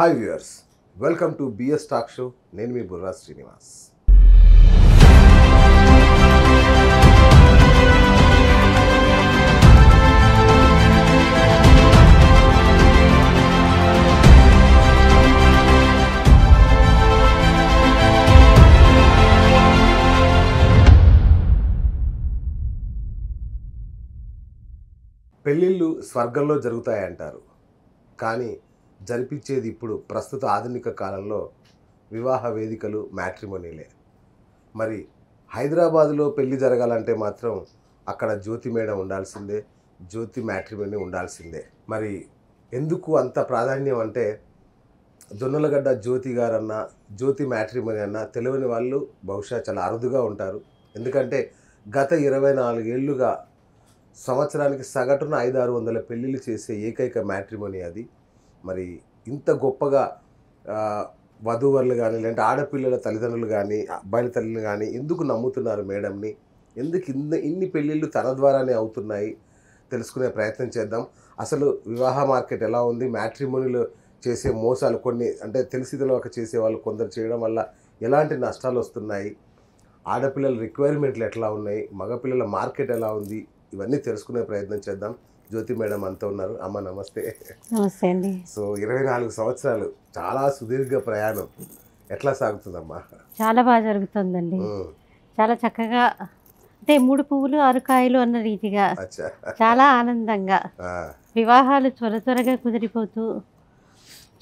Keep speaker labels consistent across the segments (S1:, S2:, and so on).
S1: Hi viewers welcome to BS talk show నేను మీ బుర్రా శ్రీనివాస్ పెళ్ళిళ్ళు స్వర్గంలో జరుగుతాయంటారు కానీ జరిపించేది ఇప్పుడు ప్రస్తుత ఆధునిక కాలంలో వివాహ వేదికలు మ్యాట్రిమోనీలే మరి హైదరాబాదులో పెళ్ళి జరగాలంటే మాత్రం అక్కడ జ్యోతి మేడం ఉండాల్సిందే జ్యోతి మ్యాట్రిమోని ఉండాల్సిందే మరి ఎందుకు అంత ప్రాధాన్యం అంటే జొన్నలగడ్డ జ్యోతి గారన్న జ్యోతి మ్యాట్రిమోని అన్న తెలియని వాళ్ళు బహుశా చాలా అరుదుగా ఉంటారు ఎందుకంటే గత ఇరవై నాలుగేళ్లుగా సంవత్సరానికి సగటున ఐదు ఆరు వందల పెళ్ళిళ్ళు చేసే ఏకైక మ్యాట్రిమోని అది మరి ఇంత గొప్పగా వధువర్లు కానీ లేదంటే ఆడపిల్లల తల్లిదండ్రులు కానీ అబ్బాయిల తల్లిని కానీ ఎందుకు నమ్ముతున్నారు మేడంని ఎందుకు ఇన్ని ఇన్ని పెళ్ళిళ్ళు తన ద్వారానే అవుతున్నాయి తెలుసుకునే ప్రయత్నం చేద్దాం అసలు వివాహ మార్కెట్ ఎలా ఉంది మ్యాట్రిమోనీలో చేసే మోసాలు కొన్ని అంటే తెలిసి తెలియక చేసే వాళ్ళు కొందరు చేయడం వల్ల ఎలాంటి నష్టాలు వస్తున్నాయి ఆడపిల్లల రిక్వైర్మెంట్లు ఎట్లా ఉన్నాయి మగపిల్లల మార్కెట్ ఎలా ఉంది ఇవన్నీ తెలుసుకునే ప్రయత్నం చేద్దాం జ్యోతి మేడం అంతా ఉన్నారు అమ్మ నమస్తే నమస్తే అండి సో ఇరవై నాలుగు సంవత్సరాలు చాలా సుదీర్ఘ ప్రయాణం ఎట్లా సాగుతుందమ్మా
S2: చాలా బాగా జరుగుతుందండి చాలా చక్కగా అంటే మూడు పువ్వులు అరుకాయలు అన్న రీతిగా చాలా ఆనందంగా వివాహాలు త్వర త్వరగా కుదిరిపోతూ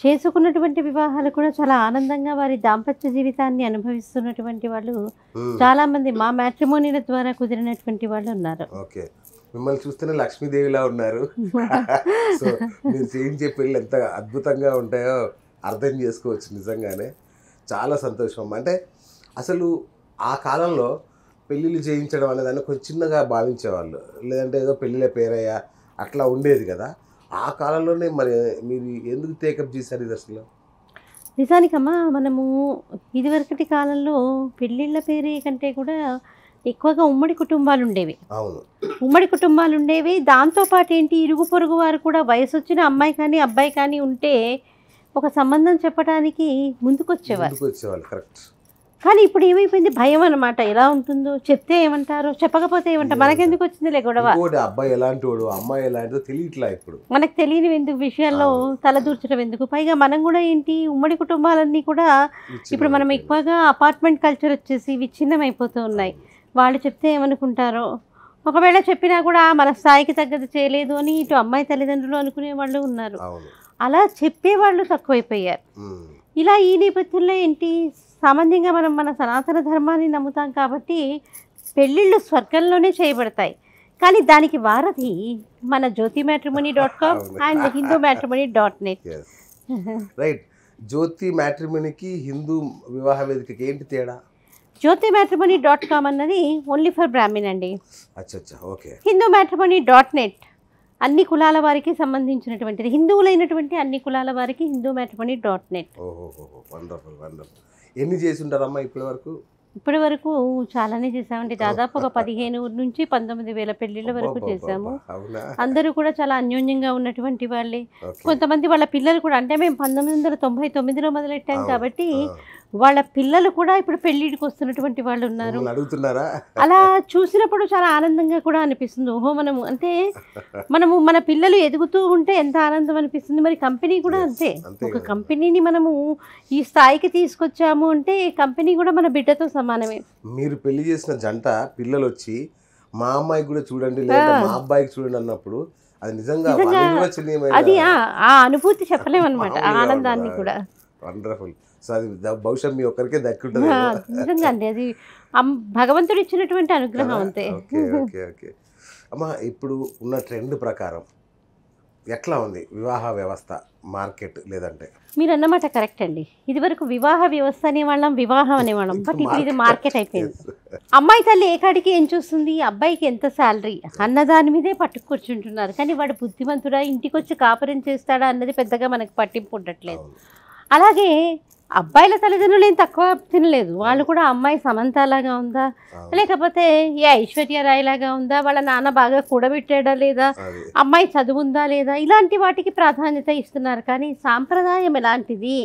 S2: చేసుకున్నటువంటి వివాహాలు కూడా చాలా ఆనందంగా వారి దాంపత్య జీవితాన్ని అనుభవిస్తున్నటువంటి వాళ్ళు చాలా మంది మా మ్యాట్రిమోనీల ద్వారా కుదిరినటువంటి వాళ్ళు ఉన్నారు
S1: మిమ్మల్ని చూస్తేనే లక్ష్మీదేవిలా ఉన్నారు సో మీరు చేయించే పెళ్ళి ఎంత అద్భుతంగా ఉంటాయో అర్థం చేసుకోవచ్చు నిజంగానే చాలా సంతోషం అంటే అసలు ఆ కాలంలో పెళ్ళిళ్ళు చేయించడం అనేదాన్ని కొంచెం చిన్నగా భావించేవాళ్ళు లేదంటే ఏదో పెళ్ళిళ్ళ పేరయ్యా అట్లా ఉండేది కదా ఆ కాలంలోనే మరి మీరు ఎందుకు టేకప్ చేశారు ఇది అసలు
S2: నిజానికమ్మా మనము ఇదివరకటి కాలంలో పెళ్ళిళ్ళ పేరే కంటే కూడా ఎక్కువగా ఉమ్మడి కుటుంబాలు ఉండేవి ఉమ్మడి కుటుంబాలు ఉండేవి దాంతో పాటు ఏంటి ఇరుగు పొరుగు వారు కూడా వయసు వచ్చిన అమ్మాయి కానీ అబ్బాయి కానీ ఉంటే ఒక సంబంధం చెప్పడానికి ముందుకొచ్చేవారు కానీ ఇప్పుడు ఏమైపోయింది భయం అనమాట ఎలా ఉంటుందో చెప్తే ఏమంటారు చెప్పకపోతే ఏమంటారు మనకెందుకు వచ్చిందిలే గొడవ అబ్బాయి
S1: ఎలాంటి అమ్మాయి ఎలాంటిదో తెలియట్లా ఇప్పుడు
S2: మనకు తెలియని ఎందుకు విషయాల్లో తలదూర్చడం ఎందుకు పైగా మనం కూడా ఏంటి ఉమ్మడి కుటుంబాలన్నీ కూడా ఇప్పుడు మనం ఎక్కువగా అపార్ట్మెంట్ కల్చర్ వచ్చేసి విచ్ఛిన్నం అయిపోతూ ఉన్నాయి వాళ్ళు చెప్తే ఏమనుకుంటారో ఒకవేళ చెప్పినా కూడా మన స్థాయికి తగ్గది చేయలేదు అని ఇటు అమ్మాయి తల్లిదండ్రులు అనుకునే వాళ్ళు ఉన్నారు అలా చెప్పేవాళ్ళు తక్కువైపోయారు ఇలా ఈ నేపథ్యంలో ఏంటి సామాన్యంగా మనం మన సనాతన ధర్మాన్ని నమ్ముతాం కాబట్టి పెళ్ళిళ్ళు స్వర్గంలోనే చేయబడతాయి కానీ దానికి వారధి మన Jyothi matrimony dot com and Hindu matrimony dot net
S1: right Jyothi మ్యాట్రిమోనీకి హిందూ వివాహ వేదికకి ఏంటి తేడా
S2: జ్యోతి మ్యాట్రిమోనీ డాట్ కామ్ అన్నది ఓన్లీ ఫర్ బ్రాహ్మిన్ అండి హిందూ మ్యాట్రిమోనీ డాట్ నెట్ అన్ని కులాల వారికి సంబంధించినటువంటిది హిందువులైనటువంటి అన్ని కులాల వారికి హిందూ మ్యాట్రిమోనీ డాట్ నెట్
S1: ఎన్ని చేసి ఉంటారమ్మా ఇప్పటి వరకు
S2: ఇప్పటి వరకు చాలానే చేసామండి దాదాపు ఒక పదిహేను నుంచి పంతొమ్మిది వేల పెళ్లిళ్ళ వరకు చేసాము అందరూ కూడా చాలా అన్యోన్యంగా ఉన్నటువంటి వాళ్ళే కొంతమంది వాళ్ళ పిల్లలు కూడా అంటే మేము పంతొమ్మిది వందల తొంభై తొమ్మిదిలో మొదలెట్టాం కాబట్టి వాళ్ళ పిల్లలు కూడా ఇప్పుడు పెళ్లికి వస్తున్నటువంటి వాళ్ళు ఉన్నారు అడుగుతున్నారా అలా చూసినప్పుడు చాలా ఆనందంగా కూడా అనిపిస్తుంది ఓహో మనము అంటే మనము మన పిల్లలు ఎదుగుతూ ఉంటే ఎంత ఆనందం అనిపిస్తుంది మరి కంపెనీ కూడా అంతే ఒక కంపెనీని మనము ఈ స్థాయికి తీసుకొచ్చాము అంటే కంపెనీ కూడా మన బిడ్డతో సమానమే
S1: మీరు పెళ్లి చేసిన జంట పిల్లలు వచ్చి మా అమ్మాయికి కూడా చూడండి లేదా మా అబ్బాయికి చూడండి అన్నప్పుడు అది నిజంగా అది
S2: ఆ అనుభూతి అనమాట ఆనందాన్ని కూడా
S1: వండర్ఫుల్ సో అది బహుశా మీ ఒక్కరికే దక్కుంటుంది
S2: నిజంగా అండి అది భగవంతుడు ఇచ్చినటువంటి అనుగ్రహం అంతే ఓకే
S1: ఓకే ఇప్పుడు ఉన్న ట్రెండ్ ప్రకారం ఎట్లా ఉంది వివాహ వ్యవస్థ మార్కెట్ లేదంటే
S2: మీరు అన్నమాట కరెక్ట్ అండి ఇది వరకు వివాహ వ్యవస్థ అనేవాళ్ళం వివాహం అనేవాళ్ళం బట్ ఇప్పుడు ఇది మార్కెట్ అయిపోయింది అమ్మాయి తల్లి ఏ కాడికి ఏం చూస్తుంది అబ్బాయికి ఎంత శాలరీ అన్న దాని మీదే పట్టుకూర్చుంటున్నారు కానీ వాడు బుద్ధిమంతుడా ఇంటికి వచ్చి కాపురం చేస్తాడా అన్నది పెద్దగా మనకు పట్టింపు ఉండట్లేదు అలాగే అబ్బాయిల తల్లిదండ్రులు ఏం తక్కువ తినలేదు వాళ్ళు కూడా అమ్మాయి సమంత లాగా ఉందా లేకపోతే ఏ లాగా ఉందా వాళ్ళ నాన్న బాగా కూడబెట్టాడా లేదా అమ్మాయి చదువుందా లేదా ఇలాంటి వాటికి ప్రాధాన్యత ఇస్తున్నారు కానీ సాంప్రదాయం ఎలాంటిది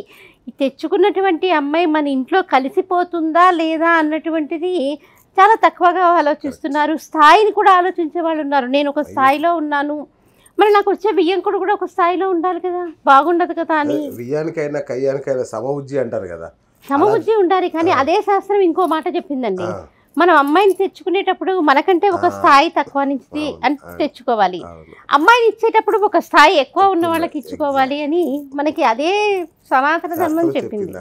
S2: తెచ్చుకున్నటువంటి అమ్మాయి మన ఇంట్లో కలిసిపోతుందా లేదా అన్నటువంటిది చాలా తక్కువగా ఆలోచిస్తున్నారు స్థాయిని కూడా ఆలోచించే వాళ్ళు ఉన్నారు నేను ఒక స్థాయిలో ఉన్నాను మరి నాకు వచ్చే బియ్యం కూడా కూడా ఒక స్థాయిలో ఉండాలి కదా బాగుండదు కదా అని
S1: బియ్యానికైనా కయ్యానికైనా సమబుజ్జి అంటారు కదా సమబుజ్జి
S2: ఉండాలి కానీ అదే శాస్త్రం ఇంకో మాట చెప్పిందండి మనం అమ్మాయిని తెచ్చుకునేటప్పుడు మనకంటే ఒక స్థాయి తక్కువ నుంచి అని తెచ్చుకోవాలి అమ్మాయిని ఇచ్చేటప్పుడు ఒక స్థాయి ఎక్కువ ఉన్న వాళ్ళకి ఇచ్చుకోవాలి అని మనకి అదే సనాతన ధర్మం చెప్పింది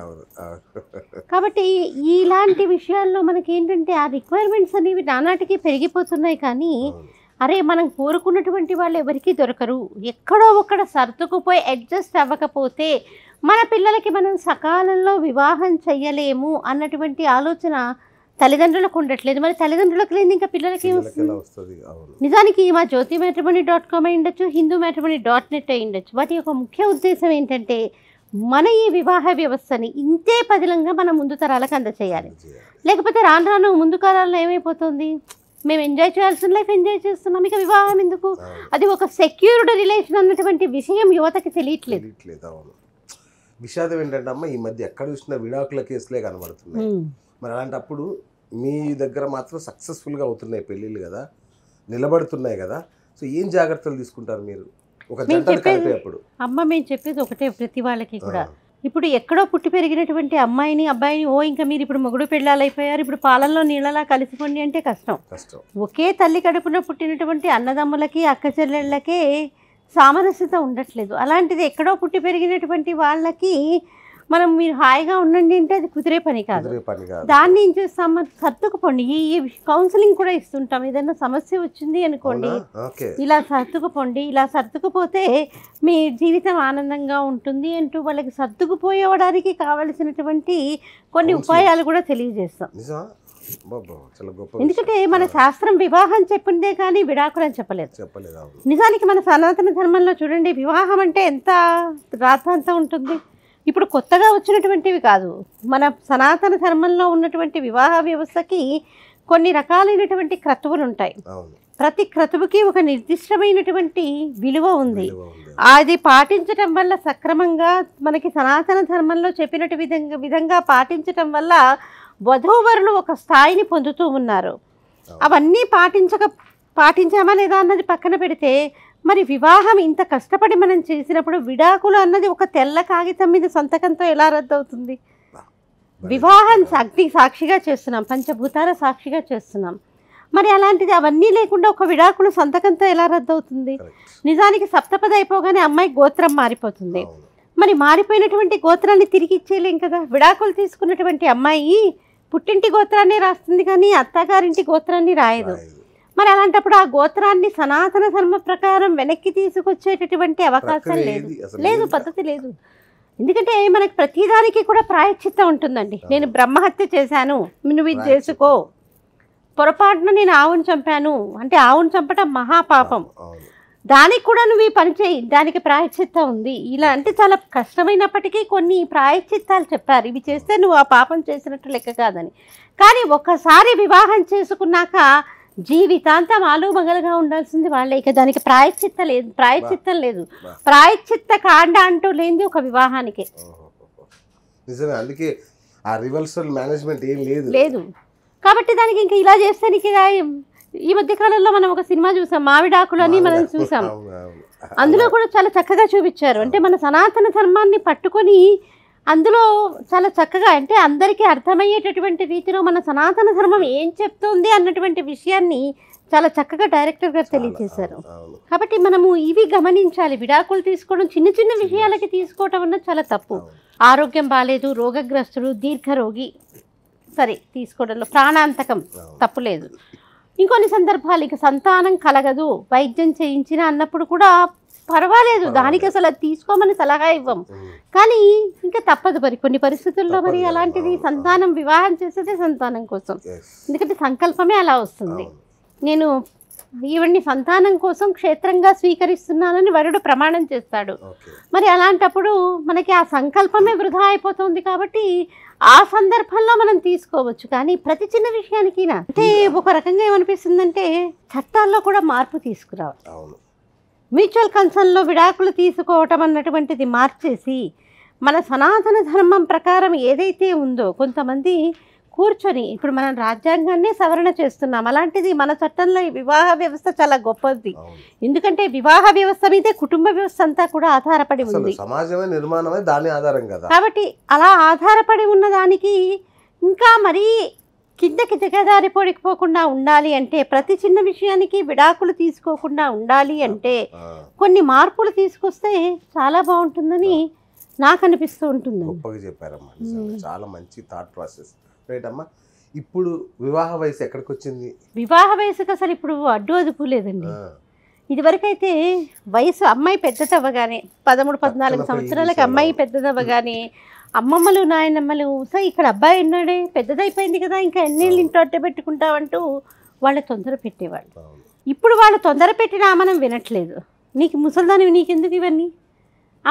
S2: కాబట్టి ఇలాంటి విషయాల్లో మనకి ఏంటంటే ఆ రిక్వైర్మెంట్స్ అనేవి నానాటికి పెరిగిపోతున్నాయి కానీ అరే మనం కోరుకున్నటువంటి వాళ్ళు ఎవరికీ దొరకరు ఎక్కడో ఒక్కడ సర్దుకుపోయి అడ్జస్ట్ అవ్వకపోతే మన పిల్లలకి మనం సకాలంలో వివాహం చెయ్యలేము అన్నటువంటి ఆలోచన తల్లిదండ్రులకు ఉండట్లేదు మరి తల్లిదండ్రులకు లేని ఇంకా పిల్లలకి నిజానికి మా జ్యోతి మ్యాట్రిమణి డాట్ కామ్ అయి ఉండొచ్చు హిందూ మ్యాట్రిమణి డాట్ నెట్ అయి ఉండొచ్చు వాటి యొక్క ముఖ్య ఉద్దేశం ఏంటంటే మన ఈ వివాహ వ్యవస్థని ఇంతే పదిలంగా మనం ముందు తరాలకు అందచేయాలి లేకపోతే రాను రాను ముందు కాలంలో ఏమైపోతుంది మేము ఎంజాయ్ చేయాల్సిన లైఫ్ ఎంజాయ్ చేస్తున్నాం ఇక వివాహం ఎందుకు అది ఒక సెక్యూర్డ్ రిలేషన్ అన్నటువంటి విషయం యువతకి తెలియట్లేదు
S1: అవును విషాదం ఏంటంటే అమ్మ ఈ మధ్య ఎక్కడ చూసినా విడాకుల కేసులే కనబడుతున్నాయి మరి అలాంటప్పుడు మీ దగ్గర మాత్రం సక్సెస్ఫుల్గా అవుతున్నాయి పెళ్ళిళ్ళు కదా నిలబడుతున్నాయి కదా సో ఏం జాగ్రత్తలు తీసుకుంటారు మీరు ఒక
S2: అమ్మ మేము చెప్పేది ఒకటే ప్రతి వాళ్ళకి కూడా ఇప్పుడు ఎక్కడో పుట్టి పెరిగినటువంటి అమ్మాయిని అబ్బాయిని ఓ ఇంకా మీరు ఇప్పుడు మొగుడు పెళ్ళాలైపోయారు ఇప్పుడు పాలనలో నీళ్ళలా కలిసిపోండి అంటే కష్టం ఒకే తల్లి కడుపున పుట్టినటువంటి అన్నదమ్ములకి అక్క చెల్లెళ్ళకే సామరస్యత ఉండట్లేదు అలాంటిది ఎక్కడో పుట్టి పెరిగినటువంటి వాళ్ళకి మనం మీరు హాయిగా ఉండండి అంటే అది కుదిరే పని కాదు దాన్ని ఏం చేస్తాం సర్దుకుపోండి ఈ కౌన్సిలింగ్ కూడా ఇస్తుంటాం ఏదైనా సమస్య వచ్చింది అనుకోండి ఇలా సర్దుకుపోండి ఇలా సర్దుకుపోతే మీ జీవితం ఆనందంగా ఉంటుంది అంటూ వాళ్ళకి సర్దుకుపోయేవడానికి కావలసినటువంటి కొన్ని ఉపాయాలు కూడా తెలియజేస్తాం ఎందుకంటే మన శాస్త్రం వివాహం చెప్పిందే కానీ విడాకులు అని చెప్పలేదు నిజానికి మన సనాతన ధర్మంలో చూడండి వివాహం అంటే ఎంత రాతంతా ఉంటుంది ఇప్పుడు కొత్తగా వచ్చినటువంటివి కాదు మన సనాతన ధర్మంలో ఉన్నటువంటి వివాహ వ్యవస్థకి కొన్ని రకాలైనటువంటి క్రతువులు ఉంటాయి ప్రతి క్రతువుకి ఒక నిర్దిష్టమైనటువంటి విలువ ఉంది అది పాటించటం వల్ల సక్రమంగా మనకి సనాతన ధర్మంలో చెప్పినట్టు విధంగా విధంగా పాటించటం వల్ల వధూవరులు ఒక స్థాయిని పొందుతూ ఉన్నారు అవన్నీ పాటించక పాటించామా లేదా అన్నది పక్కన పెడితే మరి వివాహం ఇంత కష్టపడి మనం చేసినప్పుడు విడాకులు అన్నది ఒక తెల్ల కాగితం మీద సంతకంతో ఎలా రద్దవుతుంది వివాహం అగ్ని సాక్షిగా చేస్తున్నాం పంచభూతాల సాక్షిగా చేస్తున్నాం మరి అలాంటిది అవన్నీ లేకుండా ఒక విడాకులు సంతకంతో ఎలా రద్దవుతుంది నిజానికి సప్తపద అయిపోగానే అమ్మాయి గోత్రం మారిపోతుంది మరి మారిపోయినటువంటి గోత్రాన్ని తిరిగి ఇచ్చేయలేం కదా విడాకులు తీసుకున్నటువంటి అమ్మాయి పుట్టింటి గోత్రాన్ని రాస్తుంది కానీ అత్తగారింటి గోత్రాన్ని రాయదు మరి అలాంటప్పుడు ఆ గోత్రాన్ని సనాతన ధర్మ ప్రకారం వెనక్కి తీసుకొచ్చేటటువంటి అవకాశం లేదు లేదు పద్ధతి లేదు ఎందుకంటే మనకి ప్రతిదానికి కూడా ప్రాయశ్చిత్త ఉంటుందండి నేను బ్రహ్మహత్య చేశాను నువ్వు ఇది చేసుకో పొరపాటున నేను ఆవును చంపాను అంటే ఆవును చంపటం మహాపాపం దానికి కూడా నువ్వు ఈ పని చేయి దానికి ప్రాయశ్చిత్త ఉంది ఇలా అంటే చాలా కష్టమైనప్పటికీ కొన్ని ప్రాయశ్చిత్తాలు చెప్పారు ఇవి చేస్తే నువ్వు ఆ పాపం చేసినట్టు లెక్క కాదని కానీ ఒక్కసారి వివాహం చేసుకున్నాక జీవితాంతం ఆలుమగలుగా ఉండాల్సింది వాళ్ళే ఇక దానికి ప్రాయశ్చిత్త లేదు ప్రాయశ్చిత్తం లేదు ప్రాయశ్చిత్త కాండ అంటూ లేనిది ఒక వివాహానికి
S1: నిజమే అందుకే ఆ రివర్సల్ మేనేజ్మెంట్
S3: ఏం లేదు
S2: లేదు కాబట్టి దానికి ఇంకా ఇలా చేస్తే నీకు ఈ మధ్య కాలంలో మనం ఒక సినిమా చూసాం మావిడాకులు అని మనం చూసాం అందులో కూడా చాలా చక్కగా చూపించారు అంటే మన సనాతన ధర్మాన్ని పట్టుకొని అందులో చాలా చక్కగా అంటే అందరికీ అర్థమయ్యేటటువంటి రీతిలో మన సనాతన ధర్మం ఏం చెప్తుంది అన్నటువంటి విషయాన్ని చాలా చక్కగా డైరెక్టర్ గారు తెలియజేశారు కాబట్టి మనము ఇవి గమనించాలి విడాకులు తీసుకోవడం చిన్న చిన్న విషయాలకి తీసుకోవటం అన్నది చాలా తప్పు ఆరోగ్యం బాగాలేదు రోగగ్రస్తుడు దీర్ఘరోగి సరే తీసుకోవడంలో ప్రాణాంతకం తప్పులేదు ఇంకొన్ని సందర్భాలు ఇక సంతానం కలగదు వైద్యం చేయించిన అన్నప్పుడు కూడా పర్వాలేదు దానికి అసలు అది తీసుకోమని సలహా ఇవ్వం కానీ ఇంకా తప్పదు మరి కొన్ని పరిస్థితుల్లో మరి అలాంటిది సంతానం వివాహం చేసేదే సంతానం కోసం ఎందుకంటే సంకల్పమే అలా వస్తుంది నేను ఈవిడ్ని సంతానం కోసం క్షేత్రంగా స్వీకరిస్తున్నానని వరుడు ప్రమాణం చేస్తాడు మరి అలాంటప్పుడు మనకి ఆ సంకల్పమే వృధా అయిపోతుంది కాబట్టి ఆ సందర్భంలో మనం తీసుకోవచ్చు కానీ ప్రతి చిన్న విషయానికి అంటే ఒక రకంగా ఏమనిపిస్తుందంటే చట్టాల్లో కూడా మార్పు తీసుకురావాలి మ్యూచువల్ కన్సర్న్లో విడాకులు తీసుకోవటం అన్నటువంటిది మార్చేసి మన సనాతన ధర్మం ప్రకారం ఏదైతే ఉందో కొంతమంది కూర్చొని ఇప్పుడు మనం రాజ్యాంగాన్ని సవరణ చేస్తున్నాం అలాంటిది మన చట్టంలో వివాహ వ్యవస్థ చాలా గొప్పది ఎందుకంటే వివాహ వ్యవస్థ మీదే కుటుంబ వ్యవస్థ అంతా కూడా ఆధారపడి ఉంది సమాజమే
S1: నిర్మాణమే దాని ఆధారం కదా
S2: కాబట్టి అలా ఆధారపడి ఉన్న దానికి ఇంకా మరీ కిందకి దిగదారి పొడికిపోకుండా ఉండాలి అంటే ప్రతి చిన్న విషయానికి విడాకులు తీసుకోకుండా ఉండాలి అంటే కొన్ని మార్పులు తీసుకొస్తే చాలా బాగుంటుందని నాకు అనిపిస్తూ ఉంటుంది
S1: గొప్పగా చెప్పారమ్మా చాలా మంచి థాట్ ప్రాసెస్ రైట్ అమ్మా ఇప్పుడు వివాహ వయసు ఎక్కడికి వచ్చింది
S2: వివాహ వయసుకి అసలు ఇప్పుడు అడ్డు అదుపు లేదండి ఇదివరకైతే వయసు అమ్మాయి పెద్దదవ్వగానే పదమూడు పద్నాలుగు సంవత్సరాలకు అమ్మాయి పెద్దదవ్వగానే అమ్మమ్మలు నాయనమ్మలు సో ఇక్కడ అబ్బాయి ఉన్నాడే పెద్దదైపోయింది కదా ఇంకా ఎన్ని ఇంట్లో పెట్టుకుంటావు అంటూ వాళ్ళ తొందర పెట్టేవాళ్ళు ఇప్పుడు వాళ్ళు తొందర పెట్టినా మనం వినట్లేదు నీకు ముసల్దానివి నీకెందుకు ఇవన్నీ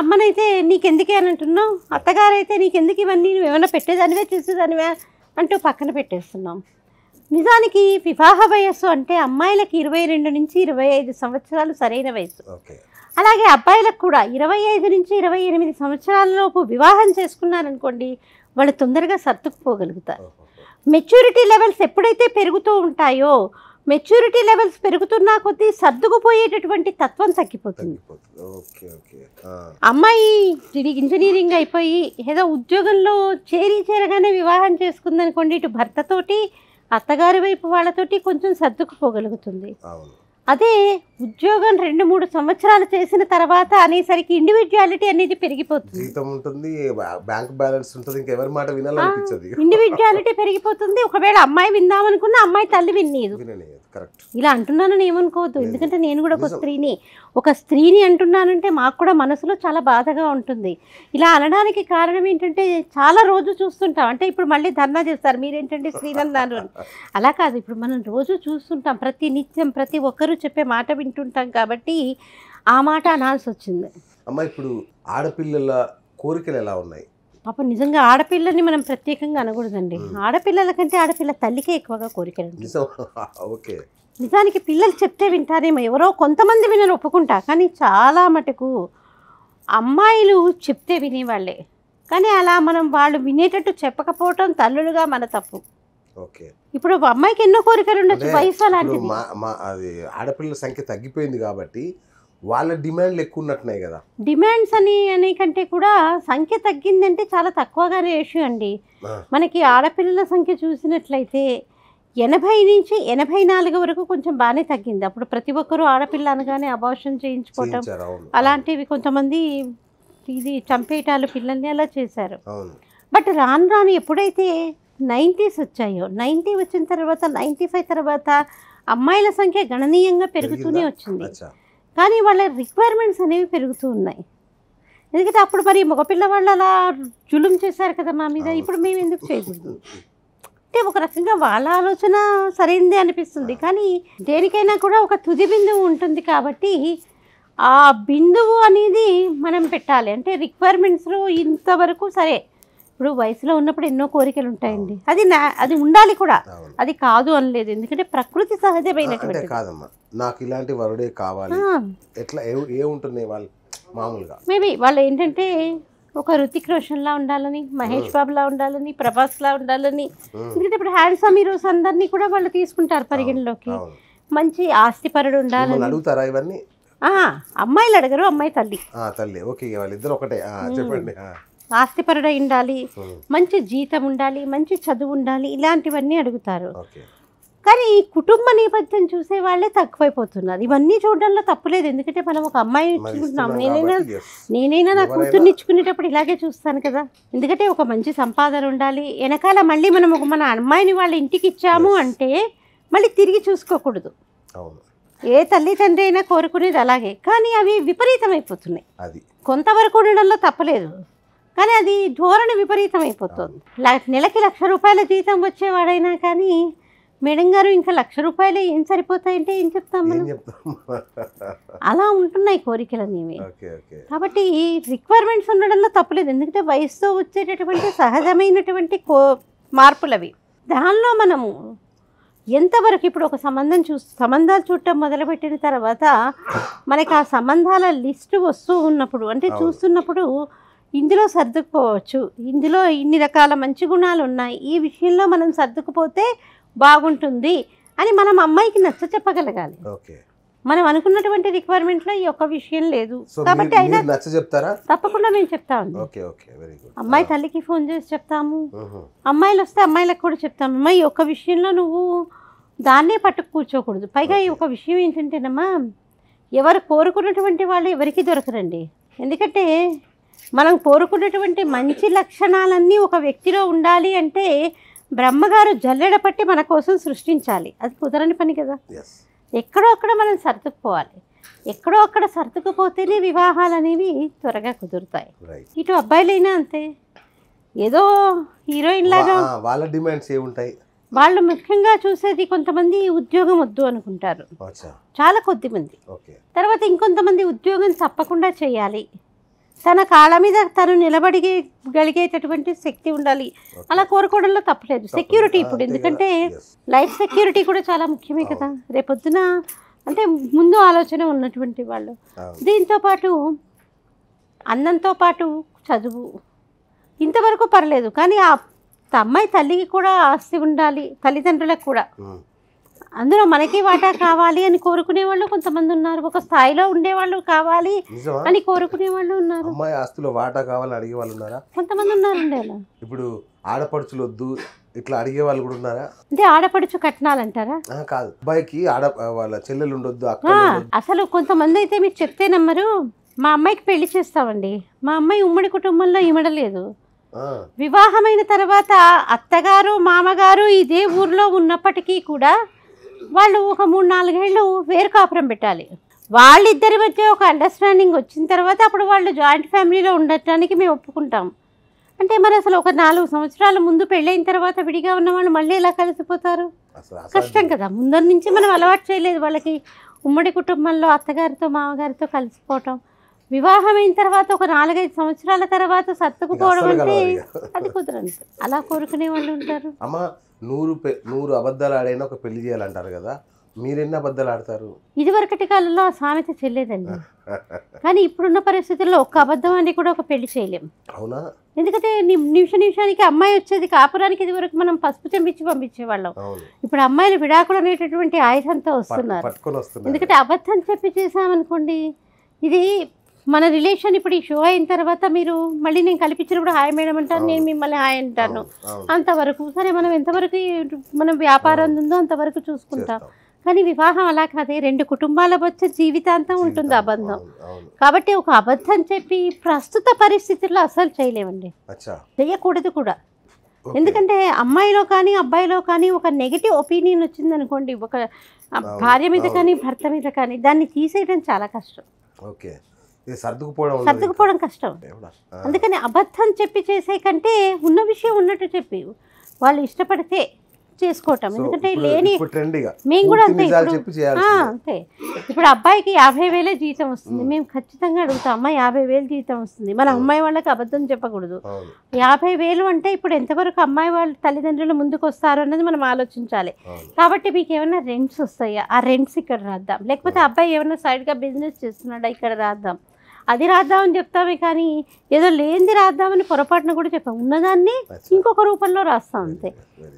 S2: అమ్మనైతే నీకెందుకే అని అంటున్నావు అత్తగారైతే నీకెందుకు ఇవన్నీ నువ్వు ఏమైనా పెట్టేదానివే చూసేదానివే అంటూ పక్కన పెట్టేస్తున్నాం నిజానికి వివాహ వయస్సు అంటే అమ్మాయిలకి ఇరవై రెండు నుంచి ఇరవై ఐదు సంవత్సరాలు సరైన వయసు అలాగే అబ్బాయిలకు కూడా ఇరవై ఐదు నుంచి ఇరవై ఎనిమిది సంవత్సరాలలోపు వివాహం చేసుకున్నారనుకోండి వాళ్ళు తొందరగా సర్దుకుపోగలుగుతారు మెచ్యూరిటీ లెవెల్స్ ఎప్పుడైతే పెరుగుతూ ఉంటాయో మెచ్యూరిటీ లెవెల్స్ పెరుగుతున్నా కొద్దీ సర్దుకుపోయేటటువంటి తత్వం తగ్గిపోతుంది అమ్మాయి ఇంజనీరింగ్ అయిపోయి ఏదో ఉద్యోగంలో చేరి చేరగానే వివాహం చేసుకుందనుకోండి ఇటు భర్తతోటి అత్తగారి వైపు వాళ్ళతోటి కొంచెం సర్దుకుపోగలుగుతుంది అదే ఉద్యోగం రెండు మూడు సంవత్సరాలు చేసిన తర్వాత అనేసరికి ఇండివిజువాలిటీ అనేది పెరిగిపోతుంది
S1: జీతం ఉంటుంది బ్యాంక్ బ్యాలెన్స్ ఉంటుంది ఇంకెవరి మాట వినాలనిపించదు ఇండివిజువాలిటీ
S2: పెరిగిపోతుంది ఒకవేళ అమ్మాయి విందాం అనుకున్న అమ్మాయి తల్లి విన్నీ ఇలా అంటున్నాను ఏమనుకోవద్దు ఎందుకంటే నేను కూడా ఒక స్త్రీని ఒక స్త్రీని అంటున్నానంటే మాకు కూడా మనసులో చాలా బాధగా ఉంటుంది ఇలా అనడానికి కారణం ఏంటంటే చాలా రోజు చూస్తుంటాం అంటే ఇప్పుడు మళ్ళీ ధర్నా చేస్తారు మీరేంటంటే స్త్రీలందరూ అలా కాదు ఇప్పుడు మనం రోజు చూస్తుంటాం ప్రతి నిత్యం ప్రతి ఒక్కరూ చెప్పే మాట వింటుంటాం కాబట్టి ఆ మాట అనాల్సి వచ్చింది
S1: అమ్మా ఇప్పుడు ఆడపిల్లల కోరికలు ఎలా ఉన్నాయి
S2: పాపం నిజంగా ఆడపిల్లని మనం ప్రత్యేకంగా అనకూడదండి ఆడపిల్లల కంటే ఆడపిల్ల తల్లికే ఎక్కువగా కోరికలు
S1: ఓకే
S2: నిజానికి పిల్లలు చెప్తే వింటారేమో ఎవరో కొంతమంది వినరు ఒప్పుకుంటా కానీ చాలా మటుకు అమ్మాయిలు చెప్తే వినేవాళ్ళే కానీ అలా మనం వాళ్ళు వినేటట్టు చెప్పకపోవటం తల్లులుగా మన తప్పు ఓకే ఇప్పుడు అమ్మాయికి ఎన్నో కోరికలు ఉండొచ్చు వయసు అలాంటి
S1: మా అది ఆడపిల్లల సంఖ్య తగ్గిపోయింది కాబట్టి వాళ్ళ డిమాండ్లు ఎక్కువ ఉన్నట్టున్నాయి కదా
S2: డిమాండ్స్ అని అనే కంటే కూడా సంఖ్య తగ్గిందంటే చాలా తక్కువగా రేషియో అండి మనకి ఆడపిల్లల సంఖ్య చూసినట్లయితే ఎనభై నుంచి ఎనభై నాలుగు వరకు కొంచెం బాగానే తగ్గింది అప్పుడు ప్రతి ఒక్కరూ ఆడపిల్ల అనగానే అబార్షన్ చేయించుకోవటం అలాంటివి కొంతమంది ఇది చంపేటాలు పిల్లల్ని అలా చేశారు బట్ రాను రాను ఎప్పుడైతే నైంటీస్ వచ్చాయో నైంటీ వచ్చిన తర్వాత నైంటీ ఫైవ్ తర్వాత అమ్మాయిల సంఖ్య గణనీయంగా పెరుగుతూనే వచ్చింది కానీ వాళ్ళ రిక్వైర్మెంట్స్ అనేవి పెరుగుతూ ఉన్నాయి ఎందుకంటే అప్పుడు మరి వాళ్ళు అలా జులుం చేశారు కదా మా మీద ఇప్పుడు మేము ఎందుకు చేయకూడదు అంటే ఒక రకంగా వాళ్ళ ఆలోచన సరైందే అనిపిస్తుంది కానీ దేనికైనా కూడా ఒక తుది బిందువు ఉంటుంది కాబట్టి ఆ బిందువు అనేది మనం పెట్టాలి అంటే రిక్వైర్మెంట్స్లో ఇంతవరకు సరే ఇప్పుడు వయసులో ఉన్నప్పుడు ఎన్నో కోరికలు ఉంటాయండి అది నా అది ఉండాలి కూడా అది కాదు అనలేదు ఎందుకంటే ప్రకృతి సహజమైన
S1: కాదమ్మా నాకు ఇలాంటి వరుడే కావాలి ఎట్లా వాళ్ళు మామూలుగా
S2: మేబీ వాళ్ళు ఏంటంటే ఒక రుతిక్ రోషన్లా ఉండాలని మహేష్ బాబులా ఉండాలని ప్రభాస్లా ఉండాలని ఎందుకంటే ఇప్పుడు హ్యాండ్సమ్ హీరోస్ అందరినీ కూడా వాళ్ళు తీసుకుంటారు పరిగణలోకి మంచి ఆస్తిపరుడు ఉండాలని
S1: అడుగుతారా ఇవన్నీ
S2: అమ్మాయిలు అడగరు అమ్మాయి తల్లి
S1: తల్లి ఓకే వాళ్ళిద్దరు ఒకటే చెప్పండి
S2: ఆస్తిపరుడై ఉండాలి hmm. మంచి జీతం ఉండాలి మంచి చదువు ఉండాలి ఇలాంటివన్నీ అడుగుతారు కానీ ఈ కుటుంబ నేపథ్యం చూసే వాళ్ళే తక్కువైపోతున్నారు ఇవన్నీ చూడడంలో తప్పులేదు ఎందుకంటే మనం ఒక అమ్మాయి ఇచ్చుకుంటున్నాం నేనైనా నేనైనా నా కూతుర్ని ఇచ్చుకునేటప్పుడు ఇలాగే చూస్తాను కదా ఎందుకంటే ఒక మంచి సంపాదన ఉండాలి వెనకాల మళ్ళీ మనం ఒక మన అమ్మాయిని వాళ్ళ ఇంటికి ఇచ్చాము అంటే మళ్ళీ తిరిగి చూసుకోకూడదు ఏ తల్లిదండ్రి అయినా కోరుకునేది అలాగే కానీ అవి విపరీతమైపోతున్నాయి కొంతవరకు ఉండడంలో తప్పలేదు కానీ అది ధోరణి విపరీతమైపోతుంది నెలకి లక్ష రూపాయల జీతం వచ్చేవాడైనా కానీ మేడం గారు ఇంకా లక్ష రూపాయలు ఏం సరిపోతాయంటే ఏం చెప్తాం మనం అలా ఉంటున్నాయి కోరికలు అనేవి కాబట్టి ఈ రిక్వైర్మెంట్స్ ఉండడంలో తప్పలేదు ఎందుకంటే వయసుతో వచ్చేటటువంటి సహజమైనటువంటి కో మార్పులు అవి దానిలో మనము ఎంతవరకు ఇప్పుడు ఒక సంబంధం చూ సంబంధాలు చూడటం మొదలుపెట్టిన తర్వాత మనకి ఆ సంబంధాల లిస్టు వస్తూ ఉన్నప్పుడు అంటే చూస్తున్నప్పుడు ఇందులో సర్దుకుపోవచ్చు ఇందులో ఇన్ని రకాల మంచి గుణాలు ఉన్నాయి ఈ విషయంలో మనం సర్దుకుపోతే బాగుంటుంది అని మనం అమ్మాయికి నచ్చ చెప్పగలగాలి మనం అనుకున్నటువంటి రిక్వైర్మెంట్లో ఈ ఒక్క విషయం లేదు కాబట్టి అయినా చెప్తారా తప్పకుండా మేము చెప్తాము అమ్మాయి తల్లికి ఫోన్ చేసి చెప్తాము అమ్మాయిలు వస్తే అమ్మాయిలకు కూడా చెప్తాము అమ్మాయి ఒక్క విషయంలో నువ్వు దాన్నే పట్టుకు కూర్చోకూడదు పైగా ఈ ఒక విషయం ఏంటంటేనమ్మా ఎవరు కోరుకున్నటువంటి వాళ్ళు ఎవరికి దొరకరండి ఎందుకంటే మనం కోరుకున్నటువంటి మంచి లక్షణాలన్నీ ఒక వ్యక్తిలో ఉండాలి అంటే బ్రహ్మగారు జల్లెడ పట్టి మన కోసం సృష్టించాలి అది కుదరని పని కదా ఎక్కడో అక్కడ మనం సర్దుకుపోవాలి ఎక్కడో అక్కడ సర్దుకుపోతేనే వివాహాలు అనేవి త్వరగా కుదురుతాయి ఇటు అబ్బాయిలైనా అంతే ఏదో హీరోయిన్ లాగా
S1: వాళ్ళ డిమాండ్స్ ఏముంటాయి
S2: వాళ్ళు ముఖ్యంగా చూసేది కొంతమంది ఉద్యోగం వద్దు అనుకుంటారు చాలా కొద్ది మంది తర్వాత ఇంకొంతమంది ఉద్యోగం తప్పకుండా చేయాలి తన కాళ్ళ మీద తను నిలబడి గలిగేటటువంటి శక్తి ఉండాలి అలా కోరుకోవడంలో తప్పలేదు సెక్యూరిటీ ఇప్పుడు ఎందుకంటే లైఫ్ సెక్యూరిటీ కూడా చాలా ముఖ్యమే కదా రేపొద్దున అంటే ముందు ఆలోచన ఉన్నటువంటి వాళ్ళు దీంతో పాటు అన్నంతో పాటు చదువు ఇంతవరకు పర్లేదు కానీ ఆ అమ్మాయి తల్లికి కూడా ఆస్తి ఉండాలి తల్లిదండ్రులకు కూడా అందులో మనకి వాటా కావాలి అని కోరుకునే వాళ్ళు కొంతమంది ఉన్నారు ఒక స్థాయిలో ఉండేవాళ్ళు కావాలి అని కోరుకునే వాళ్ళు ఉన్నారు
S1: అమ్మాయి ఆస్తిలో వాటా కావాలని అడిగే వాళ్ళు ఉన్నారా
S2: కొంతమంది ఉన్నారు
S1: ఇప్పుడు ఆడపడుచులు వద్దు ఇట్లా అడిగే వాళ్ళు కూడా ఉన్నారా
S2: అంటే ఆడపడుచు కట్నాలంటారా
S1: కాదు అబ్బాయికి ఆడ వాళ్ళ చెల్లెలు ఉండొద్దు
S2: అసలు కొంతమంది అయితే మీరు చెప్తే నమ్మరు మా అమ్మాయికి పెళ్లి చేస్తామండి మా అమ్మాయి ఉమ్మడి కుటుంబంలో ఇమడలేదు వివాహమైన తర్వాత అత్తగారు మామగారు ఇదే ఊర్లో ఉన్నప్పటికీ కూడా వాళ్ళు ఒక మూడు నాలుగేళ్ళు వేరు కాపురం పెట్టాలి వాళ్ళిద్దరి మధ్య ఒక అండర్స్టాండింగ్ వచ్చిన తర్వాత అప్పుడు వాళ్ళు జాయింట్ ఫ్యామిలీలో ఉండటానికి మేము ఒప్పుకుంటాం అంటే మరి అసలు ఒక నాలుగు సంవత్సరాల ముందు పెళ్ళైన తర్వాత విడిగా ఉన్నవాళ్ళు మళ్ళీ ఎలా కలిసిపోతారు కష్టం కదా ముందరి నుంచి మనం అలవాటు చేయలేదు వాళ్ళకి ఉమ్మడి కుటుంబంలో అత్తగారితో మామగారితో కలిసిపోవటం వివాహం అయిన తర్వాత ఒక నాలుగైదు సంవత్సరాల తర్వాత సత్తుకుపోవడం అంటే అది కుదరదు అలా కోరుకునే వాళ్ళు ఉంటారు
S1: నూరు పె నూరు అబద్ధాలు ఆడైనా ఒక పెళ్లి చేయాలంటారు కదా మీరెన్ని అబద్ధాలు ఆడతారు
S2: ఇదివరకటి కాలంలో ఆ సామెత చెల్లేదండి కానీ ఇప్పుడున్న పరిస్థితుల్లో ఒక్క అబద్ధం అని కూడా ఒక పెళ్లి చేయలేం అవునా ఎందుకంటే నిమిష నిమిషానికి అమ్మాయి వచ్చేది కాపురానికి ఇదివరకు మనం పసుపు చెంపించి పంపించేవాళ్ళం ఇప్పుడు అమ్మాయిలు విడాకులు అనేటటువంటి ఆయుధంతో వస్తున్నారు ఎందుకంటే అబద్ధం చెప్పి చేసామనుకోండి ఇది మన రిలేషన్ ఇప్పుడు ఈ షో అయిన తర్వాత మీరు మళ్ళీ నేను కల్పించినప్పుడు హాయ్ మేడం అంటాను నేను మిమ్మల్ని హాయ్ అంటాను అంతవరకు సరే మనం ఎంతవరకు మనం వ్యాపారం ఉందో అంతవరకు చూసుకుంటాం కానీ వివాహం అలా కాదే రెండు కుటుంబాల వచ్చే జీవితాంతం ఉంటుంది అబద్ధం కాబట్టి ఒక అబద్ధం చెప్పి ప్రస్తుత పరిస్థితుల్లో అసలు చేయలేమండి చేయకూడదు కూడా ఎందుకంటే అమ్మాయిలో కానీ అబ్బాయిలో కానీ ఒక నెగిటివ్ ఒపీనియన్ వచ్చింది అనుకోండి ఒక భార్య మీద కానీ భర్త మీద కానీ దాన్ని తీసేయడం చాలా కష్టం
S1: ఓకే సర్దుకుపోవడం సర్దుకుపోవడం కష్టం అందుకని
S2: అబద్ధం చెప్పి చేసే కంటే ఉన్న విషయం ఉన్నట్టు చెప్పి వాళ్ళు ఇష్టపడితే చేసుకోవటం ఎందుకంటే లేని మేము కూడా అంతే అంతే ఇప్పుడు అబ్బాయికి యాభై వేలే జీతం వస్తుంది మేము ఖచ్చితంగా అడుగుతాం అమ్మాయి యాభై వేలు జీతం వస్తుంది మన అమ్మాయి వాళ్ళకి అబద్ధం చెప్పకూడదు యాభై వేలు అంటే ఇప్పుడు ఎంతవరకు అమ్మాయి వాళ్ళ తల్లిదండ్రులు ముందుకు వస్తారు అన్నది మనం ఆలోచించాలి కాబట్టి మీకు ఏమైనా రెంట్స్ వస్తాయా ఆ రెంట్స్ ఇక్కడ రాద్దాం లేకపోతే అబ్బాయి ఏమైనా సైడ్గా బిజినెస్ చేస్తున్నాడా ఇక్కడ రాద్దాం అది రాద్దామని చెప్తామే కానీ ఏదో లేనిది రాద్దామని పొరపాటున కూడా చెప్పాం ఉన్నదాన్ని ఇంకొక రూపంలో రాస్తాం అంతే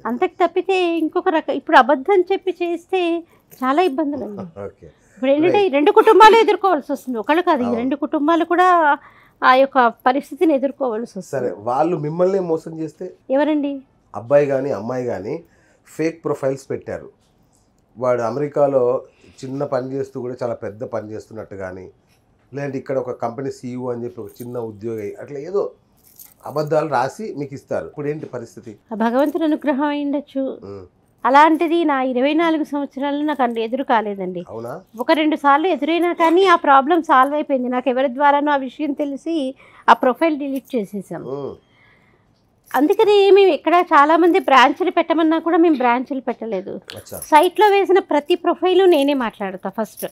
S2: అంతకు తప్పితే ఇంకొక రకం ఇప్పుడు అబద్ధం చెప్పి చేస్తే చాలా ఇబ్బందులు అండి ఇప్పుడు ఏంటంటే రెండు కుటుంబాలు ఎదుర్కోవాల్సి వస్తుంది ఒకళ్ళు కాదు రెండు కుటుంబాలు కూడా ఆ యొక్క పరిస్థితిని ఎదుర్కోవాల్సి వస్తుంది
S1: వాళ్ళు మిమ్మల్ని మోసం చేస్తే ఎవరండి అబ్బాయి కానీ అమ్మాయి కానీ ఫేక్ ప్రొఫైల్స్ పెట్టారు వాడు అమెరికాలో చిన్న పని చేస్తూ కూడా చాలా పెద్ద పని చేస్తున్నట్టు కానీ లేదంటే ఇక్కడ ఒక కంపెనీ సీఈఓ e అని చెప్పి ఒక చిన్న ఉద్యోగి అట్లా ఏదో అబద్ధాలు రాసి మీకు ఇస్తారు ఇప్పుడు ఏంటి పరిస్థితి
S2: భగవంతుని అనుగ్రహం అయిండొచ్చు అలాంటిది నా ఇరవై నాలుగు సంవత్సరాలు నాకు ఎదురు కాలేదండి ఒక రెండు సార్లు ఎదురైనా కానీ ఆ ప్రాబ్లం సాల్వ్ అయిపోయింది నాకు ఎవరి ద్వారానో ఆ విషయం తెలిసి ఆ ప్రొఫైల్ డిలీట్ చేసేసాం అందుకని మేము ఇక్కడ చాలామంది బ్రాంచ్లు పెట్టమన్నా కూడా మేము బ్రాంచ్లు పెట్టలేదు సైట్లో వేసిన ప్రతి ప్రొఫైలు నేనే మాట్లాడతా ఫస్ట్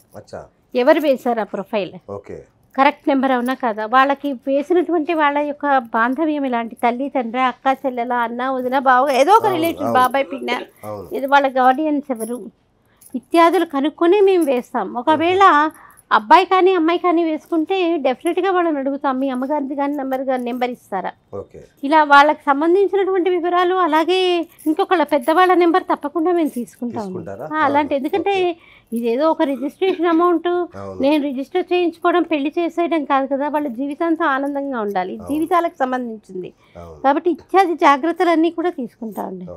S2: ఎవరు వేశారు ఆ ప్రొఫైల్ ఓకే కరెక్ట్ నెంబర్ అవునా కదా వాళ్ళకి వేసినటువంటి వాళ్ళ యొక్క బాంధవ్యం ఇలాంటి తల్లి తండ్రి అక్క చెల్లెల అన్న వదిన బాబు ఏదో ఒక రిలేటివ్ బాబాయ్ పిన్న ఇది వాళ్ళ గార్డియన్స్ ఎవరు ఇత్యాదులు కనుక్కొని మేము వేస్తాం ఒకవేళ అబ్బాయి కానీ అమ్మాయి కానీ వేసుకుంటే డెఫినెట్గా వాళ్ళని అడుగుతాం మీ అమ్మగారిది కానీ నెంబర్ కానీ నెంబర్ ఇస్తారా ఇలా వాళ్ళకి సంబంధించినటువంటి వివరాలు అలాగే ఇంకొకళ్ళ పెద్దవాళ్ళ నెంబర్ తప్పకుండా మేము తీసుకుంటాం అలాంటి ఎందుకంటే ఇదేదో ఒక రిజిస్ట్రేషన్ అమౌంట్ నేను రిజిస్టర్ చేయించుకోవడం పెళ్లి చేసేయడం కాదు కదా వాళ్ళ జీవితాంతం ఆనందంగా ఉండాలి జీవితాలకు సంబంధించింది కాబట్టి ఇత్యాది జాగ్రత్తలన్నీ కూడా తీసుకుంటా అండి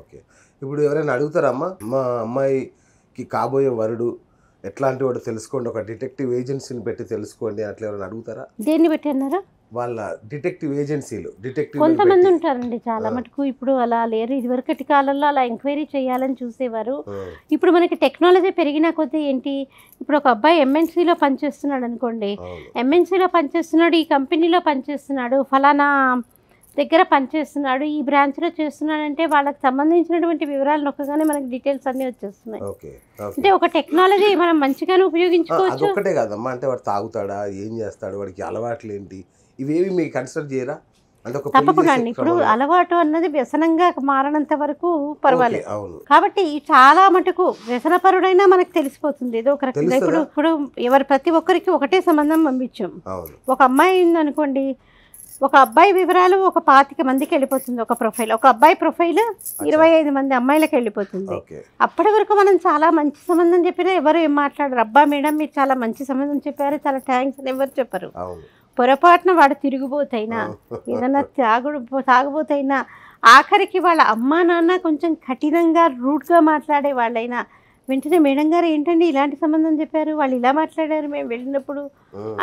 S3: ఇప్పుడు
S1: ఎవరైనా అడుగుతారమ్మా మా అమ్మాయికి కాబోయే వరుడు ఎట్లాంటి వాడు తెలుసుకోండి ఒక డిటెక్టివ్ ఏజెన్సీని పెట్టి తెలుసుకోండి అట్లా ఎవరైనా అడుగుతారా
S2: దేన్ని పెట్టి అన్నారా
S1: వాళ్ళ డిటెక్టివ్ ఏజెన్సీలు డిటెక్టివ్ కొంతమంది
S2: ఉంటారండి చాలా మటుకు ఇప్పుడు అలా లేరు ఇదివరకటి కాలంలో అలా ఎంక్వైరీ చేయాలని చూసేవారు ఇప్పుడు మనకి టెక్నాలజీ పెరిగినా కొద్దీ ఏంటి ఇప్పుడు ఒక అబ్బాయి ఎంఎన్సీలో పనిచేస్తున్నాడు అనుకోండి ఎంఎన్సీలో పనిచేస్తున్నాడు ఈ కంపెనీలో పనిచేస్తున్నాడు ఫలానా దగ్గర పనిచేస్తున్నాడు ఈ బ్రాంచ్లో చేస్తున్నాడంటే వాళ్ళకి సంబంధించినటువంటి వివరాలు నొక్కగానే మనకి డీటెయిల్స్ అన్నీ వచ్చేస్తున్నాయి అంటే ఒక టెక్నాలజీ మనం మంచిగానే ఉపయోగించుకోవచ్చు
S1: కాదమ్మా అంటే వాడు తాగుతాడా ఏం చేస్తాడు వాడికి అలవాట్లు ఏంటి ఇవేవి మీరు కన్సిడర్ చేయరా తప్పకుండా ఇప్పుడు
S2: అలవాటు అన్నది వ్యసనంగా మారనంత వరకు పర్వాలేదు కాబట్టి చాలా మటుకు వ్యసనపరుడైనా మనకు తెలిసిపోతుంది ఏదో ఒక రకంగా ఇప్పుడు ఇప్పుడు ఎవరు ప్రతి ఒక్కరికి ఒకటే సంబంధం పంపించాం ఒక అమ్మాయి అనుకోండి ఒక అబ్బాయి వివరాలు ఒక పాతిక మందికి వెళ్ళిపోతుంది ఒక ప్రొఫైల్ ఒక అబ్బాయి ప్రొఫైల్ ఇరవై ఐదు మంది అమ్మాయిలకు వెళ్ళిపోతుంది అప్పటి వరకు మనం చాలా మంచి సంబంధం చెప్పినా ఎవరు ఏం మాట్లాడరు అబ్బా మేడం మీరు చాలా మంచి సంబంధం చెప్పారు చాలా థ్యాంక్స్ అని ఎవరు చెప్పరు పొరపాటున వాడు తిరిగిపోతైనా ఏదైనా తాగుడు తాగబోతైనా ఆఖరికి వాళ్ళ అమ్మా నాన్న కొంచెం కఠినంగా రూట్గా మాట్లాడే వాళ్ళైనా వెంటనే మేడం గారు ఏంటండి ఇలాంటి సంబంధం చెప్పారు వాళ్ళు ఇలా మాట్లాడారు మేము వెళ్ళినప్పుడు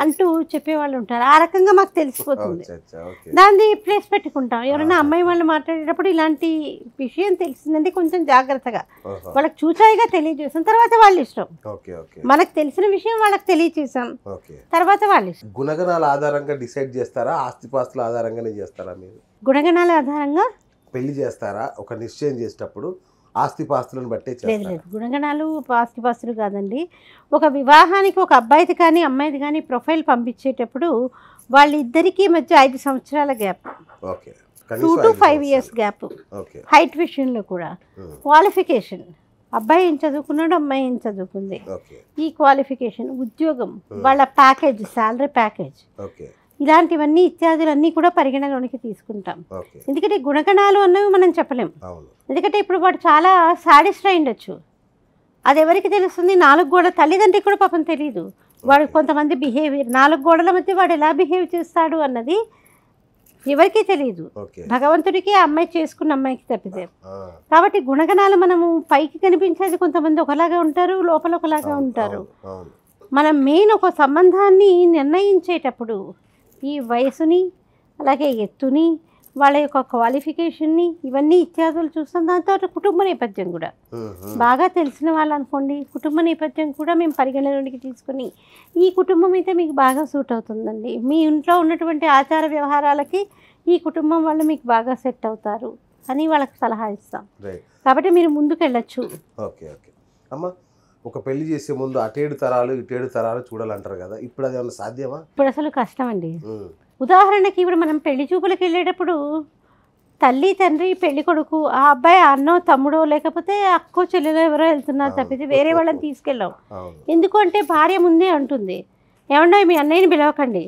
S2: అంటూ చెప్పేవాళ్ళు ఉంటారు ఆ రకంగా మాకు తెలిసిపోతుంది దాన్ని ప్లేస్ పెట్టుకుంటాం ఎవరైనా అమ్మాయి వాళ్ళు మాట్లాడేటప్పుడు ఇలాంటి విషయం తెలిసిందంటే కొంచెం జాగ్రత్తగా వాళ్ళకి చూచాయిగా తెలియజేసాం తర్వాత వాళ్ళు ఇష్టం మనకు తెలిసిన విషయం వాళ్ళకి తెలియజేసాం తర్వాత వాళ్ళు ఇష్టం
S1: గుణగణాల ఆధారంగా డిసైడ్ చేస్తారా ఆస్తిపాస్తుల ఆధారంగానే చేస్తారా మీరు
S2: గుణగణాల ఆధారంగా
S1: పెళ్లి చేస్తారా ఒక నిశ్చయం చేసేటప్పుడు ఆస్తిపాస్తులను బట్టే లేదు లేదు
S2: గుణగణాలు ఆస్తిపాస్తులు కాదండి ఒక వివాహానికి ఒక అబ్బాయిది కానీ అమ్మాయిది కానీ ప్రొఫైల్ పంపించేటప్పుడు వాళ్ళిద్దరికీ మధ్య ఐదు సంవత్సరాల gap
S3: okay two to five
S2: years gap height విషయంలో కూడా క్వాలిఫికేషన్ అబ్బాయి ఏం చదువుకున్నాడు అమ్మాయి ఏం చదువుకుంది ఈ క్వాలిఫికేషన్ ఉద్యోగం వాళ్ళ ప్యాకేజ్ శాలరీ ప్యాకేజ్ ఇలాంటివన్నీ ఇత్యాదులన్నీ కూడా పరిగణలోనికి తీసుకుంటాం ఎందుకంటే గుణగణాలు అన్నవి మనం చెప్పలేం ఎందుకంటే ఇప్పుడు వాడు చాలా సాటిస్ఫై ఉండొచ్చు అది ఎవరికి తెలుస్తుంది నాలుగు గోడ తల్లిదండ్రి కూడా పాపం తెలియదు వాడు కొంతమంది బిహేవియర్ నాలుగు గోడల మధ్య వాడు ఎలా బిహేవ్ చేస్తాడు అన్నది ఎవరికీ తెలియదు భగవంతుడికి అమ్మాయి చేసుకున్న అమ్మాయికి తప్పితే కాబట్టి గుణగణాలు మనము పైకి కనిపించేది కొంతమంది ఒకలాగా ఉంటారు లోపల ఒకలాగా ఉంటారు మనం మెయిన్ ఒక సంబంధాన్ని నిర్ణయించేటప్పుడు ఈ వయసుని అలాగే ఎత్తుని వాళ్ళ యొక్క క్వాలిఫికేషన్ని ఇవన్నీ ఇత్యాదులు చూస్తాం దాంతో కుటుంబ నేపథ్యం కూడా బాగా తెలిసిన వాళ్ళు అనుకోండి కుటుంబ నేపథ్యం కూడా మేము పరిగణలోనికి తీసుకుని ఈ కుటుంబం అయితే మీకు బాగా సూట్ అవుతుందండి మీ ఇంట్లో ఉన్నటువంటి ఆచార వ్యవహారాలకి ఈ కుటుంబం వాళ్ళు మీకు బాగా సెట్ అవుతారు అని వాళ్ళకి సలహా ఇస్తాం కాబట్టి మీరు ముందుకు వెళ్ళచ్చు
S1: ఓకే ఓకే అమ్మా ఒక పెళ్లి చేసే ముందు అటేడు తరాలు ఇటేడు తరాలు చూడాలంటారు కదా ఇప్పుడు అది ఏమైనా సాధ్యమా
S2: ఇప్పుడు అసలు కష్టం అండి ఉదాహరణకి ఇప్పుడు మనం పెళ్లి చూపులకు వెళ్ళేటప్పుడు తల్లి తండ్రి పెళ్లి కొడుకు ఆ అబ్బాయి అన్నో తమ్ముడో లేకపోతే అక్కో చెల్లెలో ఎవరో వెళ్తున్నారు తప్పితే వేరే వాళ్ళని తీసుకెళ్ళాం ఎందుకు అంటే భార్య ముందే ఉంటుంది ఏమన్నా మీ అన్నయ్యని పిలవకండి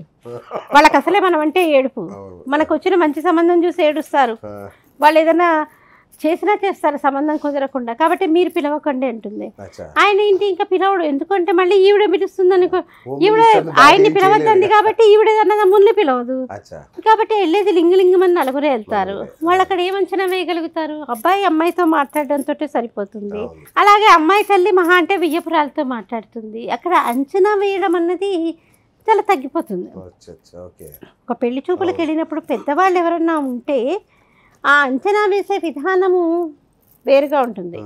S2: వాళ్ళకి అసలే మనం అంటే ఏడుపు మనకు వచ్చిన మంచి సంబంధం చూసి ఏడుస్తారు వాళ్ళు ఏదైనా చేసినా చేస్తారు సంబంధం కుదరకుండా కాబట్టి మీరు పిలవకండి అంటుంది ఆయన ఇంటి ఇంకా పిలవడు ఎందుకంటే మళ్ళీ ఈవిడ అనుకో ఈవిడ ఆయన్ని పిలవద్దండి కాబట్టి ఈవిడ ముందు పిలవదు కాబట్టి వెళ్ళేది లింగలింగమని నలుగురే వెళ్తారు వాళ్ళు అక్కడ ఏమంచనా వేయగలుగుతారు అబ్బాయి అమ్మాయితో మాట్లాడడంతో సరిపోతుంది అలాగే అమ్మాయి తల్లి మహా అంటే వియ్యపురాలతో మాట్లాడుతుంది అక్కడ అంచనా వేయడం అన్నది చాలా తగ్గిపోతుంది ఒక పెళ్లి చూపులకు వెళ్ళినప్పుడు పెద్దవాళ్ళు ఎవరన్నా ఉంటే ఆ అంచనా వేసే విధానము వేరుగా ఉంటుంది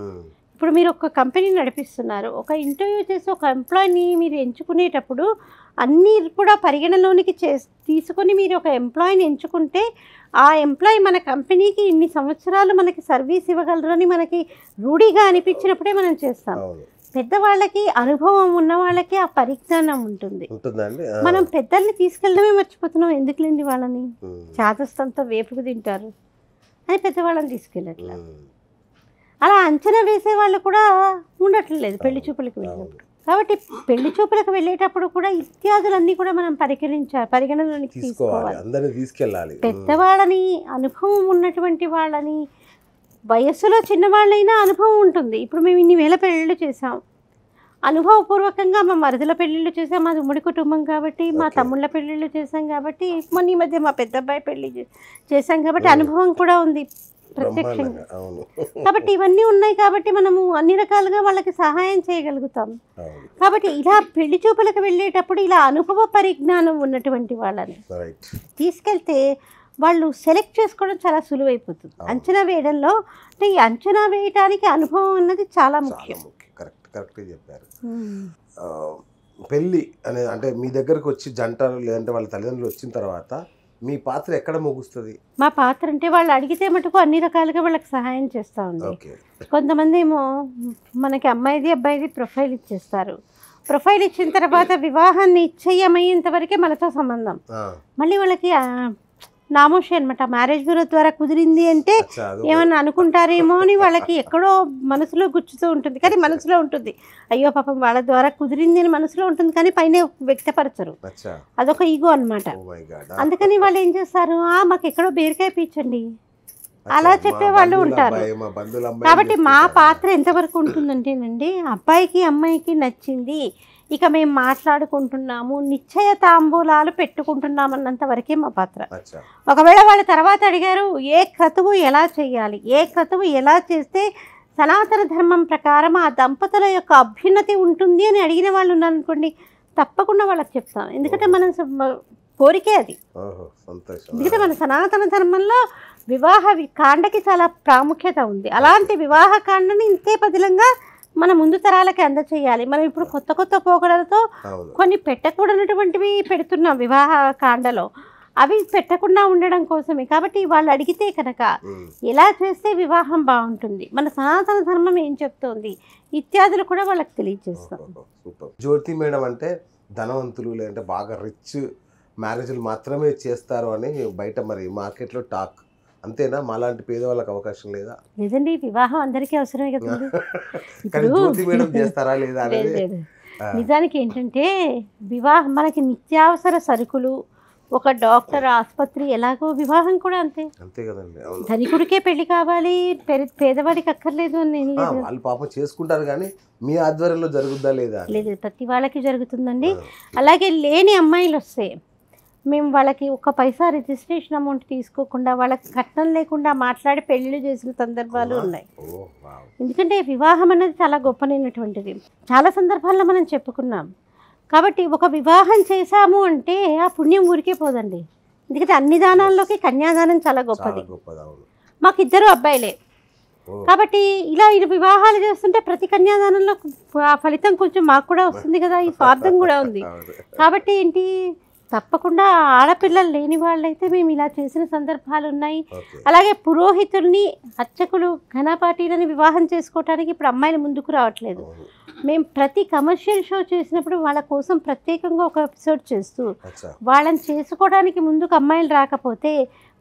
S2: ఇప్పుడు మీరు ఒక కంపెనీ నడిపిస్తున్నారు ఒక ఇంటర్వ్యూ చేసి ఒక ఎంప్లాయీని మీరు ఎంచుకునేటప్పుడు అన్నీ కూడా పరిగణలోనికి చే తీసుకొని మీరు ఒక ఎంప్లాయీని ఎంచుకుంటే ఆ ఎంప్లాయీ మన కంపెనీకి ఇన్ని సంవత్సరాలు మనకి సర్వీస్ ఇవ్వగలరు అని మనకి రూఢిగా అనిపించినప్పుడే మనం చేస్తాం పెద్దవాళ్ళకి అనుభవం ఉన్న వాళ్ళకి ఆ పరిజ్ఞానం ఉంటుంది మనం పెద్దల్ని తీసుకెళ్ళడమే మర్చిపోతున్నాం ఎందుకులేండి వాళ్ళని చాదస్తంతో వేపుకు తింటారు అది పెద్దవాళ్ళని తీసుకెళ్ళట్లేదు అలా అంచనా వేసే వాళ్ళు కూడా ఉండట్లేదు పెళ్లి చూపులకు వెళ్ళినప్పుడు కాబట్టి పెళ్లి చూపులకు వెళ్ళేటప్పుడు కూడా ఇత్యాదులన్నీ కూడా మనం పరిగణించాలి పరిగణలోనికి తీసుకోవాలి తీసుకెళ్ళాలి పెద్దవాళ్ళని అనుభవం ఉన్నటువంటి వాళ్ళని వయస్సులో చిన్నవాళ్ళైనా అనుభవం ఉంటుంది ఇప్పుడు మేము ఇన్ని వేల పెళ్ళిళ్ళు చేసాం అనుభవపూర్వకంగా మా మరదల పెళ్ళిళ్ళు చేసాం మాది ఉమ్మడి కుటుంబం కాబట్టి మా తమ్ముళ్ళ పెళ్ళిళ్ళు చేసాం కాబట్టి మొన్న ఈ మధ్య మా పెద్ద అబ్బాయి పెళ్ళి చేసాం కాబట్టి అనుభవం కూడా ఉంది ప్రత్యక్షంగా కాబట్టి ఇవన్నీ ఉన్నాయి కాబట్టి మనము అన్ని రకాలుగా వాళ్ళకి సహాయం చేయగలుగుతాం కాబట్టి ఇలా పెళ్లి చూపులకు వెళ్ళేటప్పుడు ఇలా అనుభవ పరిజ్ఞానం ఉన్నటువంటి వాళ్ళని తీసుకెళ్తే వాళ్ళు సెలెక్ట్ చేసుకోవడం చాలా సులువైపోతుంది అంచనా వేయడంలో అంటే ఈ అంచనా వేయటానికి అనుభవం అన్నది చాలా ముఖ్యం
S1: కరెక్ట్గా చెప్పారు పెళ్ళి అనేది అంటే మీ దగ్గరకు వచ్చి జంట లేదంటే వాళ్ళ తల్లిదండ్రులు వచ్చిన తర్వాత మీ పాత్ర ఎక్కడ
S3: ముగుస్తుంది
S2: మా పాత్ర అంటే వాళ్ళు అడిగితే మటుకు అన్ని రకాలుగా వాళ్ళకి సహాయం చేస్తూ ఉంది కొంతమంది ఏమో మనకి అమ్మాయిది అబ్బాయిది ప్రొఫైల్ ఇచ్చేస్తారు ప్రొఫైల్ ఇచ్చిన తర్వాత వివాహాన్ని ఇచ్చేయమయ్యేంత వరకే మనతో సంబంధం మళ్ళీ వాళ్ళకి నామోషి అనమాట మ్యారేజ్ బ్యూరో ద్వారా కుదిరింది అంటే ఏమన్నా అనుకుంటారేమో అని వాళ్ళకి ఎక్కడో మనసులో గుచ్చుతూ ఉంటుంది కానీ మనసులో ఉంటుంది అయ్యో పాపం వాళ్ళ ద్వారా కుదిరింది అని మనసులో ఉంటుంది కానీ పైన వ్యక్తపరచరు అదొక ఈగో అనమాట అందుకని వాళ్ళు ఏం చేస్తారు ఆ మాకు ఎక్కడో బేరికాయ పీచండి అలా చెప్పే వాళ్ళు ఉంటారు కాబట్టి మా పాత్ర ఎంతవరకు ఉంటుందంటేనండి అబ్బాయికి అమ్మాయికి నచ్చింది ఇక మేము మాట్లాడుకుంటున్నాము నిశ్చయ తాంబూలాలు పెట్టుకుంటున్నాం అన్నంత వరకే మా పాత్ర ఒకవేళ వాళ్ళ తర్వాత అడిగారు ఏ క్రతువు ఎలా చేయాలి ఏ క్రతువు ఎలా చేస్తే సనాతన ధర్మం ప్రకారం ఆ దంపతుల యొక్క అభ్యున్నతి ఉంటుంది అని అడిగిన వాళ్ళు ఉన్నారనుకోండి తప్పకుండా వాళ్ళకి చెప్తాను ఎందుకంటే మనం కోరికే అది ఎందుకంటే మన సనాతన ధర్మంలో వివాహ కాండకి చాలా ప్రాముఖ్యత ఉంది అలాంటి వివాహ కాండని ఇంతే పదిలంగా మన ముందు తరాలకి అందచేయాలి మనం ఇప్పుడు కొత్త కొత్త పోకడలతో కొన్ని పెట్టకూడనటువంటివి పెడుతున్నాం వివాహ కాండలో అవి పెట్టకుండా ఉండడం కోసమే కాబట్టి వాళ్ళు అడిగితే కనుక ఎలా చేస్తే వివాహం బాగుంటుంది మన సనాతన ధర్మం ఏం చెప్తోంది ఇత్యాదులు కూడా వాళ్ళకి తెలియజేస్తాం
S1: జ్యోతి మేడం అంటే ధనవంతులు లేదంటే బాగా రిచ్ మ్యారేజ్లు మాత్రమే చేస్తారు అని బయట మరి మార్కెట్లో టాక్ అంతేనా మాలాంటి పేదవాళ్ళకి అవకాశం లేదా
S2: లేదండి వివాహం అందరికీ అవసరమే కదా
S1: చేస్తారా లేదా
S2: నిజానికి ఏంటంటే వివాహం మనకి నిత్యావసర సరుకులు ఒక డాక్టర్ ఆసుపత్రి ఎలాగో వివాహం కూడా అంతే అంతే కదండి ధనికుడికే పెళ్లి కావాలి పేదవాడికి అక్కర్లేదు అని వాళ్ళు
S1: పాప చేసుకుంటారు కానీ మీ ఆధ్వర్యంలో జరుగుద్దా లేదా
S2: లేదు ప్రతి వాళ్ళకి జరుగుతుందండి అలాగే లేని అమ్మాయిలు వస్తాయి మేము వాళ్ళకి ఒక పైసా రిజిస్ట్రేషన్ అమౌంట్ తీసుకోకుండా వాళ్ళకి కట్నం లేకుండా మాట్లాడి పెళ్లి చేసిన సందర్భాలు ఉన్నాయి ఎందుకంటే వివాహం అనేది చాలా గొప్పనైనటువంటిది చాలా సందర్భాల్లో మనం చెప్పుకున్నాం కాబట్టి ఒక వివాహం చేశాము అంటే ఆ పుణ్యం ఊరికే పోదండి ఎందుకంటే అన్ని దానాల్లోకి కన్యాదానం చాలా గొప్పది మాకు ఇద్దరు అబ్బాయిలే కాబట్టి ఇలా ఇది వివాహాలు చేస్తుంటే ప్రతి కన్యాదానంలో ఆ ఫలితం కొంచెం మాకు కూడా వస్తుంది కదా ఈ స్వార్థం కూడా ఉంది కాబట్టి ఏంటి తప్పకుండా ఆడపిల్లలు లేని వాళ్ళైతే మేము ఇలా చేసిన సందర్భాలు ఉన్నాయి అలాగే పురోహితుల్ని అర్చకులు ఘనపాటీలని వివాహం చేసుకోవటానికి ఇప్పుడు అమ్మాయిలు ముందుకు రావట్లేదు మేము ప్రతి కమర్షియల్ షో చేసినప్పుడు వాళ్ళ కోసం ప్రత్యేకంగా ఒక ఎపిసోడ్ చేస్తూ వాళ్ళని చేసుకోవడానికి ముందుకు అమ్మాయిలు రాకపోతే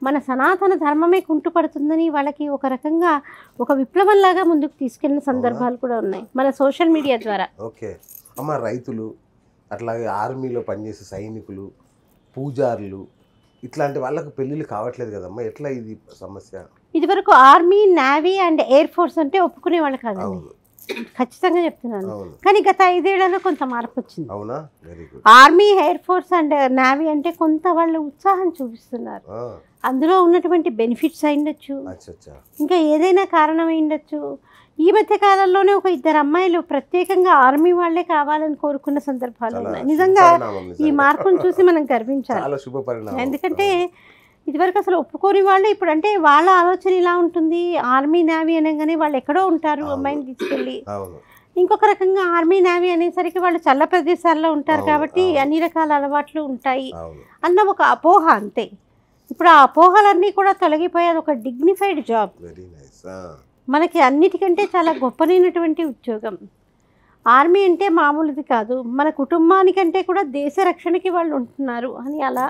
S2: మన సనాతన ధర్మమే కుంటుపడుతుందని వాళ్ళకి ఒక రకంగా ఒక విప్లవంలాగా ముందుకు తీసుకెళ్లిన సందర్భాలు కూడా ఉన్నాయి మన సోషల్ మీడియా ద్వారా
S1: ఓకే అమ్మ రైతులు అట్లాగే ఆర్మీలో పనిచేసే సైనికులు పూజారులు ఇట్లాంటి వాళ్ళకు పెళ్ళిళ్ళు కావట్లేదు కదమ్మా ఎట్లా ఇది సమస్య
S2: ఇదివరకు army navy and air force అంటే ఒప్పుకునే వాళ్ళు కాదు ఖచ్చితంగా చెప్తున్నాను కానీ గత ఐదేళ్లలో కొంత మార్పు వచ్చింది అవునా army air force and navy అంటే కొంత వాళ్ళు ఉత్సాహం చూపిస్తున్నారు అందులో ఉన్నటువంటి బెనిఫిట్స్ అయిండొచ్చు ఇంకా ఏదైనా కారణం అయిండొచ్చు ఈ మధ్య కాలంలోనే ఒక ఇద్దరు అమ్మాయిలు ప్రత్యేకంగా ఆర్మీ వాళ్లే కావాలని కోరుకున్న సందర్భాలు ఉన్నాయి నిజంగా ఈ మార్పును చూసి మనం గర్వించాలి ఎందుకంటే ఇదివరకు అసలు ఒప్పుకోని వాళ్ళు ఇప్పుడు అంటే వాళ్ళ ఆలోచన ఇలా ఉంటుంది ఆర్మీ నావీ అనగానే వాళ్ళు ఎక్కడో ఉంటారు అమ్మాయిని తీసుకెళ్ళి ఇంకొక రకంగా ఆర్మీ నావీ అనేసరికి వాళ్ళు చల్ల ప్రదేశాల్లో ఉంటారు కాబట్టి అన్ని రకాల అలవాట్లు ఉంటాయి అన్న ఒక అపోహ అంతే ఇప్పుడు ఆ అపోహలన్నీ కూడా తొలగిపోయారు ఒక డిగ్నిఫైడ్ జాబ్ వెరీ నైస్ మనకి అన్నిటికంటే చాలా గొప్పనైనటువంటి ఉద్యోగం ఆర్మీ అంటే మామూలుది కాదు మన కుటుంబానికంటే కూడా దేశ రక్షణకి వాళ్ళు ఉంటున్నారు అని అలా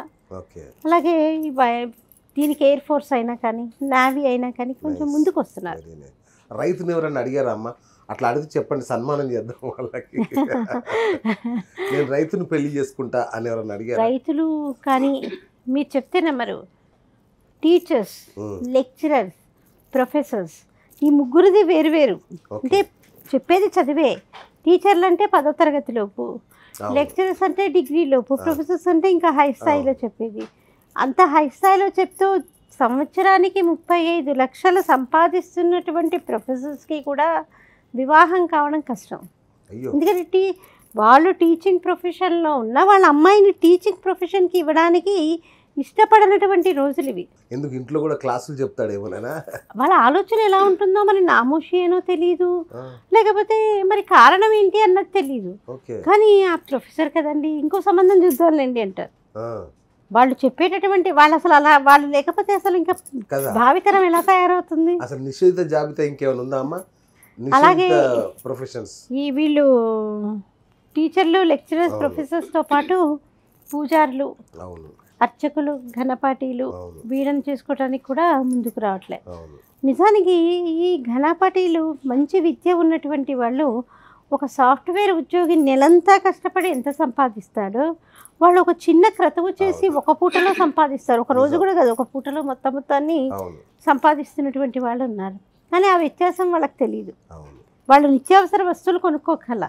S2: అలాగే దీనికి ఎయిర్ ఫోర్స్ అయినా కానీ నావీ అయినా కానీ కొంచెం ముందుకు వస్తున్నారు
S1: రైతుని ఎవరన్నా అడిగారు అమ్మ అట్లా అడిగి చెప్పండి సన్మానం చేద్దాం వాళ్ళకి నేను రైతును పెళ్లి చేసుకుంటా అని ఎవరన్నా అడిగారు
S2: రైతులు కానీ మీరు చెప్తే నెమ్మరు టీచర్స్ లెక్చరర్స్ ప్రొఫెసర్స్ ఈ ముగ్గురిది వేరు వేరు అంటే చెప్పేది చదివే టీచర్లు అంటే పదో తరగతి లోపు లెక్చరర్స్ అంటే డిగ్రీ లోపు ప్రొఫెసర్స్ అంటే ఇంకా హై స్థాయిలో చెప్పేది అంత హై స్థాయిలో చెప్తూ సంవత్సరానికి ముప్పై ఐదు లక్షలు సంపాదిస్తున్నటువంటి ప్రొఫెసర్స్కి కూడా వివాహం కావడం కష్టం ఎందుకంటే టీ వాళ్ళు టీచింగ్ ప్రొఫెషన్లో ఉన్న వాళ్ళ అమ్మాయిని టీచింగ్ ప్రొఫెషన్కి ఇవ్వడానికి ఇష్టపడనటువంటి రోజులు ఇవి
S1: ఎందుకు ఇంట్లో కూడా క్లాసులు చెప్తాడు ఏమైనా
S2: వాళ్ళ ఆలోచన ఎలా ఉంటుందో మరి నామోషి ఏనో తెలియదు లేకపోతే మరి కారణం ఏంటి అన్నది తెలియదు కానీ ఆ ప్రొఫెసర్ కదండి ఇంకో సంబంధం చూద్దాండి అంటారు వాళ్ళు చెప్పేటటువంటి వాళ్ళు అసలు అలా వాళ్ళు లేకపోతే అసలు ఇంకా భావితరం ఎలా తయారవుతుంది
S1: అసలు నిషేధిత జాబితా ఇంకేమైనా ఉందా అమ్మా అలాగే ప్రొఫెషన్స్
S2: ఈ వీళ్ళు టీచర్లు లెక్చరర్స్ ప్రొఫెసర్స్తో పాటు పూజార్లు అవును అర్చకులు ఘనపాటీలు వీడని చేసుకోవడానికి కూడా ముందుకు రావట్లేదు నిజానికి ఈ ఘనపాటీలు మంచి విద్య ఉన్నటువంటి వాళ్ళు ఒక సాఫ్ట్వేర్ ఉద్యోగి నెలంతా కష్టపడి ఎంత సంపాదిస్తాడో వాళ్ళు ఒక చిన్న క్రతువు చేసి ఒక పూటలో సంపాదిస్తారు ఒక రోజు కూడా కాదు ఒక పూటలో మొత్తం మొత్తాన్ని సంపాదిస్తున్నటువంటి వాళ్ళు ఉన్నారు కానీ ఆ వ్యత్యాసం వాళ్ళకి తెలియదు వాళ్ళు నిత్యావసర వస్తువులు కొనుక్కోగల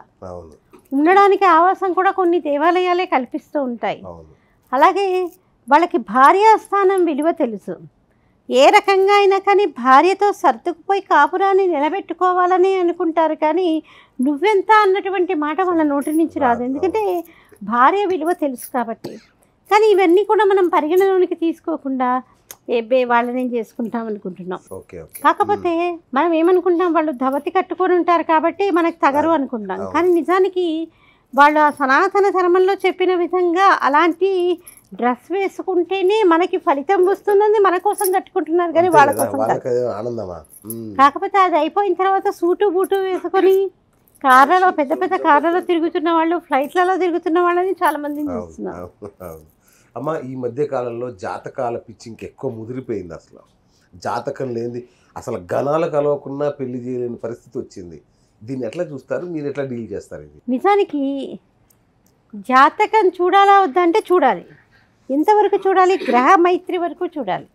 S2: ఉండడానికి ఆవాసం కూడా కొన్ని దేవాలయాలే కల్పిస్తూ ఉంటాయి అలాగే వాళ్ళకి భార్య స్థానం విలువ తెలుసు ఏ రకంగా అయినా కానీ భార్యతో సర్దుకుపోయి కాపురాన్ని నిలబెట్టుకోవాలని అనుకుంటారు కానీ నువ్వెంత అన్నటువంటి మాట వాళ్ళ నోటి నుంచి రాదు ఎందుకంటే భార్య విలువ తెలుసు కాబట్టి కానీ ఇవన్నీ కూడా మనం పరిగణలోనికి తీసుకోకుండా ఏబే వాళ్ళని చేసుకుంటాం అనుకుంటున్నాం కాకపోతే మనం ఏమనుకుంటాం వాళ్ళు ధవతి కట్టుకొని ఉంటారు కాబట్టి మనకు తగరు అనుకుంటాం కానీ నిజానికి వాళ్ళు ఆ సనాతన ధర్మంలో చెప్పిన విధంగా అలాంటి డ్రెస్ వేసుకుంటేనే మనకి ఫలితం వస్తుందని మన కోసం కట్టుకుంటున్నారు కానీ వాళ్ళ కోసం కాకపోతే అది అయిపోయిన తర్వాత సూటు బూటు వేసుకొని కార్లలో పెద్ద పెద్ద కార్లలో తిరుగుతున్న వాళ్ళు ఫ్లైట్లలో తిరుగుతున్న వాళ్ళని చాలా మంది
S1: అమ్మ ఈ మధ్య కాలంలో జాతకాల పిచ్చి ఇంకెక్కువ ముదిరిపోయింది అసలు జాతకం లేని అసలు గణాలు కలవకుండా పెళ్లి చేయలేని పరిస్థితి వచ్చింది దీన్ని ఎట్లా చూస్తారు మీరు ఎట్లా డీల్ చేస్తారు ఇది
S2: నిజానికి జాతకం చూడాలా వద్దంటే చూడాలి ఎంతవరకు చూడాలి గ్రహ మైత్రి వరకు చూడాలి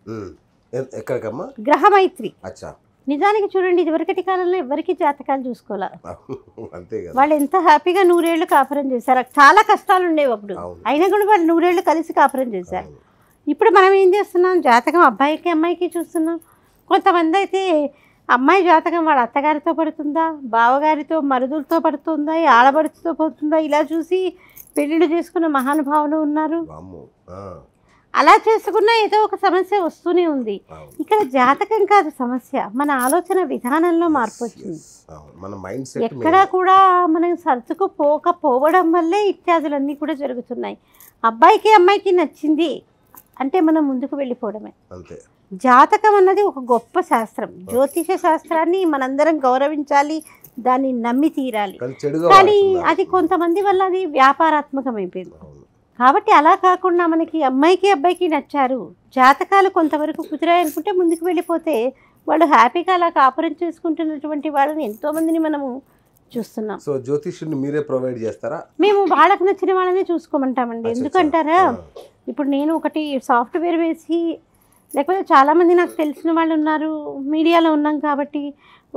S2: ఎక్కడికమ్మా గ్రహ మైత్రి అచ్చా నిజానికి చూడండి ఇది వరకటి కాలంలో ఎవరికి జాతకాలు చూసుకోవాలి వాళ్ళు ఎంత హ్యాపీగా నూరేళ్లు కాపురం చేశారు చాలా కష్టాలు ఉండేవి అప్పుడు అయినా కూడా వాళ్ళు నూరేళ్లు కలిసి కాపురం చేశారు ఇప్పుడు మనం ఏం చేస్తున్నాం జాతకం అబ్బాయికి అమ్మాయికి చూస్తున్నాం కొంతమంది అయితే అమ్మాయి జాతకం వాడు అత్తగారితో పడుతుందా బావగారితో మరుదులతో పడుతుందా ఆడబడుతుతో పోతుందా ఇలా చూసి పెళ్ళిళ్ళు చేసుకున్న మహానుభావులు ఉన్నారు అలా చేసుకున్న ఏదో ఒక సమస్య వస్తూనే ఉంది ఇక్కడ జాతకం కాదు సమస్య మన ఆలోచన విధానంలో మార్పు వచ్చింది ఎక్కడా కూడా మనం సర్దుకుపోకపోవడం వల్లే ఇత్యాదులన్నీ కూడా జరుగుతున్నాయి అబ్బాయికి అమ్మాయికి నచ్చింది అంటే మనం ముందుకు వెళ్ళిపోవడమే అంతే జాతకం అన్నది ఒక గొప్ప శాస్త్రం జ్యోతిష శాస్త్రాన్ని మనందరం గౌరవించాలి దాన్ని నమ్మి తీరాలి కానీ అది కొంతమంది వల్ల అది వ్యాపారాత్మకం అయిపోయింది కాబట్టి అలా కాకుండా మనకి అమ్మాయికి అబ్బాయికి నచ్చారు జాతకాలు కొంతవరకు కుదిరాయనుకుంటే ముందుకు వెళ్ళిపోతే వాళ్ళు హ్యాపీగా అలా కాపురం చేసుకుంటున్నటువంటి వాళ్ళని ఎంతోమందిని మనము
S1: చూస్తున్నాం సో జ్యోతిష్యుని మీరే ప్రొవైడ్ చేస్తారా
S2: మేము వాళ్ళకు నచ్చిన వాళ్ళనే చూసుకోమంటామండి ఎందుకంటారా ఇప్పుడు నేను ఒకటి సాఫ్ట్వేర్ వేసి లేకపోతే చాలామంది నాకు తెలిసిన వాళ్ళు ఉన్నారు మీడియాలో ఉన్నాం కాబట్టి